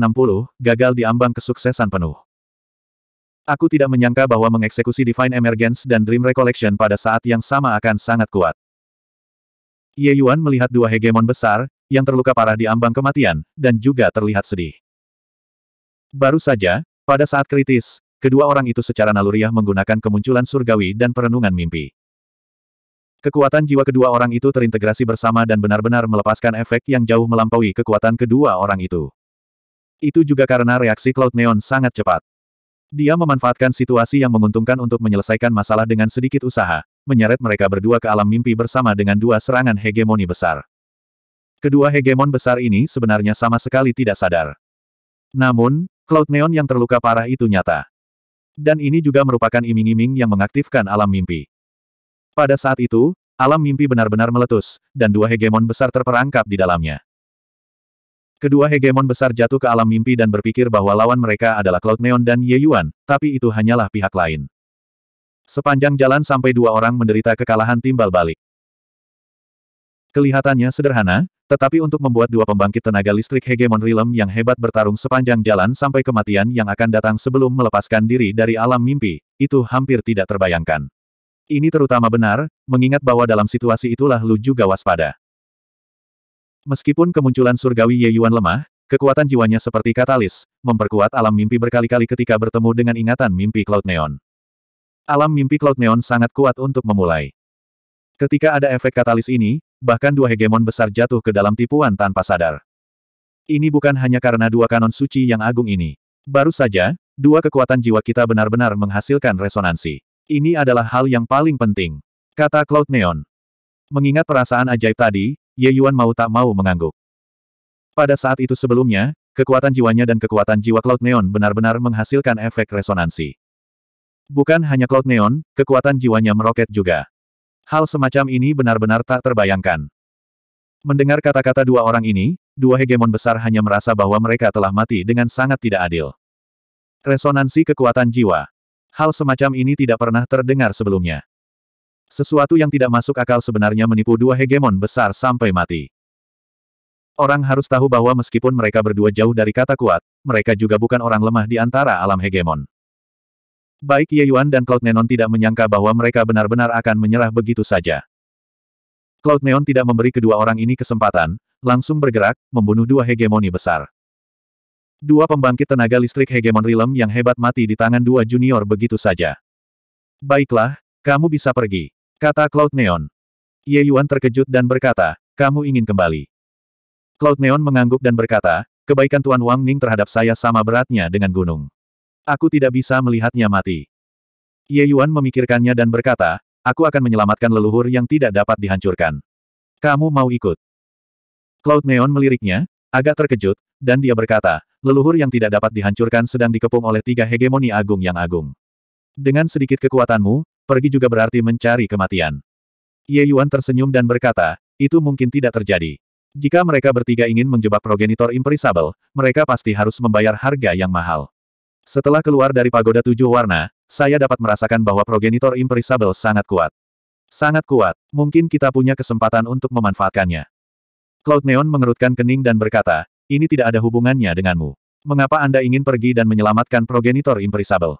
gagal di ambang kesuksesan penuh. Aku tidak menyangka bahwa mengeksekusi Divine Emergence dan Dream Recollection pada saat yang sama akan sangat kuat. Ye Yuan melihat dua hegemon besar, yang terluka parah di ambang kematian, dan juga terlihat sedih. Baru saja, pada saat kritis, kedua orang itu secara naluriah menggunakan kemunculan surgawi dan perenungan mimpi. Kekuatan jiwa kedua orang itu terintegrasi bersama dan benar-benar melepaskan efek yang jauh melampaui kekuatan kedua orang itu. Itu juga karena reaksi Cloud Neon sangat cepat. Dia memanfaatkan situasi yang menguntungkan untuk menyelesaikan masalah dengan sedikit usaha, menyeret mereka berdua ke alam mimpi bersama dengan dua serangan hegemoni besar. Kedua hegemon besar ini sebenarnya sama sekali tidak sadar. Namun, Cloud Neon yang terluka parah itu nyata. Dan ini juga merupakan iming-iming yang mengaktifkan alam mimpi. Pada saat itu, alam mimpi benar-benar meletus, dan dua hegemon besar terperangkap di dalamnya. Kedua hegemon besar jatuh ke alam mimpi dan berpikir bahwa lawan mereka adalah Cloud Neon dan Ye Yuan, tapi itu hanyalah pihak lain. Sepanjang jalan sampai dua orang menderita kekalahan timbal balik. Kelihatannya sederhana, tetapi untuk membuat dua pembangkit tenaga listrik hegemon realm yang hebat bertarung sepanjang jalan sampai kematian yang akan datang sebelum melepaskan diri dari alam mimpi, itu hampir tidak terbayangkan. Ini terutama benar, mengingat bahwa dalam situasi itulah Lu juga waspada. Meskipun kemunculan surgawi Ye Yuan lemah, kekuatan jiwanya seperti katalis, memperkuat alam mimpi berkali-kali ketika bertemu dengan ingatan mimpi Cloud Neon. Alam mimpi Cloud Neon sangat kuat untuk memulai. Ketika ada efek katalis ini, bahkan dua hegemon besar jatuh ke dalam tipuan tanpa sadar. Ini bukan hanya karena dua kanon suci yang agung ini. Baru saja, dua kekuatan jiwa kita benar-benar menghasilkan resonansi. Ini adalah hal yang paling penting. Kata Cloud Neon. Mengingat perasaan ajaib tadi, Ye Yuan mau tak mau mengangguk. Pada saat itu sebelumnya, kekuatan jiwanya dan kekuatan jiwa Cloud Neon benar-benar menghasilkan efek resonansi. Bukan hanya Cloud Neon, kekuatan jiwanya meroket juga. Hal semacam ini benar-benar tak terbayangkan. Mendengar kata-kata dua orang ini, dua hegemon besar hanya merasa bahwa mereka telah mati dengan sangat tidak adil. Resonansi kekuatan jiwa. Hal semacam ini tidak pernah terdengar sebelumnya. Sesuatu yang tidak masuk akal sebenarnya menipu dua hegemon besar sampai mati. Orang harus tahu bahwa meskipun mereka berdua jauh dari kata kuat, mereka juga bukan orang lemah di antara alam hegemon. Baik Ye Yuan dan Cloud Neon tidak menyangka bahwa mereka benar-benar akan menyerah begitu saja. Cloud Neon tidak memberi kedua orang ini kesempatan, langsung bergerak, membunuh dua hegemoni besar. Dua pembangkit tenaga listrik hegemon Rilem yang hebat mati di tangan dua junior begitu saja. Baiklah, kamu bisa pergi, kata Cloud Neon. Ye Yuan terkejut dan berkata, kamu ingin kembali. Cloud Neon mengangguk dan berkata, kebaikan Tuan Wang Ning terhadap saya sama beratnya dengan gunung. Aku tidak bisa melihatnya mati. Ye Yuan memikirkannya dan berkata, aku akan menyelamatkan leluhur yang tidak dapat dihancurkan. Kamu mau ikut? Cloud Neon meliriknya, agak terkejut, dan dia berkata, leluhur yang tidak dapat dihancurkan sedang dikepung oleh tiga hegemoni agung yang agung. Dengan sedikit kekuatanmu, pergi juga berarti mencari kematian. Ye Yuan tersenyum dan berkata, itu mungkin tidak terjadi. Jika mereka bertiga ingin menjebak progenitor imperisable, mereka pasti harus membayar harga yang mahal. Setelah keluar dari pagoda tujuh warna, saya dapat merasakan bahwa progenitor imperisable sangat kuat. Sangat kuat, mungkin kita punya kesempatan untuk memanfaatkannya. Cloud Neon mengerutkan kening dan berkata, ini tidak ada hubungannya denganmu. Mengapa Anda ingin pergi dan menyelamatkan progenitor imperisable?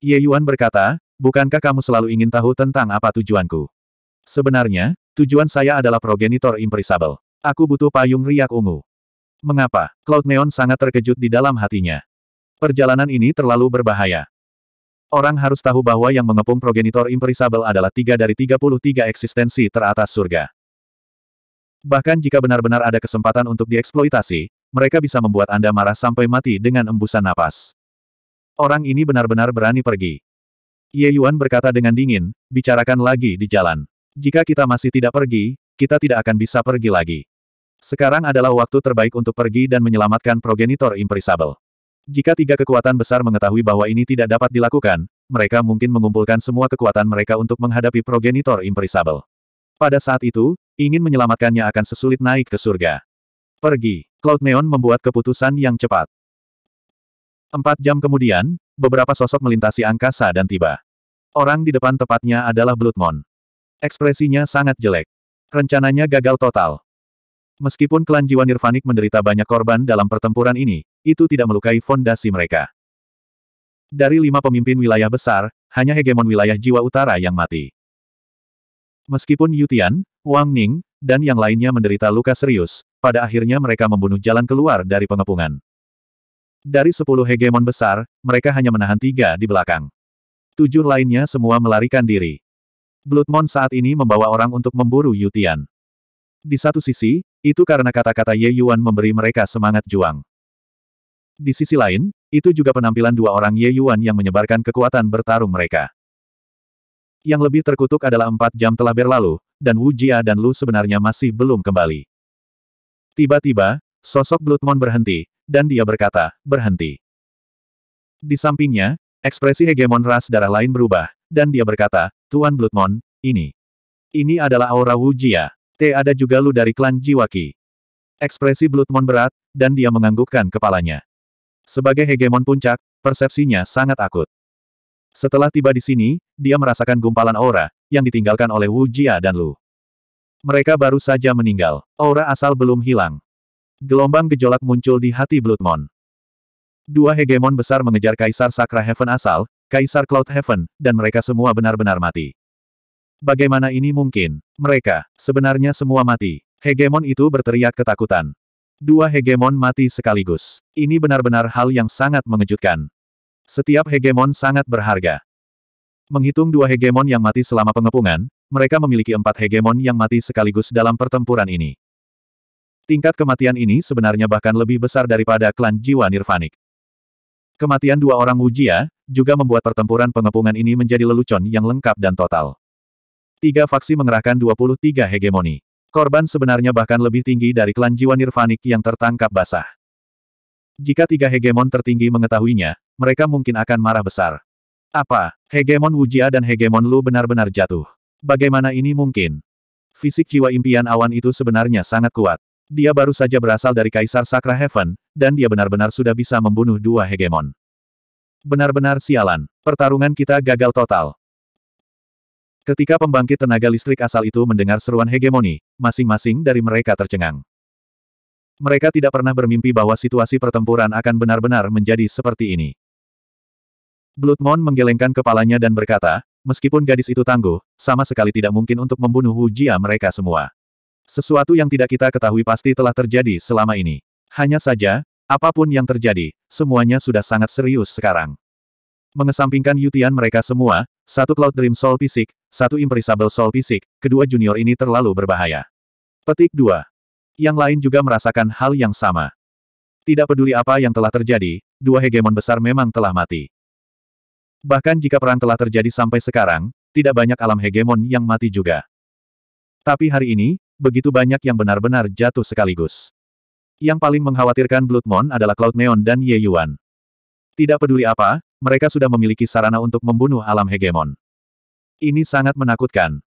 Ye Yuan berkata, bukankah kamu selalu ingin tahu tentang apa tujuanku? Sebenarnya, tujuan saya adalah progenitor imperisable. Aku butuh payung riak ungu. Mengapa? Cloud Neon sangat terkejut di dalam hatinya. Perjalanan ini terlalu berbahaya. Orang harus tahu bahwa yang mengepung progenitor imperisabel adalah tiga dari 33 eksistensi teratas surga. Bahkan jika benar-benar ada kesempatan untuk dieksploitasi, mereka bisa membuat Anda marah sampai mati dengan embusan napas. Orang ini benar-benar berani pergi. Ye Yuan berkata dengan dingin, bicarakan lagi di jalan. Jika kita masih tidak pergi, kita tidak akan bisa pergi lagi. Sekarang adalah waktu terbaik untuk pergi dan menyelamatkan progenitor imperisabel. Jika tiga kekuatan besar mengetahui bahwa ini tidak dapat dilakukan, mereka mungkin mengumpulkan semua kekuatan mereka untuk menghadapi progenitor imperisable. Pada saat itu, ingin menyelamatkannya akan sesulit naik ke surga. Pergi. Cloud Neon membuat keputusan yang cepat. Empat jam kemudian, beberapa sosok melintasi angkasa dan tiba. Orang di depan tepatnya adalah Bloodmon. Ekspresinya sangat jelek. Rencananya gagal total. Meskipun klan jiwa nirvanik menderita banyak korban dalam pertempuran ini, itu tidak melukai fondasi mereka. Dari lima pemimpin wilayah besar, hanya hegemon wilayah jiwa utara yang mati. Meskipun Yutian, Wang Ning, dan yang lainnya menderita luka serius, pada akhirnya mereka membunuh jalan keluar dari pengepungan. Dari sepuluh hegemon besar, mereka hanya menahan tiga di belakang. Tujuh lainnya semua melarikan diri. Bloodmon saat ini membawa orang untuk memburu Yutian. Di satu sisi, itu karena kata-kata Ye Yuan memberi mereka semangat juang. Di sisi lain, itu juga penampilan dua orang Ye Yuan yang menyebarkan kekuatan bertarung mereka. Yang lebih terkutuk adalah empat jam telah berlalu, dan Wu Jia dan Lu sebenarnya masih belum kembali. Tiba-tiba, sosok Bloodmon berhenti, dan dia berkata, berhenti. Di sampingnya, ekspresi hegemon ras darah lain berubah, dan dia berkata, Tuan Bloodmon, ini. Ini adalah aura Wu Jia. T ada juga Lu dari klan Jiwaki. Ekspresi Bloodmon berat, dan dia menganggukkan kepalanya. Sebagai hegemon puncak, persepsinya sangat akut. Setelah tiba di sini, dia merasakan gumpalan aura, yang ditinggalkan oleh Wu Jia dan Lu. Mereka baru saja meninggal, aura asal belum hilang. Gelombang gejolak muncul di hati Bloodmon. Dua hegemon besar mengejar Kaisar Sakra Heaven asal, Kaisar Cloud Heaven, dan mereka semua benar-benar mati. Bagaimana ini mungkin? Mereka, sebenarnya semua mati. Hegemon itu berteriak ketakutan. Dua hegemon mati sekaligus. Ini benar-benar hal yang sangat mengejutkan. Setiap hegemon sangat berharga. Menghitung dua hegemon yang mati selama pengepungan, mereka memiliki empat hegemon yang mati sekaligus dalam pertempuran ini. Tingkat kematian ini sebenarnya bahkan lebih besar daripada klan jiwa nirvanik. Kematian dua orang Wujia, juga membuat pertempuran pengepungan ini menjadi lelucon yang lengkap dan total. Tiga faksi mengerahkan 23 hegemoni. Korban sebenarnya bahkan lebih tinggi dari klan jiwa nirvanik yang tertangkap basah. Jika tiga hegemon tertinggi mengetahuinya, mereka mungkin akan marah besar. Apa, hegemon Wujia dan hegemon Lu benar-benar jatuh? Bagaimana ini mungkin? Fisik jiwa impian awan itu sebenarnya sangat kuat. Dia baru saja berasal dari Kaisar Sakra Heaven, dan dia benar-benar sudah bisa membunuh dua hegemon. Benar-benar sialan. Pertarungan kita gagal total. Ketika pembangkit tenaga listrik asal itu mendengar seruan hegemoni, masing-masing dari mereka tercengang. Mereka tidak pernah bermimpi bahwa situasi pertempuran akan benar-benar menjadi seperti ini. Bloodmon menggelengkan kepalanya dan berkata, meskipun gadis itu tangguh, sama sekali tidak mungkin untuk membunuh Wu mereka semua. Sesuatu yang tidak kita ketahui pasti telah terjadi selama ini. Hanya saja, apapun yang terjadi, semuanya sudah sangat serius sekarang. Mengesampingkan Yutian mereka semua, satu Cloud Dream Soul Fisik, satu imperisabel soul fisik, kedua junior ini terlalu berbahaya. Petik 2. Yang lain juga merasakan hal yang sama. Tidak peduli apa yang telah terjadi, dua hegemon besar memang telah mati. Bahkan jika perang telah terjadi sampai sekarang, tidak banyak alam hegemon yang mati juga. Tapi hari ini, begitu banyak yang benar-benar jatuh sekaligus. Yang paling mengkhawatirkan Bloodmon adalah Cloud Neon dan Ye Yuan. Tidak peduli apa, mereka sudah memiliki sarana untuk membunuh alam hegemon. Ini sangat menakutkan.